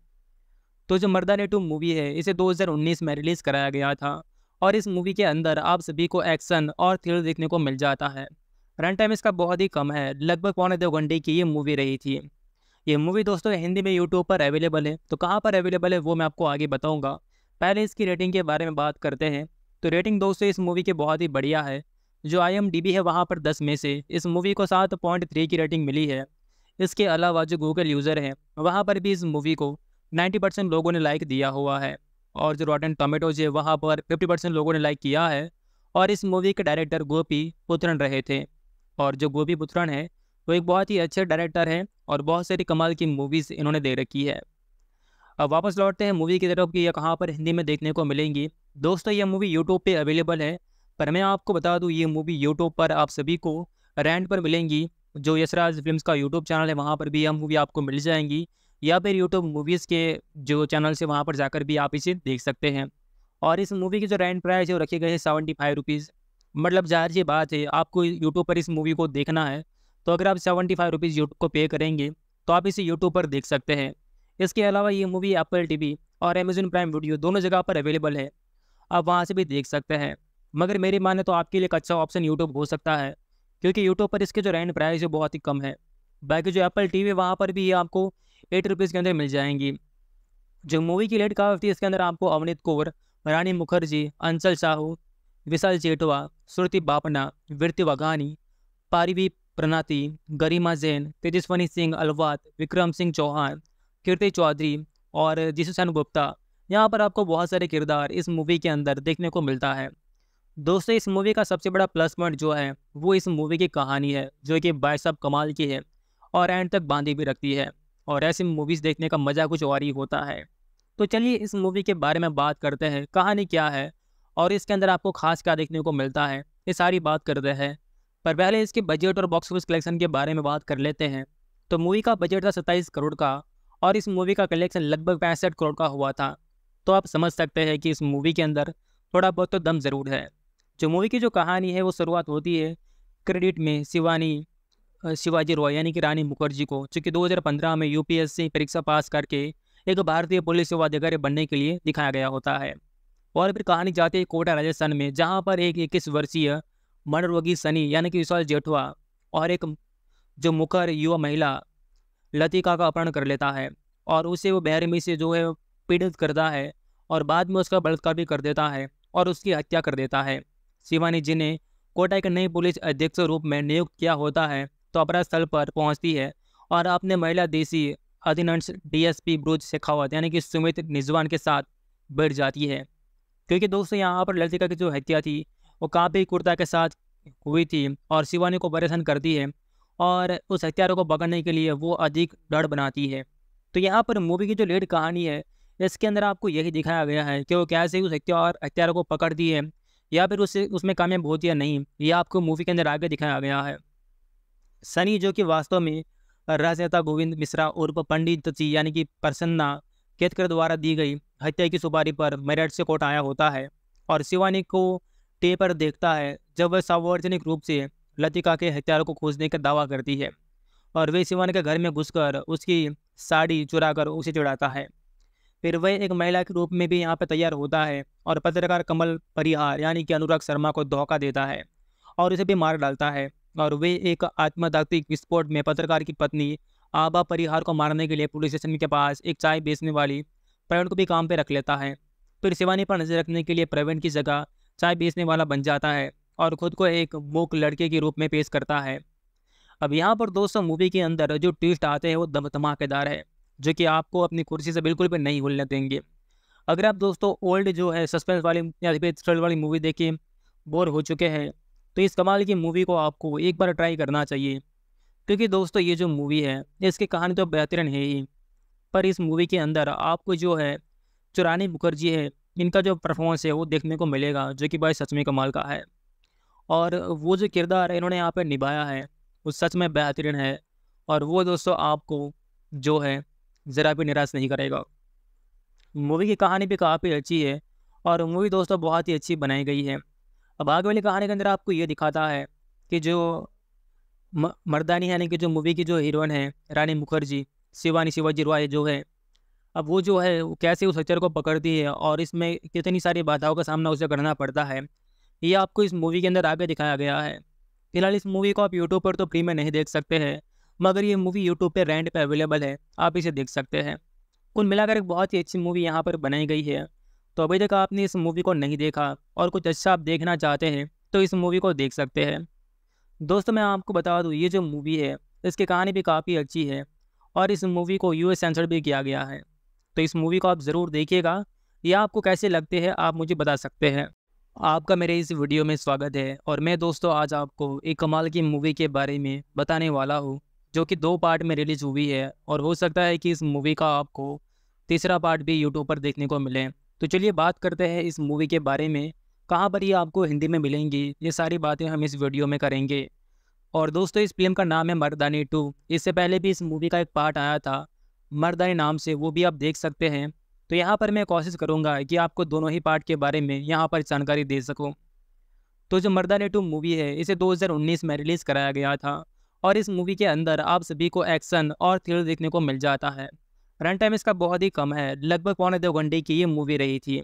S1: तो जो ने टू मूवी है इसे 2019 में रिलीज़ कराया गया था और इस मूवी के अंदर आप सभी को एक्शन और थ्रिल देखने को मिल जाता है रन टाइम इसका बहुत ही कम है लगभग पौने दो घंटे की ये मूवी रही थी ये मूवी दोस्तों हिंदी में यूट्यूब पर अवेलेबल है तो कहाँ पर अवेलेबल है वो मैं आपको आगे बताऊँगा पहले इसकी रेटिंग के बारे में बात करते हैं तो रेटिंग दोस्तों इस मूवी के बहुत ही बढ़िया है जो आई है वहाँ पर दस में से इस मूवी को सात पॉइंट थ्री की रेटिंग मिली है इसके अलावा जो गूगल यूज़र हैं वहाँ पर भी इस मूवी को नाइन्टी परसेंट लोगों ने लाइक दिया हुआ है और जो रॉटन टोमेटोज है वहाँ पर फिफ्टी परसेंट लोगों ने लाइक किया है और इस मूवी के डायरेक्टर गोपी पुत्रन रहे थे और जो गोपी पुत्रन है वो एक बहुत ही अच्छे डायरेक्टर हैं और बहुत सारी कमाल की मूवीज़ इन्होंने दे रखी है अब वापस लौटते हैं मूवी की तरफ कि यह कहाँ पर हिंदी में देखने को मिलेंगी दोस्तों यह मूवी यूट्यूब पर अवेलेबल है पर मैं आपको बता दूँ ये मूवी यूट्यूब पर आप सभी को रेंट पर मिलेंगी जो यशराज फिल्म्स का यूट्यूब चैनल है वहाँ पर भी यह मूवी आपको मिल जाएंगी या फिर यूट्यूब मूवीज़ के जो चैनल से वहाँ पर जाकर भी आप इसे देख सकते हैं और इस मूवी के जो रेंट प्राइस है वो रखे गए हैं सेवेंटी फाइव रुपीज़ मतलब जाहिर सी बात है आपको यूट्यूब पर इस मूवी को देखना है तो अगर आप सेवेंटी फाइव रुपीज़ यूट्यूब को पे करेंगे तो आप इसे यूट्यूब पर देख सकते हैं इसके अलावा ये मूवी एप्पल टी और अमेजोन प्राइम वीडियो दोनों जगह पर अवेलेबल है आप वहाँ से भी देख सकते हैं मगर मेरी माने तो आपके लिए एक अच्छा ऑप्शन यूट्यूब हो सकता है क्योंकि यूट्यूब पर इसके जो रेंट प्राइस है बहुत ही कम है बाकी जो एप्पल टी वी वहाँ पर भी आपको एट रुपीज़ के अंदर मिल जाएंगी जो मूवी की रेट कावती है इसके अंदर आपको अवनीत कौर रानी मुखर्जी अंसल साहू विशाल जेठवा श्रुति बापना वृत्ति वघानी पारिवी प्रणाति गरिमा जैन तेजस्वनी सिंह अलवात विक्रम सिंह चौहान कीर्ति चौधरी और जिसुसैन गुप्ता यहाँ पर आपको बहुत सारे किरदार इस मूवी के अंदर देखने को मिलता है दोस्तों इस मूवी का सबसे बड़ा प्लस पॉइंट जो है वो इस मूवी की कहानी है जो कि भाई साहब कमाल की है और एंड तक बांधी भी रखती है और ऐसी मूवीज़ देखने का मज़ा कुछ और ही होता है तो चलिए इस मूवी के बारे में बात करते हैं कहानी क्या है और इसके अंदर आपको खास क्या देखने को मिलता है ये सारी बात करते हैं पर पहले इसके बजट और बॉक्स ऑफिस कलेक्शन के बारे में बात कर लेते हैं तो मूवी का बजट था सत्ताईस करोड़ का और इस मूवी का कलेक्शन लगभग पैंसठ करोड़ का हुआ था तो आप समझ सकते हैं कि इस मूवी के अंदर थोड़ा बहुत तो दम ज़रूर है जो मूवी की जो कहानी है वो शुरुआत होती है क्रेडिट में शिवानी शिवाजी रॉय यानी कि रानी मुखर्जी को जो कि 2015 में यूपीएससी परीक्षा पास करके एक भारतीय पुलिस सेवा अधिकारी बनने के लिए दिखाया गया होता है और फिर कहानी जाती है कोटा राजस्थान में जहाँ पर एक इक्कीस वर्षीय मनोरोगी सनी यानी कि विशाल जेठवा और एक जो मुखर युवा महिला लतिका का अपहरण कर लेता है और उसे वो बहरमी से जो है पीड़ित करता है और बाद में उसका बलात्कार भी कर देता है और उसकी हत्या कर देता है शिवानी जी ने कोटा के नई पुलिस अध्यक्ष रूप में नियुक्त किया होता है तो अपराध स्थल पर पहुंचती है और अपने महिला देसी अधिनंश डीएसपी ब्रुज शेखावत यानी कि सुमित निजवान के साथ बैठ जाती है क्योंकि दोस्तों यहाँ पर ललिता की जो हत्या थी वो काफ़ी कुर्ता के साथ हुई थी और शिवानी को परेशान करती है और उस हत्यारों को पकड़ने के लिए वो अधिक डर बनाती है तो यहाँ पर मूवी की जो लेट कहानी है इसके अंदर आपको यही दिखाया गया है कि वो कैसे उस हत्या और हत्यारों को पकड़ती है या फिर उससे उसमें कामयाब होती या नहीं ये आपको मूवी के अंदर आगे दिखाया गया है सनी जो कि वास्तव में राजनेता गोविंद मिश्रा उर्फ पंडित जी यानी कि प्रसन्ना केतकर द्वारा दी गई हत्या की सुपारी पर मेरठ से कोर्ट आया होता है और शिवानी को टे पर देखता है जब वह सार्वजनिक रूप से लतिका के हथियार को खोजने का दावा करती है और वे शिवानी के घर में घुसकर उसकी साड़ी चुरा कर उसे चुड़ाता है फिर वह एक महिला के रूप में भी यहाँ पर तैयार होता है और पत्रकार कमल परिहार यानी कि अनुराग शर्मा को धोखा देता है और उसे भी मार डालता है और वे एक आत्मदात्विक विस्फोट में पत्रकार की पत्नी आबा परिहार को मारने के लिए पुलिस स्टेशन के पास एक चाय बेचने वाली प्रवीण को भी काम पर रख लेता है फिर शिवानी पर नजर रखने के लिए प्रवीण की जगह चाय बेचने वाला बन जाता है और खुद को एक मूक लड़के के रूप में पेश करता है अब यहाँ पर दोस्तों मूवी के अंदर जो ट्विस्ट आते हैं वो दम धमाकेदार है जो कि आपको अपनी कुर्सी से बिल्कुल भी नहीं हिलने देंगे अगर आप दोस्तों ओल्ड जो है सस्पेंस वाली या फिर थ्रिल वाली मूवी देखें बोर हो चुके हैं तो इस कमाल की मूवी को आपको एक बार ट्राई करना चाहिए क्योंकि दोस्तों ये जो मूवी है इसकी कहानी तो बेहतरीन है ही पर इस मूवी के अंदर आपको जो है चुरानी मुखर्जी है इनका जो परफॉर्मेंस है वो देखने को मिलेगा जो कि भाई सच में कमाल का है और वो जो किरदार इन्होंने यहाँ पर निभाया है वो सच में बेहतरीन है और वो दोस्तों आपको जो है ज़रा भी निराश नहीं करेगा मूवी की कहानी भी काफ़ी अच्छी है और मूवी दोस्तों बहुत ही अच्छी बनाई गई है अब आगे वाली कहानी के अंदर आपको ये दिखाता है कि जो मर्दानी यानी कि जो मूवी की जो हीरोइन है रानी मुखर्जी शिवानी शिवाजी रॉय जो है अब वो जो है वो कैसे उस हथियार को पकड़ती है और इसमें कितनी सारी बाधाओं का सामना उसे करना पड़ता है ये आपको इस मूवी के अंदर आगे दिखाया गया है फिलहाल इस मूवी को आप यूट्यूब पर तो फ्री में नहीं देख सकते हैं मगर ये मूवी यूट्यूब पर रेंट पर अवेलेबल है आप इसे देख सकते हैं कुल मिलाकर एक बहुत ही अच्छी मूवी यहाँ पर बनाई गई है तो अभी तक आपने इस मूवी को नहीं देखा और कुछ अच्छा आप देखना चाहते हैं तो इस मूवी को देख सकते हैं दोस्तों मैं आपको बता दूँ ये जो मूवी है इसकी कहानी भी काफ़ी अच्छी है और इस मूवी को यू सेंसर भी किया गया है तो इस मूवी को आप ज़रूर देखिएगा या आपको कैसे लगते हैं आप मुझे बता सकते हैं आपका मेरे इस वीडियो में स्वागत है और मैं दोस्तों आज आपको एक कमाल की मूवी के बारे में बताने वाला हूँ जो कि दो पार्ट में रिलीज हुई है और हो सकता है कि इस मूवी का आपको तीसरा पार्ट भी यूट्यूब पर देखने को मिले तो चलिए बात करते हैं इस मूवी के बारे में कहाँ पर ये आपको हिंदी में मिलेंगी ये सारी बातें हम इस वीडियो में करेंगे और दोस्तों इस फिल्म का नाम है मर्दानी टू इससे पहले भी इस मूवी का एक पार्ट आया था मर्दानी नाम से वो भी आप देख सकते हैं तो यहाँ पर मैं कोशिश करूँगा कि आपको दोनों ही पार्ट के बारे में यहाँ पर जानकारी दे सकूँ तो जो मर्दानी टू मूवी है इसे 2019 में रिलीज़ कराया गया था और इस मूवी के अंदर आप सभी को एक्शन और थ्रिल देखने को मिल जाता है रन टाइम इसका बहुत ही कम है लगभग पौने दो घंटे की ये मूवी रही थी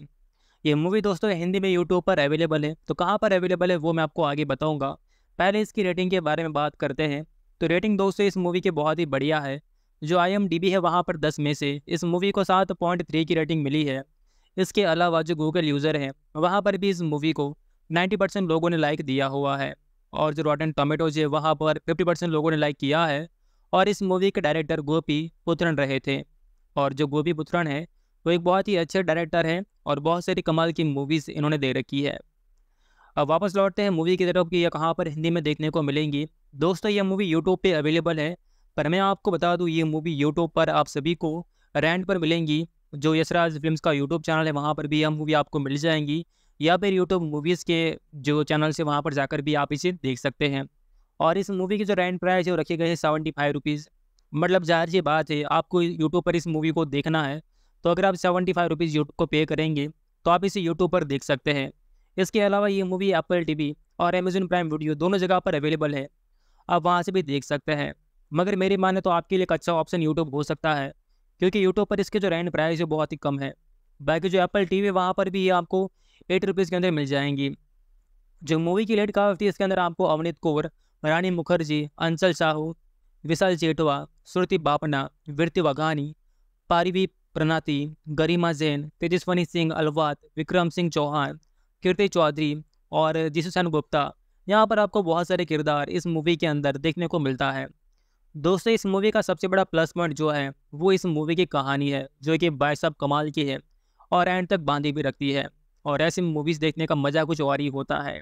S1: ये मूवी दोस्तों हिंदी में यूट्यूब पर अवेलेबल है तो कहाँ पर अवेलेबल है वो मैं आपको आगे बताऊँगा पहले इसकी रेटिंग के बारे में बात करते हैं तो रेटिंग दोस्तों इस मूवी की बहुत ही बढ़िया है जो आई है वहाँ पर दस में से इस मूवी को सात पॉइंट थ्री की रेटिंग मिली है इसके अलावा जो गूगल यूज़र हैं वहाँ पर भी इस मूवी को 90 परसेंट लोगों ने लाइक दिया हुआ है और जो रॉटन टोमेटोज है वहाँ पर फिफ्टी परसेंट लोगों ने लाइक किया है और इस मूवी के डायरेक्टर गोपी पुत्रन रहे थे और जो गोपी पुत्रन है वो एक बहुत ही अच्छे डायरेक्टर हैं और बहुत सारी कमाल की मूवीज़ इन्होंने दे रखी है अब वापस लौटते हैं मूवी की तरफ कि यह कहाँ पर हिंदी में देखने को मिलेंगी दोस्तों यह मूवी यूट्यूब पर अवेलेबल है पर मैं आपको बता दूँ ये मूवी यूट्यूब पर आप सभी को रेंट पर मिलेंगी जो यशराज फिल्म का यूट्यूब चैनल है वहाँ पर भी यह मूवी आपको मिल जाएंगी या फिर यूट्यूब मूवीज़ के जो चैनल से वहाँ पर जाकर भी आप इसे देख सकते हैं और इस मूवी की जो रेंट प्राइस है वो रखे गए हैं सेवेंटी फाइव रुपीज़ मतलब जाहिर सी बात है आपको यूट्यूब पर इस मूवी को देखना है तो अगर आप सेवेंटी फाइव रुपीज़ यूट्यूब को पे करेंगे तो आप इसे यूट्यूब पर देख सकते हैं इसके अलावा ये मूवी एप्पल टी और अमेजन प्राइम वीडियो दोनों जगह पर अवेलेबल है आप वहाँ से भी देख सकते हैं मगर मेरी माने तो आपके लिए एक अच्छा ऑप्शन यूट्यूब हो सकता है क्योंकि यूट्यूब पर इसके जो रेंट प्राइस है बहुत ही कम है बाकी जो एप्पल टी वी वहाँ पर भी ये आपको एट रुपीज़ के अंदर मिल जाएंगी जो मूवी की लेट काफ़ी इसके अंदर आपको अवनीत कौर रानी मुखर्जी अंचल साहू विशाल जेठवा श्रुति बापना वृत्ति वघानी पारिवी प्रणाति गरिमा जैन तेजस्वनी सिंह अलवात विक्रम सिंह चौहान कीर्ति चौधरी और जिसुसैन गुप्ता यहाँ पर आपको बहुत सारे किरदार इस मूवी के अंदर देखने को मिलता है दोस्तों इस मूवी का सबसे बड़ा प्लस पॉइंट जो है वो इस मूवी की कहानी है जो कि बाय साहब कमाल की है और एंड तक बांधी भी रखती है और ऐसी मूवीज़ देखने का मज़ा कुछ और ही होता है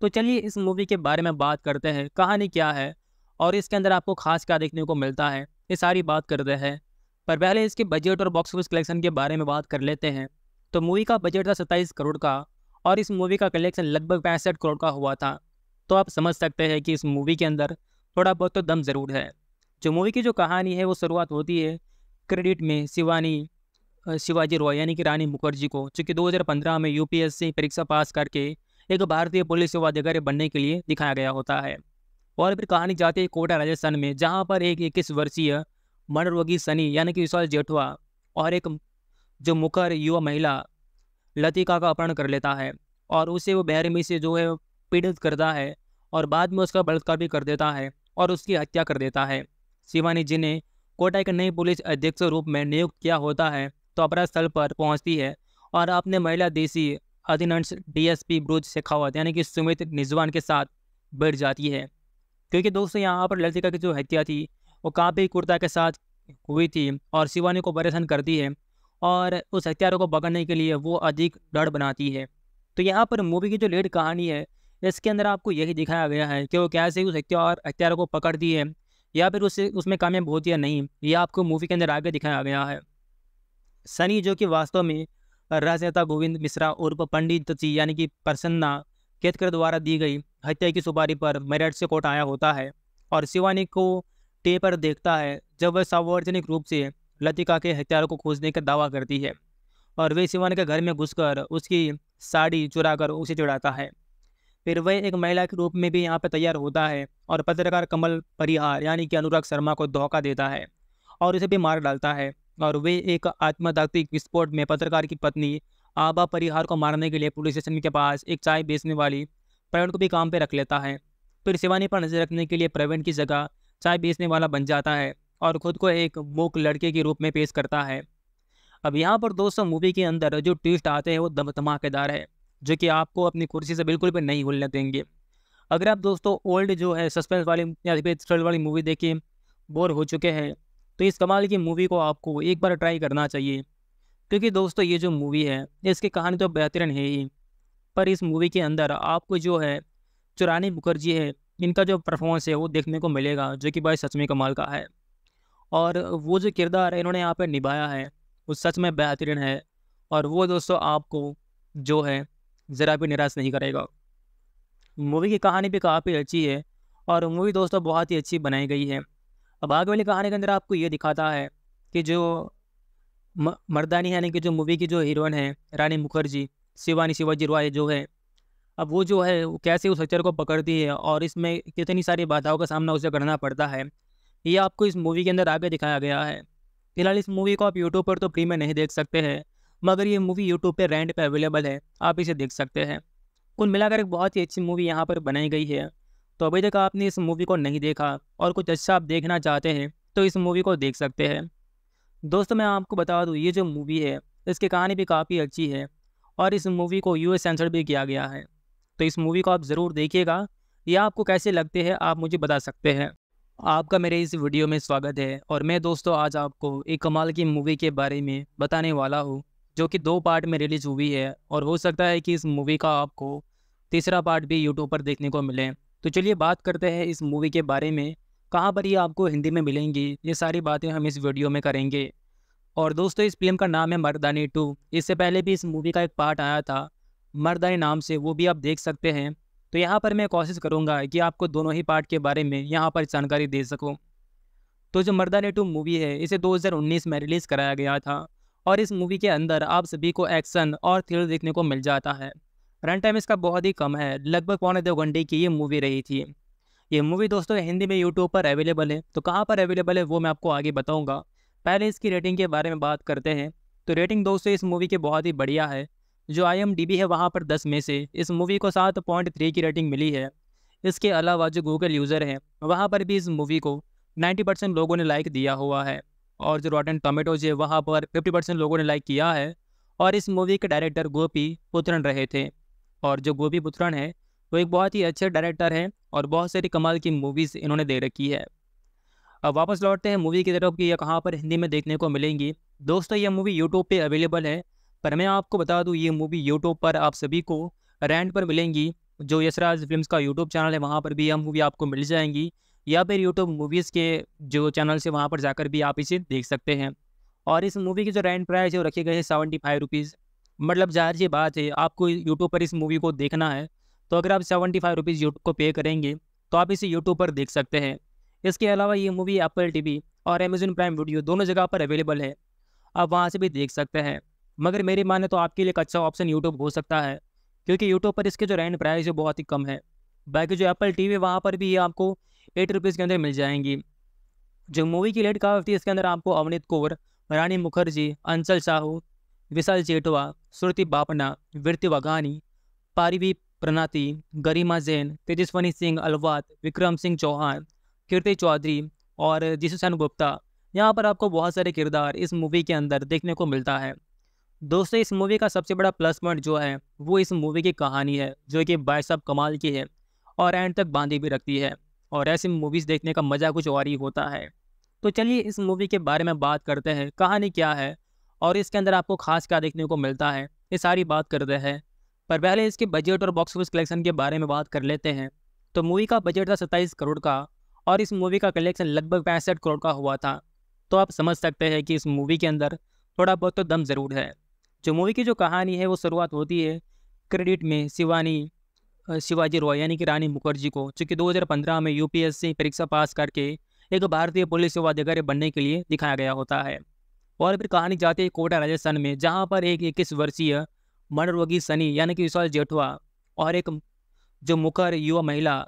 S1: तो चलिए इस मूवी के बारे में बात करते हैं कहानी क्या है और इसके अंदर आपको खास क्या देखने को मिलता है ये सारी बात करते हैं पर पहले इसके बजट और बॉक्स ऑफिस कलेक्शन के बारे में बात कर लेते हैं तो मूवी का बजट था सत्ताईस करोड़ का और इस मूवी का कलेक्शन लगभग पैंसठ करोड़ का हुआ था तो आप समझ सकते हैं कि इस मूवी के अंदर थोड़ा बहुत तो दम ज़रूर है जो मूवी की जो कहानी है वो शुरुआत होती है क्रेडिट में शिवानी शिवाजी रॉय यानी कि रानी मुखर्जी को चूंकि कि 2015 में यूपीएससी परीक्षा पास करके एक भारतीय पुलिस सेवा अधिकारी बनने के लिए दिखाया गया होता है और फिर कहानी जाती है कोटा राजस्थान में जहाँ पर एक इक्कीस वर्षीय रोगी सनी यानी कि विशाल जेठवा और एक जो मुखर युवा महिला लतिका का अपहरण कर लेता है और उसे वो बहरमी से जो है पीड़ित करता है और बाद में उसका बलात्कार भी कर देता है और उसकी हत्या कर देता है शिवानी जी ने कोटा के नए पुलिस अधीक्षक रूप में नियुक्त किया होता है तोपरा स्थल पर पहुंचती है और अपने महिला देसी अधिनंश डीएसपी ब्रुज शेखावत यानी कि सुमित निजवान के साथ बैठ जाती है क्योंकि दोस्तों यहाँ पर ललिता की जो हत्या थी वो काफ़ी कुर्ता के साथ हुई थी और शिवानी को परेशान करती है और उस हत्यारों को पकड़ने के लिए वो अधिक डर बनाती है तो यहाँ पर मूवी की जो लेट कहानी है इसके अंदर आपको यही दिखाया गया है कि वो कैसे उस हत्यार हत्यारों को पकड़ती है या फिर उससे उसमें कामयाब होती है नहीं यह आपको मूवी के अंदर आगे दिखाया गया है सनी जो कि वास्तव में राजनेता गोविंद मिश्रा उर्फ पंडित जी यानी कि प्रसन्ना केतकर द्वारा दी गई हत्या की सुपारी पर मेरठ से कोर्ट आया होता है और शिवानी को टे पर देखता है जब वह सार्वजनिक रूप से लतिका के हत्यारों को खोजने का दावा करती है और वे शिवानी के घर में घुसकर उसकी साड़ी चुरा कर उसे चुड़ाता है फिर वह एक महिला के रूप में भी यहाँ पर तैयार होता है और पत्रकार कमल परिहार यानी कि अनुराग शर्मा को धोखा देता है और उसे भी मार डालता है और वे एक आत्मदात्विक विस्फोट में पत्रकार की पत्नी आबा परिहार को मारने के लिए पुलिस स्टेशन के पास एक चाय बेचने वाली प्रवीण को भी काम पर रख लेता है फिर शिवानी पर नजर रखने के लिए प्रवीण की जगह चाय बेचने वाला बन जाता है और खुद को एक मूक लड़के के रूप में पेश करता है अब यहाँ पर दोस्तों मूवी के अंदर जो ट्विस्ट आते हैं वो दम धमाकेदार है जो कि आपको अपनी कुर्सी से बिल्कुल भी नहीं भूलने देंगे अगर आप दोस्तों ओल्ड जो है सस्पेंस वाली या फिर थ्रिल वाली मूवी देखें बोर हो चुके हैं तो इस कमाल की मूवी को आपको एक बार ट्राई करना चाहिए क्योंकि दोस्तों ये जो मूवी है इसकी कहानी तो बेहतरीन है ही पर इस मूवी के अंदर आपको जो है चुरानी मुखर्जी है इनका जो परफॉर्मेंस है वो देखने को मिलेगा जो कि भाई सच में कमाल का है और वो जो किरदार इन्होंने यहाँ पर निभाया है वो सच में बेहतरीन है और वो दोस्तों आपको जो है ज़रा भी निराश नहीं करेगा मूवी की कहानी भी काफ़ी अच्छी है और मूवी दोस्तों बहुत ही अच्छी बनाई गई है अब आगे वाली कहानी के अंदर आपको ये दिखाता है कि जो मर्दानी यानी कि जो मूवी की जो हीरोइन है रानी मुखर्जी शिवानी शिवाजी रॉय जो है अब वो जो है वो कैसे उस हक्चर को पकड़ती है और इसमें कितनी सारी बाधाओं का सामना उसे करना पड़ता है ये आपको इस मूवी के अंदर आगे दिखाया गया है फिलहाल इस मूवी को आप यूट्यूब पर तो फ्री में नहीं देख सकते हैं मगर ये मूवी यूट्यूब पर रेंट पर अवेलेबल है आप इसे देख सकते हैं कुल मिलाकर एक बहुत ही अच्छी मूवी यहाँ पर बनाई गई है तो अभी तक आपने इस मूवी को नहीं देखा और कुछ अच्छा आप देखना चाहते हैं तो इस मूवी को देख सकते हैं दोस्तों मैं आपको बता दूँ ये जो मूवी है इसकी कहानी भी काफ़ी अच्छी है और इस मूवी को यू सेंसर भी किया गया है तो इस मूवी को आप ज़रूर देखिएगा या आपको कैसे लगते हैं आप मुझे बता सकते हैं आपका मेरे इस वीडियो में स्वागत है और मैं दोस्तों आज आपको एक कमाल की मूवी के बारे में बताने वाला हूँ जो कि दो पार्ट में रिलीज़ हुई है और हो सकता है कि इस मूवी का आपको तीसरा पार्ट भी यूट्यूब पर देखने को मिले तो चलिए बात करते हैं इस मूवी के बारे में कहाँ पर ये आपको हिंदी में मिलेंगी ये सारी बातें हम इस वीडियो में करेंगे और दोस्तों इस फिल्म का नाम है मर्दानी टू इससे पहले भी इस मूवी का एक पार्ट आया था मर्दानी नाम से वो भी आप देख सकते हैं तो यहाँ पर मैं कोशिश करूँगा कि आपको दोनों ही पार्ट के बारे में यहाँ पर जानकारी दे सकूँ तो जो मर्दानी टू मूवी है इसे 2019 में रिलीज़ कराया गया था और इस मूवी के अंदर आप सभी को एक्शन और थ्रिल देखने को मिल जाता है रन टाइम इसका बहुत ही कम है लगभग पौने दो घंटे की ये मूवी रही थी ये मूवी दोस्तों हिंदी में यूट्यूब पर अवेलेबल है तो कहाँ पर अवेलेबल है वो मैं आपको आगे बताऊँगा पहले इसकी रेटिंग के बारे में बात करते हैं तो रेटिंग दोस्तों इस मूवी की बहुत ही बढ़िया है जो आई है वहाँ पर दस में से इस मूवी को सात पॉइंट थ्री की रेटिंग मिली है इसके अलावा जो गूगल यूज़र हैं वहाँ पर भी इस मूवी को नाइन्टी परसेंट लोगों ने लाइक दिया हुआ है और जो रॉटन टोमेटोज है वहाँ पर फिफ्टी परसेंट लोगों ने लाइक किया है और इस मूवी के डायरेक्टर गोपी पुत्रन रहे थे और जो गोभी बुथरन है वो एक बहुत ही अच्छे डायरेक्टर हैं और बहुत सारी कमाल की मूवीज़ इन्होंने दे रखी है अब वापस लौटते हैं मूवी की तरफ कि यह कहाँ पर हिंदी में देखने को मिलेंगी दोस्तों यह मूवी यूट्यूब पर अवेलेबल है पर मैं आपको बता दूँ ये मूवी यूट्यूब पर आप सभी को रेंट पर मिलेंगी जो यशराज फिल्म्स का यूट्यूब चैनल है वहाँ पर भी यह मूवी आपको मिल जाएंगी या फिर यूट्यूब मूवीज़ के जो चैनल से वहाँ पर जाकर भी आप इसे देख सकते हैं और इस मूवी की जो रेंट प्राइस है वो रखे गए हैं सेवेंटी फाइव रुपीज़ मतलब जाहिर सी बात है आपको यूट्यूब पर इस मूवी को देखना है तो अगर आप सेवेंटी फाइव रुपीज़ यूट्यूब को पे करेंगे तो आप इसे यूट्यूब पर देख सकते हैं इसके अलावा ये मूवी एप्पल टी और अमेजन प्राइम वीडियो दोनों जगह पर अवेलेबल है आप वहाँ से भी देख सकते हैं मगर मेरी माने तो आपके लिए एक अच्छा ऑप्शन यूट्यूब हो सकता है क्योंकि यूट्यूब पर इसके जो रेंट प्राइस है बहुत ही कम है बाकी जो एप्पल टी वी वहाँ पर भी ये आपको एट रुपीज़ के अंदर मिल जाएंगी जो मूवी की लेट होती है इसके अंदर आपको अवनीत कौर रानी मुखर्जी अंचल साहू विशाल जेटवा श्रुति बापना वृत्ति वगानी पारिवी प्रणाति गरिमा जैन तेजस्वनी सिंह अलवात विक्रम सिंह चौहान कीर्ति चौधरी और जिसुसैन गुप्ता यहाँ पर आपको बहुत सारे किरदार इस मूवी के अंदर देखने को मिलता है दोस्तों इस मूवी का सबसे बड़ा प्लस पॉइंट जो है वो इस मूवी की कहानी है जो कि भाई साहब कमाल की है और एंड तक बांधी भी रखती है और ऐसी मूवीज़ देखने का मज़ा कुछ और ही होता है तो चलिए इस मूवी के बारे में बात करते हैं कहानी क्या है और इसके अंदर आपको खास क्या देखने को मिलता है ये सारी बात करते हैं पर पहले इसके बजट और बॉक्स ऑफिस कलेक्शन के बारे में बात कर लेते हैं तो मूवी का बजट था सत्ताईस करोड़ का और इस मूवी का कलेक्शन लगभग पैंसठ करोड़ का हुआ था तो आप समझ सकते हैं कि इस मूवी के अंदर थोड़ा बहुत तो दम ज़रूर है जो मूवी की जो कहानी है वो शुरुआत होती है क्रेडिट में शिवानी शिवाजी रॉय यानी कि रानी मुखर्जी को चूँकि कि 2015 में यूपीएससी परीक्षा पास करके एक भारतीय पुलिस सेवा अधिकारी बनने के लिए दिखाया गया होता है और फिर कहानी जाती है कोटा राजस्थान में जहाँ पर एक इक्कीस वर्षीय मनोरोगी सनी यानी कि विशाल जेठवा और एक जो मुखर युवा महिला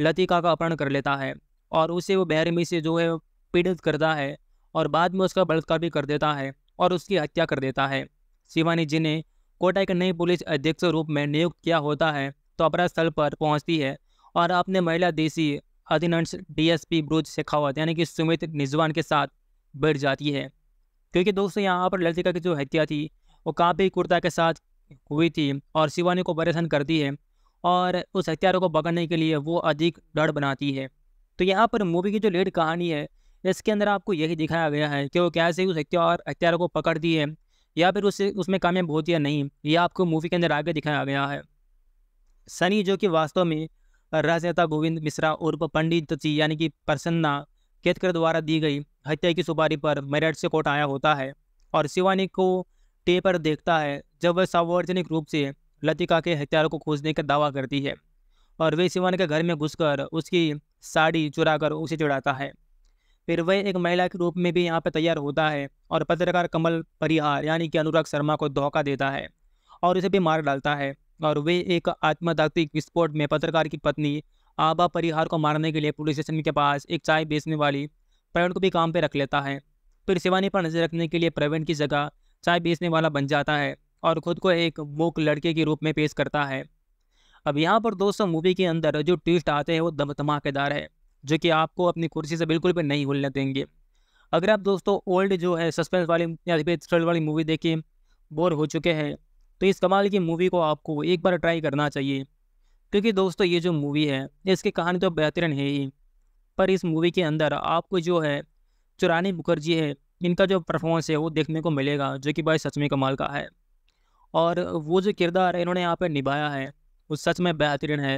S1: लतिका का अपहरण कर लेता है और उसे वो बहरमी से जो है पीड़ित करता है और बाद में उसका बलात्कार भी कर देता है और उसकी हत्या कर देता है शिवानी जी ने कोटा के नए पुलिस अध्यक्ष रूप में नियुक्त किया होता है तो अपराध स्थल पर पहुंचती है और अपने महिला देसी अधिनंश डीएसपी ब्रुज शेखावत यानी कि सुमित निजवान के साथ बैठ जाती है क्योंकि दोस्तों यहाँ पर ललिता की जो हत्या थी वो काफ़ी कुर्ता के साथ हुई थी और शिवानी को परेशान करती है और उस हत्यारों को पकड़ने के लिए वो अधिक डर बनाती है तो यहाँ पर मूवी की जो लेट कहानी है इसके अंदर आपको यही दिखाया गया है कि वो कैसे उस हत्यार हत्यारों को दी है या फिर उससे उसमें कामयाब होती है नहीं ये आपको मूवी के अंदर आगे दिखाया गया है सनी जो कि वास्तव में राजनेता गोविंद मिश्रा उर्फ पंडित जी यानी कि प्रसन्ना केतकर द्वारा दी गई हत्या की सुपारी पर मेरठ से कोर्ट आया होता है और शिवानी को टे पर देखता है जब वह सार्वजनिक रूप से लतिका के हत्यारों को खोजने का दावा करती है और वे शिवानी के घर में घुसकर उसकी साड़ी चुरा कर उसे चुड़ाता है फिर वह एक महिला के रूप में भी यहाँ पर तैयार होता है और पत्रकार कमल परिहार यानी कि अनुराग शर्मा को धोखा देता है और उसे भी मार डालता है और वे एक आत्मदात्विक विस्फोट में पत्रकार की पत्नी आबा परिहार को मारने के लिए पुलिस स्टेशन के पास एक चाय बेचने वाली प्रवीण को भी काम पर रख लेता है फिर शिवानी पर नजर रखने के लिए प्रवीण की जगह चाय बेचने वाला बन जाता है और खुद को एक मूक लड़के के रूप में पेश करता है अब यहाँ पर दोस्तों मूवी के अंदर जो ट्विस्ट आते हैं वो दम धमाकेदार है जो कि आपको अपनी कुर्सी से बिल्कुल भी नहीं भूलने देंगे अगर आप दोस्तों ओल्ड जो है सस्पेंस वाली या फिर थ्रिल वाली मूवी देखें बोर हो चुके हैं तो इस कमाल की मूवी को आपको एक बार ट्राई करना चाहिए क्योंकि दोस्तों ये जो मूवी है इसकी कहानी तो बेहतरीन है ही पर इस मूवी के अंदर आपको जो है चुरानी मुखर्जी है इनका जो परफॉर्मेंस है वो देखने को मिलेगा जो कि भाई सच में कमाल का है और वो जो किरदार है इन्होंने यहाँ पर निभाया है वो सच में बेहतरीन है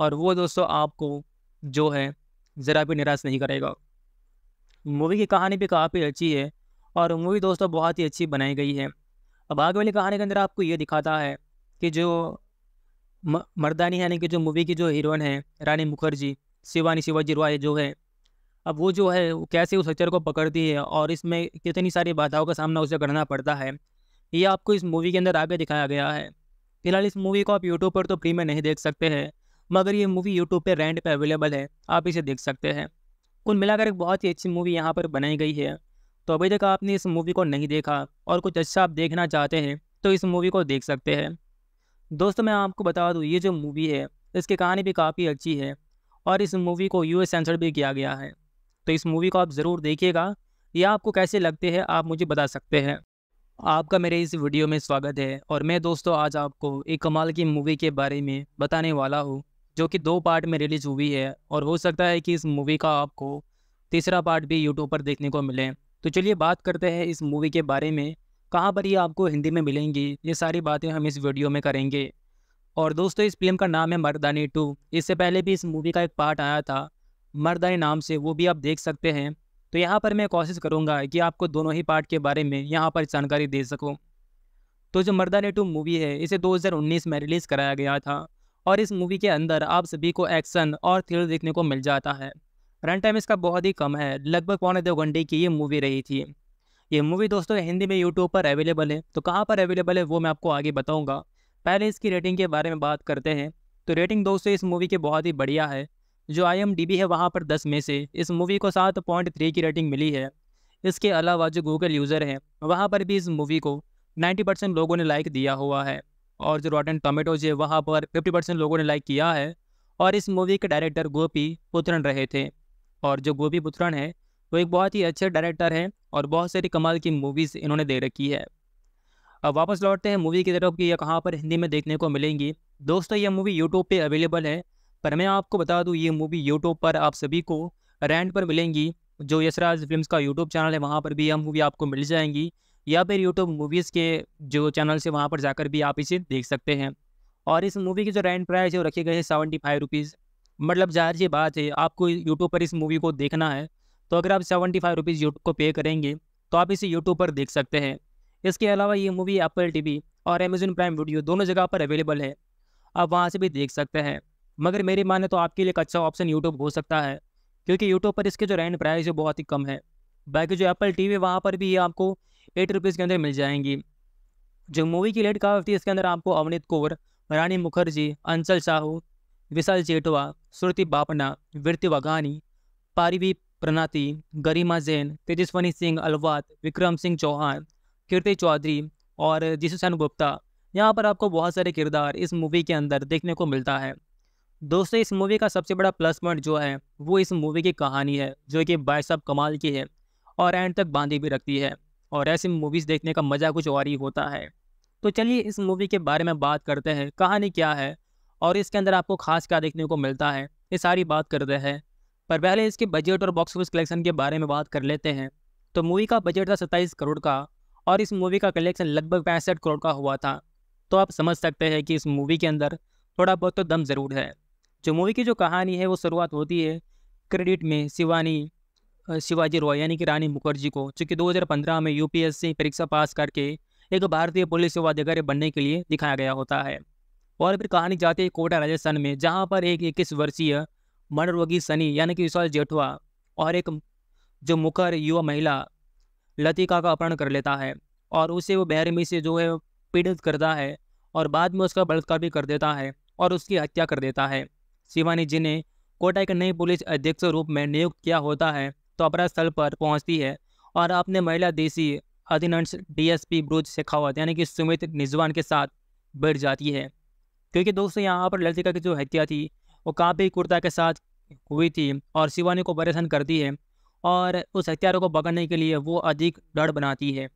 S1: और वो दोस्तों आपको जो है ज़रा भी निराश नहीं करेगा मूवी की कहानी भी काफ़ी अच्छी है और मूवी दोस्तों बहुत ही अच्छी बनाई गई है अब आगे वाली कहानी के अंदर आपको ये दिखाता है कि जो मर्दानी यानी कि जो मूवी की जो हीरोइन है रानी मुखर्जी शिवानी शिवाजी रॉय जो है अब वो जो है वो कैसे उस अक्षर को पकड़ती है और इसमें कितनी सारी बाधाओं का सामना उसे करना पड़ता है ये आपको इस मूवी के अंदर आगे दिखाया गया है फिलहाल इस मूवी को आप यूट्यूब पर तो फ्री में नहीं देख सकते हैं मगर ये मूवी यूट्यूब पर रेंट पर अवेलेबल है आप इसे देख सकते हैं कुल मिलाकर एक बहुत ही अच्छी मूवी यहाँ पर बनाई गई है तो अभी तक आपने इस मूवी को नहीं देखा और कुछ अच्छा आप देखना चाहते हैं तो इस मूवी को देख सकते हैं दोस्तों मैं आपको बता दूँ ये जो मूवी है इसकी कहानी भी काफ़ी अच्छी है और इस मूवी को यू सेंसर भी किया गया है तो इस मूवी को आप ज़रूर देखिएगा यह आपको कैसे लगते हैं आप मुझे बता सकते हैं आपका मेरे इस वीडियो में स्वागत है और मैं दोस्तों आज आपको एक कमाल की मूवी के बारे में बताने वाला हूँ जो कि दो पार्ट में रिलीज हुई है और हो सकता है कि इस मूवी का आपको तीसरा पार्ट भी यूट्यूब पर देखने को मिले तो चलिए बात करते हैं इस मूवी के बारे में कहाँ पर ये आपको हिंदी में मिलेंगी ये सारी बातें हम इस वीडियो में करेंगे और दोस्तों इस फिल्म का नाम है मर्दानी टू इससे पहले भी इस मूवी का एक पार्ट आया था मर्दानी नाम से वो भी आप देख सकते हैं तो यहाँ पर मैं कोशिश करूँगा कि आपको दोनों ही पार्ट के बारे में यहाँ पर जानकारी दे सकूँ तो जो मर्दानी टू मूवी है इसे 2019 में रिलीज़ कराया गया था और इस मूवी के अंदर आप सभी को एक्शन और थ्रिल देखने को मिल जाता है रन टाइम इसका बहुत ही कम है लगभग पौने दो घंटे की ये मूवी रही थी ये मूवी दोस्तों हिंदी में यूट्यूब पर अवेलेबल है तो कहाँ पर अवेलेबल है वो मैं आपको आगे बताऊँगा पहले इसकी रेटिंग के बारे में बात करते हैं तो रेटिंग दोस्तों इस मूवी की बहुत ही बढ़िया है जो आई है वहाँ पर दस में से इस मूवी को सात पॉइंट थ्री की रेटिंग मिली है इसके अलावा जो गूगल यूज़र हैं वहाँ पर भी इस मूवी को 90 परसेंट लोगों ने लाइक दिया हुआ है और जो रॉटन टोमेटोज है वहाँ पर 50 परसेंट लोगों ने लाइक किया है और इस मूवी के डायरेक्टर गोपी पुत्रन रहे थे और जो गोपी पुत्रन है वो एक बहुत ही अच्छे डायरेक्टर हैं और बहुत सारी कमाल की मूवीज़ इन्होंने दे रखी है अब वापस लौटते हैं मूवी की तरफ कि यह कहाँ पर हिंदी में देखने को मिलेंगी दोस्तों यह मूवी यूट्यूब पर अवेलेबल है पर मैं आपको बता दूँ ये मूवी यूट्यूब पर आप सभी को रेंट पर मिलेंगी जो यशराज फिल्म का यूट्यूब चैनल है वहाँ पर भी यह मूवी आपको मिल जाएंगी या फिर यूट्यूब मूवीज़ के जो चैनल से वहाँ पर जाकर भी आप इसे देख सकते हैं और इस मूवी की जो रेंट प्राइस है वो रखे गए हैं सेवेंटी फाइव रुपीज़ मतलब जाहिर सी बात है आपको यूट्यूब पर इस मूवी को देखना है तो अगर आप सेवेंटी फाइव रुपीज़ यूट्यूब को पे करेंगे तो आप इसे यूट्यूब पर देख सकते हैं इसके अलावा ये मूवी एप्पल टी और अमेजन प्राइम वीडियो दोनों जगह पर अवेलेबल है आप वहाँ से भी देख सकते हैं मगर मेरी माने तो आपके लिए एक अच्छा ऑप्शन यूट्यूब हो सकता है क्योंकि यूट्यूब पर इसके जो रेंट प्राइस है बहुत ही कम है बाकी जो एप्पल टी वी वहाँ पर भी ये आपको एट रुपीज़ के अंदर मिल जाएंगी जो मूवी की लेट होती है इसके अंदर आपको अवनीत कौर रानी मुखर्जी अंचल साहू विशाल जेटवा श्रुति बापना वृत्ति वघानी पारिवी प्रणाति गरिमा जैन तेजस्वनी सिंह अलवात विक्रम सिंह चौहान कीर्ति चौधरी और जिसुसैन गुप्ता यहाँ पर आपको बहुत सारे किरदार इस मूवी के अंदर देखने को मिलता है दोस्तों इस मूवी का सबसे बड़ा प्लस पॉइंट जो है वो इस मूवी की कहानी है जो कि भाई साहब कमाल की है और एंड तक बांधी भी रखती है और ऐसी मूवीज़ देखने का मज़ा कुछ और ही होता है तो चलिए इस मूवी के बारे में बात करते हैं कहानी क्या है और इसके अंदर आपको खास क्या देखने को मिलता है ये सारी बात करते हैं पर पहले इसके बजट और बॉक्स ऑफिस कलेक्शन के बारे में बात कर लेते हैं तो मूवी का बजट था सत्ताईस करोड़ का और इस मूवी का कलेक्शन लगभग पैंसठ करोड़ का हुआ था तो आप समझ सकते हैं कि इस मूवी के अंदर थोड़ा बहुत तो दम ज़रूर है जो मूवी की जो कहानी है वो शुरुआत होती है क्रेडिट में शिवानी शिवाजी रॉय यानी कि रानी मुखर्जी को चूँकि कि 2015 में यूपीएससी परीक्षा पास करके एक भारतीय पुलिस सेवा अधिकारी बनने के लिए दिखाया गया होता है और फिर कहानी जाती है कोटा राजस्थान में जहाँ पर एक इक्कीस वर्षीय मन रोगी सनी यानी कि विशाल जेठवा और एक जो मुखर युवा महिला लतिका का अपहरण कर लेता है और उसे वो बहरमी से जो है पीड़ित करता है और बाद में उसका बलात्कार भी कर देता है और उसकी हत्या कर देता है शिवानी जी ने कोटा के नए पुलिस अध्यक्ष रूप में नियुक्त किया होता है तो अपराध स्थल पर पहुंचती है और अपने महिला देसी अधिनंश डीएसपी ब्रुज शेखावत यानी कि सुमित निजवान के साथ बैठ जाती है क्योंकि दोस्तों यहाँ पर लतिका की जो हत्या थी वो काफ़ी कुर्ता के साथ हुई थी और शिवानी को परेशान करती है और उस हत्यारों को पकड़ने के लिए वो अधिक डर बनाती है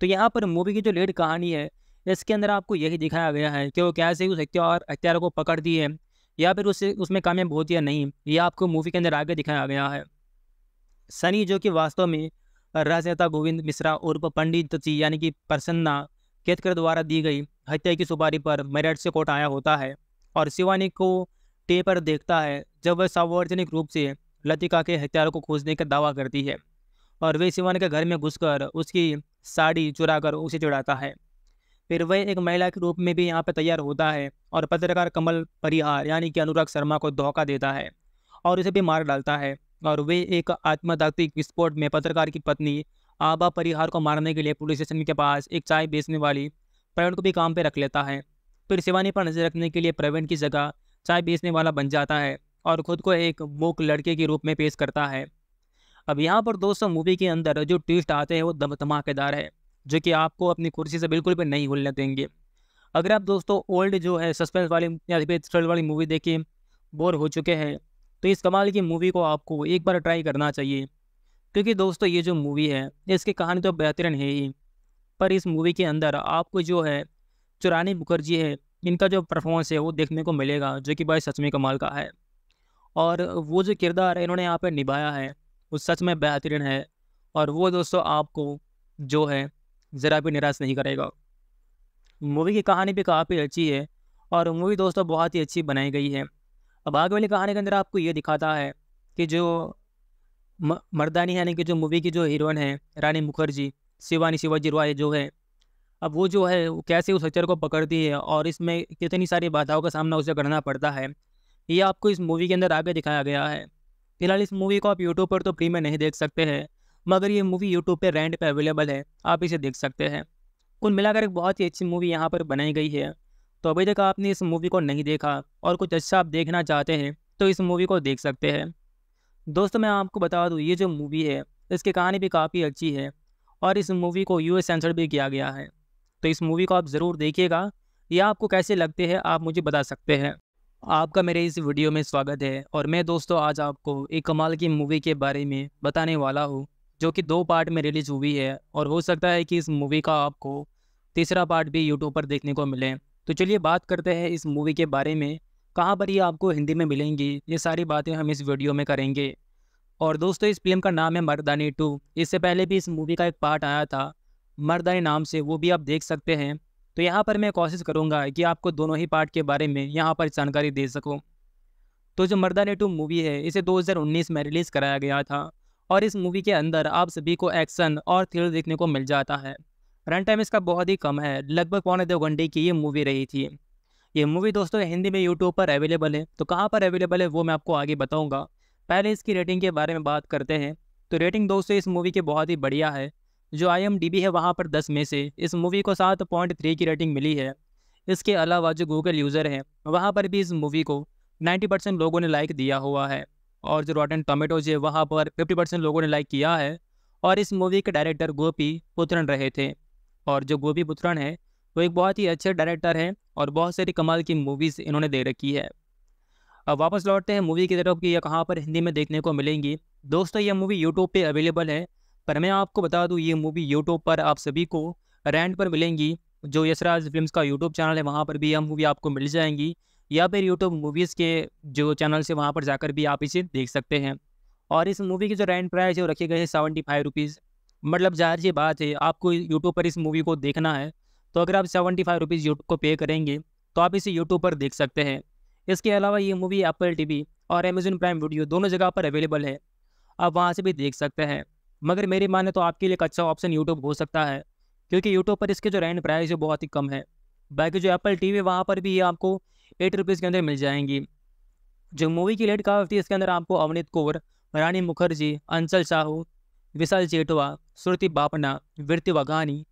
S1: तो यहाँ पर मूवी की जो लेट कहानी है इसके अंदर आपको यही दिखाया गया है कि वो कैसे उस हथियार हत्यारों को पकड़ती है या फिर उससे उसमें कामयाब होती है नहीं ये आपको मूवी के अंदर आगे दिखाया गया है सनी जो कि वास्तव में राजनेता गोविंद मिश्रा उर्फ पंडित जी यानी कि प्रसन्ना केतकर द्वारा दी गई हत्या की सुपारी पर मेरठ से कोर्ट आया होता है और शिवानी को टे पर देखता है जब वह सार्वजनिक रूप से लतिका के हथियारों को खोजने का दावा करती है और वे शिवान के घर में घुसकर उसकी साड़ी चुराकर उसे चुड़ाता है फिर वह एक महिला के रूप में भी यहाँ पर तैयार होता है और पत्रकार कमल परिहार यानी कि अनुराग शर्मा को धोखा देता है और उसे भी मार डालता है और वे एक आत्मदात्विक विस्फोट में पत्रकार की पत्नी आबा परिहार को मारने के लिए पुलिस स्टेशन के पास एक चाय बेचने वाली प्रवीण को भी काम पर रख लेता है फिर शिवानी पर नजर रखने के लिए प्रवीण की जगह चाय पीसने वाला बन जाता है और ख़ुद को एक मूक लड़के के रूप में पेश करता है अब यहाँ पर दोस्तों मूवी के अंदर जो ट्विस्ट आते हैं वो दम धमाकेदार है जो कि आपको अपनी कुर्सी से बिल्कुल भी नहीं हुलने देंगे अगर आप दोस्तों ओल्ड जो है सस्पेंस वाली या फिर थ्रिल वाली मूवी देखिए बोर हो चुके हैं तो इस कमाल की मूवी को आपको एक बार ट्राई करना चाहिए क्योंकि दोस्तों ये जो मूवी है इसकी कहानी तो बेहतरीन है ही पर इस मूवी के अंदर आपको जो है चुरानी मुखर्जी है इनका जो परफॉर्मेंस है वो देखने को मिलेगा जो कि भाई सच में कमाल का है और वो जो किरदार है इन्होंने यहाँ पर निभाया है वो सच में बेहतरीन है और वो दोस्तों आपको जो है ज़रा भी निराश नहीं करेगा मूवी की कहानी भी काफ़ी अच्छी है और मूवी दोस्तों बहुत ही अच्छी बनाई गई है अब आगे वाली कहानी के अंदर आपको ये दिखाता है कि जो मर्दानी यानी कि जो मूवी की जो हीरोइन है रानी मुखर्जी शिवानी शिवाजी रॉय जो है अब वो जो है वो कैसे उस हचर को पकड़ती है और इसमें कितनी सारी बाधाओं का सामना उसे करना पड़ता है ये आपको इस मूवी के अंदर आगे दिखाया गया है फिलहाल इस मूवी को आप यूट्यूब पर तो फ्री में नहीं देख सकते हैं मगर ये मूवी यूट्यूब पर रेंट पर अवेलेबल है आप इसे देख सकते हैं कुल मिलाकर एक बहुत ही अच्छी मूवी यहाँ पर बनाई गई है तो अभी तक आपने इस मूवी को नहीं देखा और कुछ अच्छा आप देखना चाहते हैं तो इस मूवी को देख सकते हैं दोस्तों मैं आपको बता दूँ ये जो मूवी है इसकी कहानी भी काफ़ी अच्छी है और इस मूवी को यूएस सेंसर भी किया गया है तो इस मूवी को आप ज़रूर देखिएगा या आपको कैसे लगते हैं आप मुझे बता सकते हैं आपका मेरे इस वीडियो में स्वागत है और मैं दोस्तों आज आपको एक कमाल की मूवी के बारे में बताने वाला हूँ जो कि दो पार्ट में रिलीज हुई है और हो सकता है कि इस मूवी का आपको तीसरा पार्ट भी यूट्यूब पर देखने को मिले तो चलिए बात करते हैं इस मूवी के बारे में कहाँ पर ये आपको हिंदी में मिलेंगी ये सारी बातें हम इस वीडियो में करेंगे और दोस्तों इस फिल्म का नाम है मर्दानी टू इससे पहले भी इस मूवी का एक पार्ट आया था मर्दाए नाम से वो भी आप देख सकते हैं तो यहाँ पर मैं कोशिश करूँगा कि आपको दोनों ही पार्ट के बारे में यहाँ पर जानकारी दे सकूँ तो जो मर्दाने टू मूवी है इसे 2019 में रिलीज़ कराया गया था और इस मूवी के अंदर आप सभी को एक्शन और थ्रिल देखने को मिल जाता है रन टाइम इसका बहुत ही कम है लगभग पौने दो घंटे की ये मूवी रही थी ये मूवी दोस्तों हिंदी में यूट्यूब पर अवेलेबल है तो कहाँ पर अवेलेबल है वो मैं आपको आगे बताऊँगा पहले इसकी रेटिंग के बारे में बात करते हैं तो रेटिंग दोस्तों इस मूवी की बहुत ही बढ़िया है जो आई है वहाँ पर दस में से इस मूवी को सात पॉइंट थ्री की रेटिंग मिली है इसके अलावा जो गूगल यूज़र हैं वहाँ पर भी इस मूवी को नाइन्टी परसेंट लोगों ने लाइक दिया हुआ है और जो रॉटन टोमेटोज है वहाँ पर फिफ्टी परसेंट लोगों ने लाइक किया है और इस मूवी के डायरेक्टर गोपी पुत्रन रहे थे और जो गोपी पुत्रन है वो एक बहुत ही अच्छे डायरेक्टर हैं और बहुत सारी कमाल की मूवीज़ इन्होंने दे रखी है अब वापस लौटते हैं मूवी की तरफ कि यह कहाँ पर हिंदी में देखने को मिलेंगी दोस्तों यह मूवी यूट्यूब पर अवेलेबल है पर मैं आपको बता दूँ ये मूवी यूट्यूब पर आप सभी को रेंट पर मिलेंगी जो यशराज फिल्म्स का यूट्यूब चैनल है वहाँ पर भी यह मूवी आपको मिल जाएंगी या फिर यूट्यूब मूवीज़ के जो चैनल से वहाँ पर जाकर भी आप इसे देख सकते हैं और इस मूवी की जो रेंट प्राइस है वो रखे गए हैं सेवेंटी फाइव रुपीज़ मतलब जाहिर सी बात है आपको यूट्यूब पर इस मूवी को देखना है तो अगर आप सेवेंटी फाइव रुपीज़ यूट्यूब को पे करेंगे तो आप इसे यूट्यूब पर देख सकते हैं इसके अलावा ये मूवी एप्पल टी और अमेजोन प्राइम वीडियो दोनों जगह पर अवेलेबल है आप वहाँ से भी देख सकते हैं मगर मेरी माने तो आपके लिए एक अच्छा ऑप्शन यूट्यूब हो सकता है क्योंकि यूट्यूब पर इसके जो रेंट प्राइस है बहुत ही कम है बाकी जो एप्पल टी वी वहाँ पर भी आपको एट रुपीज़ के अंदर मिल जाएंगी जो मूवी की कहा होती है इसके अंदर आपको अवनीत कौर रानी मुखर्जी अंचल साहू विशाल जेटवा श्रुति बापना वृत्ति वघानी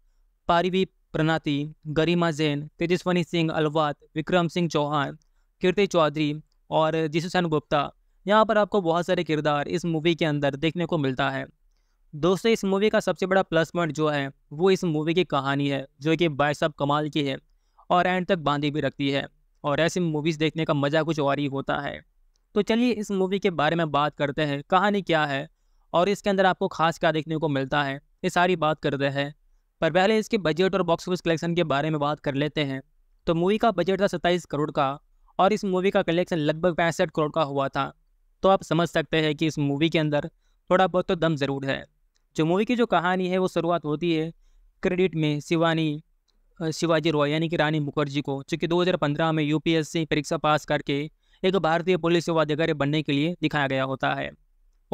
S1: पारिवी प्रणाति गरिमा जैन तेजस्वनी सिंह अलवात विक्रम सिंह चौहान कीर्ति चौधरी और जिसुसैन गुप्ता यहाँ पर आपको बहुत सारे किरदार इस मूवी के अंदर देखने को मिलता है दोस्तों इस मूवी का सबसे बड़ा प्लस पॉइंट जो है वो इस मूवी की कहानी है जो कि बाय सब कमाल की है और एंड तक बांधी भी रखती है और ऐसी मूवीज़ देखने का मज़ा कुछ और ही होता है तो चलिए इस मूवी के बारे में बात करते हैं कहानी क्या है और इसके अंदर आपको खास क्या देखने को मिलता है ये सारी बात करते हैं पर पहले इसके बजट और बॉक्स ऑफिस कलेक्शन के बारे में बात कर लेते हैं तो मूवी का बजट था सत्ताईस करोड़ का और इस मूवी का कलेक्शन लगभग पैंसठ करोड़ का हुआ था तो आप समझ सकते हैं कि इस मूवी के अंदर थोड़ा बहुत तो दम ज़रूर है जो मूवी की जो कहानी है वो शुरुआत होती है क्रेडिट में शिवानी शिवाजी रॉय यानी कि रानी मुखर्जी को चूँकि दो में यूपीएससी परीक्षा पास करके एक भारतीय पुलिस सेवा अधिकारी बनने के लिए दिखाया गया होता है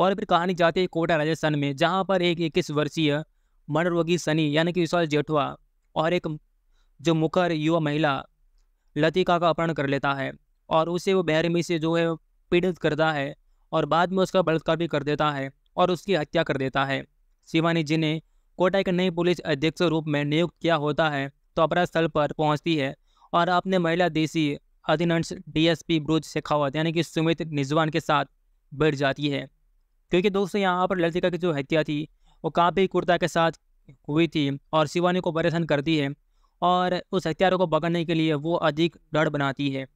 S1: और फिर कहानी जाती है कोटा राजस्थान में जहाँ पर एक इक्कीस वर्षीय मनोरोगी सनी यानी कि विशाल जेठवा और एक जो मुखर युवा महिला लतिका का अपहरण कर लेता है और उसे वो बहरमी से जो है पीड़ित करता है और बाद में उसका बलात्कार भी कर देता है और उसकी हत्या कर देता है शिवानी जी ने कोटा के नए पुलिस अध्यक्ष रूप में नियुक्त किया होता है तो अपराध स्थल पर पहुंचती है और अपने महिला देसी अधिनंश डीएसपी ब्रुज शेखावत यानी कि सुमित निजवान के साथ बैठ जाती है क्योंकि दोस्तों यहाँ पर ललितिका की जो हत्या थी वो काफ़ी कुर्ता के साथ हुई थी और शिवानी को परेशान करती है और उस हत्यारों को पकड़ने के लिए वो अधिक डर बनाती है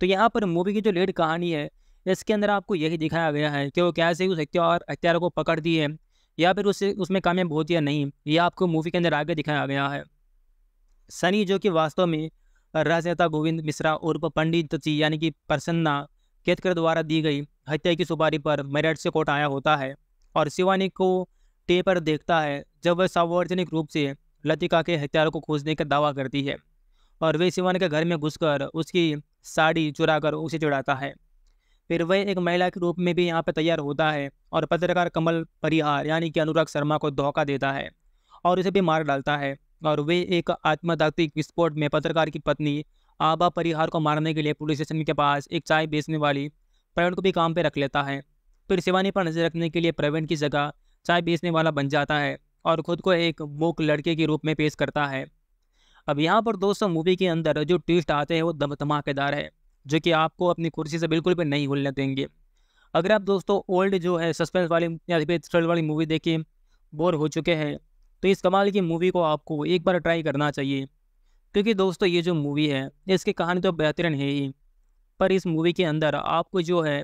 S1: तो यहाँ पर मूवी की जो लेट कहानी है इसके अंदर आपको यही दिखाया गया है कि वो कैसे उस और हत्यारों को पकड़ती है या फिर उससे उसमें कामयाब होती या नहीं ये आपको मूवी के अंदर आगे दिखाया गया है सनी जो कि वास्तव में राजनेता गोविंद मिश्रा उर्व पंडित जी यानी कि प्रसन्ना केतकर द्वारा दी गई हत्या की सुपारी पर मेरठ से कोर्ट आया होता है और शिवानी को टे पर देखता है जब वह सार्वजनिक रूप से लतिका के हत्यारों को खोजने का दावा करती है और वे शिवानी के घर में घुसकर उसकी साड़ी चुराकर उसे चुड़ाता है फिर वह एक महिला के रूप में भी यहाँ पर तैयार होता है और पत्रकार कमल परिहार यानी कि अनुराग शर्मा को धोखा देता है और उसे भी मार डालता है और वे एक आत्मदात्विक विस्फोट में पत्रकार की पत्नी आबा परिहार को मारने के लिए पुलिस स्टेशन के पास एक चाय बेचने वाली प्रवीण को भी काम पर रख लेता है फिर शिवानी पर नजर रखने के लिए प्रवीण की जगह चाय बेचने वाला बन जाता है और खुद को एक मूक लड़के के रूप में पेश करता है अब यहाँ पर दोस्तों मूवी के अंदर जो ट्विस्ट आते हैं वो धमाकेदार है जो कि आपको अपनी कुर्सी से बिल्कुल भी नहीं हिलने देंगे अगर आप दोस्तों ओल्ड जो है सस्पेंस वाली या फिर थ्रिल वाली मूवी देखें बोर हो चुके हैं तो इस कमाल की मूवी को आपको एक बार ट्राई करना चाहिए क्योंकि दोस्तों ये जो मूवी है इसकी कहानी तो बेहतरीन है ही पर इस मूवी के अंदर आपको जो है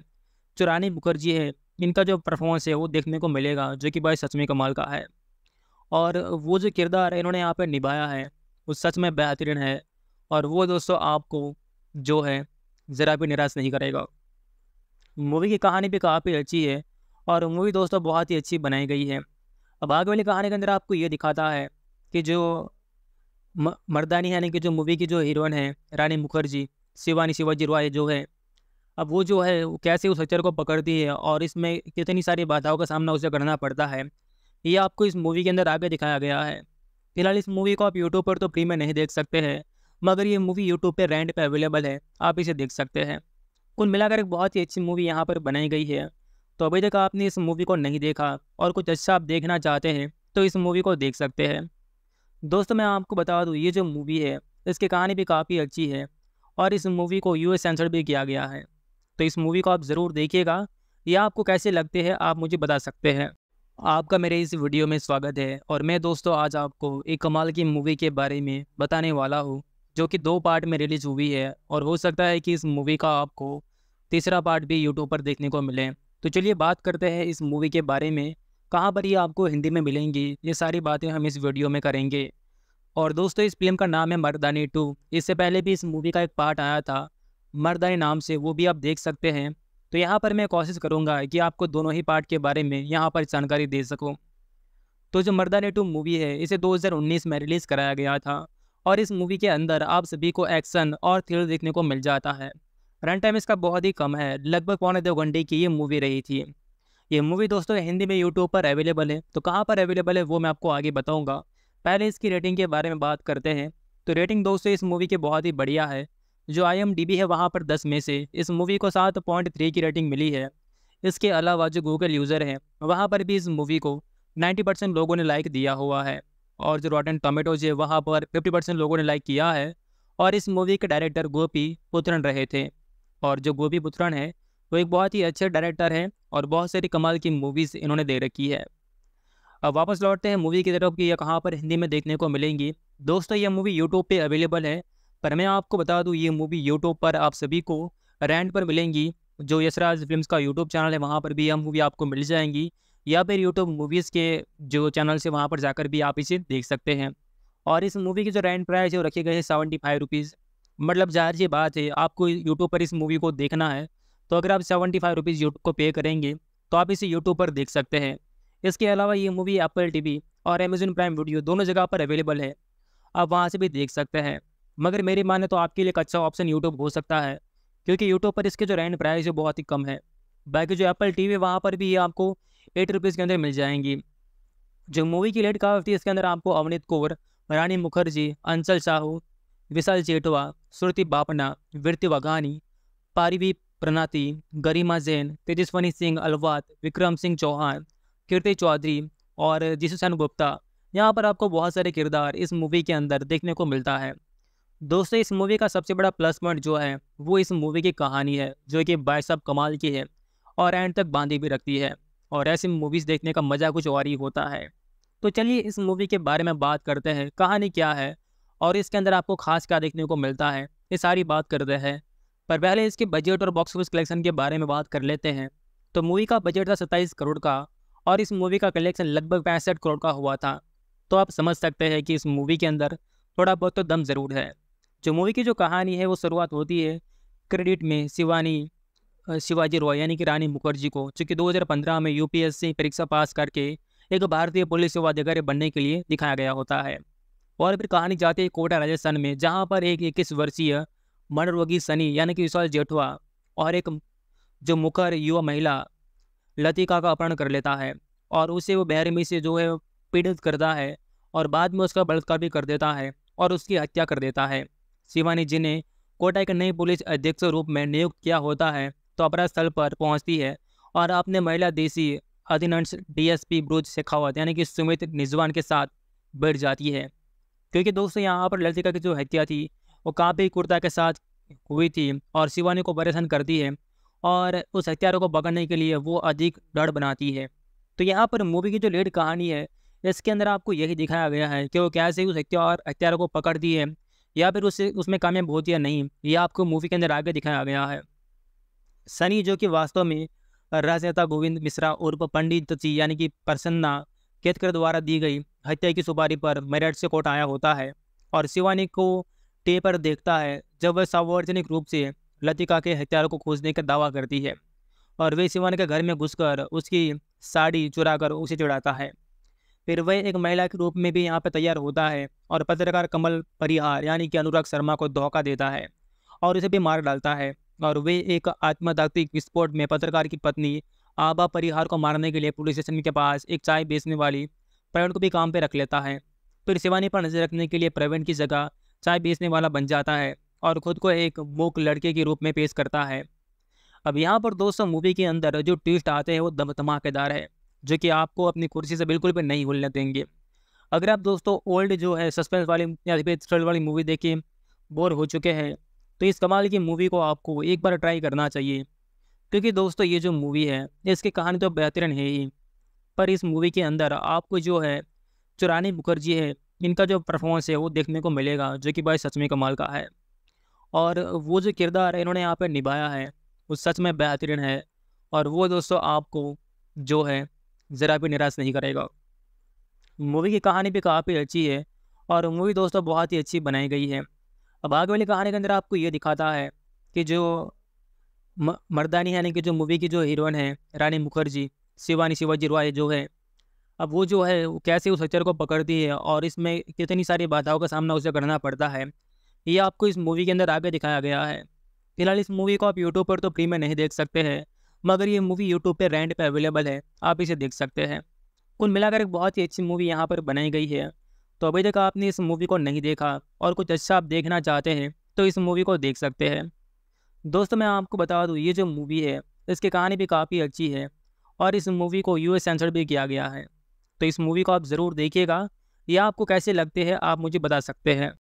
S1: चुरानी मुखर्जी है इनका जो परफॉर्मेंस है वो देखने को मिलेगा जो कि भाई सच में कमाल का है और वो जो किरदार इन्होंने यहाँ पर निभाया है वो सच में बेहतरीन है और वो दोस्तों आपको जो है ज़रा भी निराश नहीं करेगा मूवी की कहानी भी काफ़ी अच्छी है और मूवी दोस्तों बहुत ही अच्छी बनाई गई है अब आगे वाली कहानी के अंदर आपको ये दिखाता है कि जो मर्दानी यानी कि जो मूवी की जो हीरोइन है रानी मुखर्जी शिवानी शिवाजी रॉय जो है अब वो जो है वो कैसे उस हचर को पकड़ती है और इसमें कितनी सारी बाधाओं का सामना उसे करना पड़ता है ये आपको इस मूवी के अंदर आगे दिखाया गया है फिलहाल इस मूवी को आप यूट्यूब पर तो फ्री में नहीं देख सकते हैं मगर ये मूवी यूट्यूब पे रेंट पे अवेलेबल है आप इसे देख सकते हैं कुल मिलाकर एक बहुत ही अच्छी मूवी यहाँ पर बनाई गई है तो अभी तक आपने इस मूवी को नहीं देखा और कुछ अच्छा आप देखना चाहते हैं तो इस मूवी को देख सकते हैं दोस्तों मैं आपको बता दूँ ये जो मूवी है इसकी कहानी भी काफ़ी अच्छी है और इस मूवी को यू सेंसर भी किया गया है तो इस मूवी को आप ज़रूर देखिएगा या आपको कैसे लगते हैं आप मुझे बता सकते हैं आपका मेरे इस वीडियो में स्वागत है और मैं दोस्तों आज आपको एक कमाल की मूवी के बारे में बताने वाला हूँ जो कि दो पार्ट में रिलीज हुई है और हो सकता है कि इस मूवी का आपको तीसरा पार्ट भी यूट्यूब पर देखने को मिले तो चलिए बात करते हैं इस मूवी के बारे में कहाँ पर ये आपको हिंदी में मिलेंगी ये सारी बातें हम इस वीडियो में करेंगे और दोस्तों इस फिल्म का नाम है मर्दानी टू इससे पहले भी इस मूवी का एक पार्ट आया था मर्दानी नाम से वो भी आप देख सकते हैं तो यहाँ पर मैं कोशिश करूँगा कि आपको दोनों ही पार्ट के बारे में यहाँ पर जानकारी दे सकूँ तो जो मर्दानी टू मूवी है इसे 2019 में रिलीज़ कराया गया था और इस मूवी के अंदर आप सभी को एक्शन और थ्रिल देखने को मिल जाता है रन टाइम इसका बहुत ही कम है लगभग पौने दो घंटे की ये मूवी रही थी ये मूवी दोस्तों हिंदी में यूट्यूब पर अवेलेबल है तो कहाँ पर अवेलेबल है वो मैं आपको आगे बताऊँगा पहले इसकी रेटिंग के बारे में बात करते हैं तो रेटिंग दोस्तों इस मूवी की बहुत ही बढ़िया है जो आई है वहाँ पर दस में से इस मूवी को सात पॉइंट थ्री की रेटिंग मिली है इसके अलावा जो गूगल यूज़र हैं वहाँ पर भी इस मूवी को नाइन्टी परसेंट लोगों ने लाइक दिया हुआ है और जो रॉटन टोमेटोज है वहाँ पर फिफ्टी परसेंट लोगों ने लाइक किया है और इस मूवी के डायरेक्टर गोपी पुत्रन रहे थे और जो गोपी पुत्रन है वो एक बहुत ही अच्छे डायरेक्टर हैं और बहुत सारी कमाल की मूवीज़ इन्होंने दे रखी है अब वापस लौटते हैं मूवी की तरफ कि यह कहाँ पर हिंदी में देखने को मिलेंगी दोस्तों यह मूवी यूट्यूब पर अवेलेबल है पर मैं आपको बता दूँ ये मूवी यूट्यूब पर आप सभी को रेंट पर मिलेंगी जो यशराज फिल्म का यूट्यूब चैनल है वहाँ पर भी यह मूवी आपको मिल जाएंगी या फिर यूट्यूब मूवीज़ के जो चैनल से वहाँ पर जाकर भी आप इसे देख सकते हैं और इस मूवी की जो रेंट प्राइस है वो रखे गए हैं सेवेंटी फाइव रुपीज़ मतलब जाहिर सी बात है आपको यूट्यूब पर इस मूवी को देखना है तो अगर आप सेवेंटी फाइव रुपीज़ यूट्यूब को पे करेंगे तो आप इसे यूट्यूब पर देख सकते हैं इसके अलावा ये मूवी एप्पल वी और अमेजन प्राइम वीडियो दोनों जगह पर अवेलेबल है आप वहाँ से भी देख सकते हैं मगर मेरी माने तो आपके लिए एक अच्छा ऑप्शन यूट्यूब हो सकता है क्योंकि यूट्यूब पर इसके जो रेंट प्राइस है बहुत ही कम है बाकी जो एप्पल टी वी वहाँ पर भी आपको एट रुपीज़ के अंदर मिल जाएंगी जो मूवी की लेट कहा इसके अंदर आपको अवनीत कौर रानी मुखर्जी अंचल साहू विशाल जेटवा श्रुति बापना वृत्ति वघानी पारिवी प्रणाति गरिमा जैन तेजस्वनी सिंह अलवात विक्रम सिंह चौहान कीर्ति चौधरी और जिसुसैन गुप्ता यहाँ पर आपको बहुत सारे किरदार इस मूवी के अंदर देखने को मिलता है दोस्तों इस मूवी का सबसे बड़ा प्लस पॉइंट जो है वो इस मूवी की कहानी है जो कि बायसब कमाल की है और एंड तक बांधी भी रखती है और ऐसी मूवीज़ देखने का मज़ा कुछ और ही होता है तो चलिए इस मूवी के बारे में बात करते हैं कहानी क्या है और इसके अंदर आपको खास क्या देखने को मिलता है ये सारी बात करते हैं पर पहले इसके बजट और बॉक्स ऑफिस कलेक्शन के बारे में बात कर लेते हैं तो मूवी का बजट था सत्ताईस करोड़ का और इस मूवी का कलेक्शन लगभग पैंसठ करोड़ का हुआ था तो आप समझ सकते हैं कि इस मूवी के अंदर थोड़ा बहुत तो दम ज़रूर है जो मूवी की जो कहानी है वो शुरुआत होती है क्रेडिट में शिवानी शिवाजी रॉय यानी कि रानी मुखर्जी को चूँकि 2015 में यूपीएससी परीक्षा पास करके एक भारतीय पुलिस सेवा अधिकारी बनने के लिए दिखाया गया होता है और फिर कहानी जाती है कोटा राजस्थान में जहाँ पर एक इक्कीस वर्षीय मनरोगी सनी यानी कि विशाल जेठवा और एक जो मुखर युवा महिला लतिका का अपहरण कर लेता है और उसे वो बहरमी से जो है पीड़ित करता है और बाद में उसका बलात्कार भी कर देता है और उसकी हत्या कर देता है शिवानी जी ने कोटा के नए पुलिस अधीक्षक रूप में नियुक्त किया होता है तोपरा स्थल पर पहुंचती है और अपने महिला देसी अधिनंश डीएसपी ब्रुज शेखावत यानी कि सुमित निजवान के साथ बैठ जाती है क्योंकि दोस्तों यहाँ पर ललिता की जो हत्या थी वो काफ़ी कुर्ता के साथ हुई थी और शिवानी को परेशान करती है और उस हत्यारों को पकड़ने के लिए वो अधिक डर बनाती है तो यहाँ पर मूवी की जो लेट कहानी है इसके अंदर आपको यही दिखाया गया है कि वो कैसे उस हत्यार हत्यारों को पकड़ती है या फिर उसे उसमें कामयाब होती है नहीं ये आपको मूवी के अंदर आगे दिखाया गया है शनि जो कि वास्तव में राजनेता गोविंद मिश्रा उर्फ पंडित जी यानी कि प्रसन्ना केतकर द्वारा दी गई हत्या की सुपारी पर मेरठ से कोर्ट आया होता है और शिवानी को टे पर देखता है जब वह सार्वजनिक रूप से लतिका के हत्यार को खोजने का दावा करती है और वह शिवानी के घर में घुसकर उसकी साड़ी चुरा कर उसे चुड़ाता है फिर वह एक महिला के रूप में भी यहाँ पर तैयार होता है और पत्रकार कमल परिहार यानी कि अनुराग शर्मा को धोखा देता है और उसे भी मार डालता है और वे एक आत्मदात्विक विस्फोट में पत्रकार की पत्नी आबा परिहार को मारने के लिए पुलिस स्टेशन के पास एक चाय बेचने वाली प्रवीण को भी काम पर रख लेता है फिर शिवानी पर नजर रखने के लिए प्रवीण की जगह चाय बेचने वाला बन जाता है और खुद को एक मूक लड़के के रूप में पेश करता है अब यहाँ पर दोस्तों मूवी के अंदर जो ट्विस्ट आते हैं वो दम धमाकेदार है जो कि आपको अपनी कुर्सी से बिल्कुल भी नहीं भूलने देंगे अगर आप दोस्तों ओल्ड जो है सस्पेंस वाली या फिर थ्रिल वाली मूवी देखें बोर हो चुके हैं तो इस कमाल की मूवी को आपको एक बार ट्राई करना चाहिए क्योंकि दोस्तों ये जो मूवी है इसकी कहानी तो बेहतरीन है ही पर इस मूवी के अंदर आपको जो है जो रानी मुखर्जी है इनका जो परफॉर्मेंस है वो देखने को मिलेगा जो कि भाई सच में कमाल का है और वो जो किरदार इन्होंने यहाँ पर निभाया है वो सच में बेहतरीन है और वो दोस्तों आपको जो है ज़रा भी निराश नहीं करेगा मूवी की कहानी भी काफ़ी अच्छी है और मूवी दोस्तों बहुत ही अच्छी बनाई गई है अब आगे वाली कहानी के अंदर आपको ये दिखाता है कि जो मर्दानी यानी कि जो मूवी की जो हीरोइन है रानी मुखर्जी शिवानी शिवाजी रॉय जो है अब वो जो है वो कैसे उस हथियार को पकड़ती है और इसमें कितनी सारी बाधाओं का सामना उसे करना पड़ता है ये आपको इस मूवी के अंदर आगे दिखाया गया है फिलहाल इस मूवी को आप यूट्यूब पर तो फ्री में नहीं देख सकते हैं मगर ये मूवी यूट्यूब पर रेंट पर अवेलेबल है आप इसे देख सकते हैं कुल मिलाकर एक बहुत ही अच्छी मूवी यहाँ पर बनाई गई है तो अभी तक आपने इस मूवी को नहीं देखा और कुछ अच्छा आप देखना चाहते हैं तो इस मूवी को देख सकते हैं दोस्तों मैं आपको बता दूँ ये जो मूवी है इसकी कहानी भी काफ़ी अच्छी है और इस मूवी को यू सेंसर भी किया गया है तो इस मूवी को आप ज़रूर देखिएगा या आपको कैसे लगते हैं आप मुझे बता सकते हैं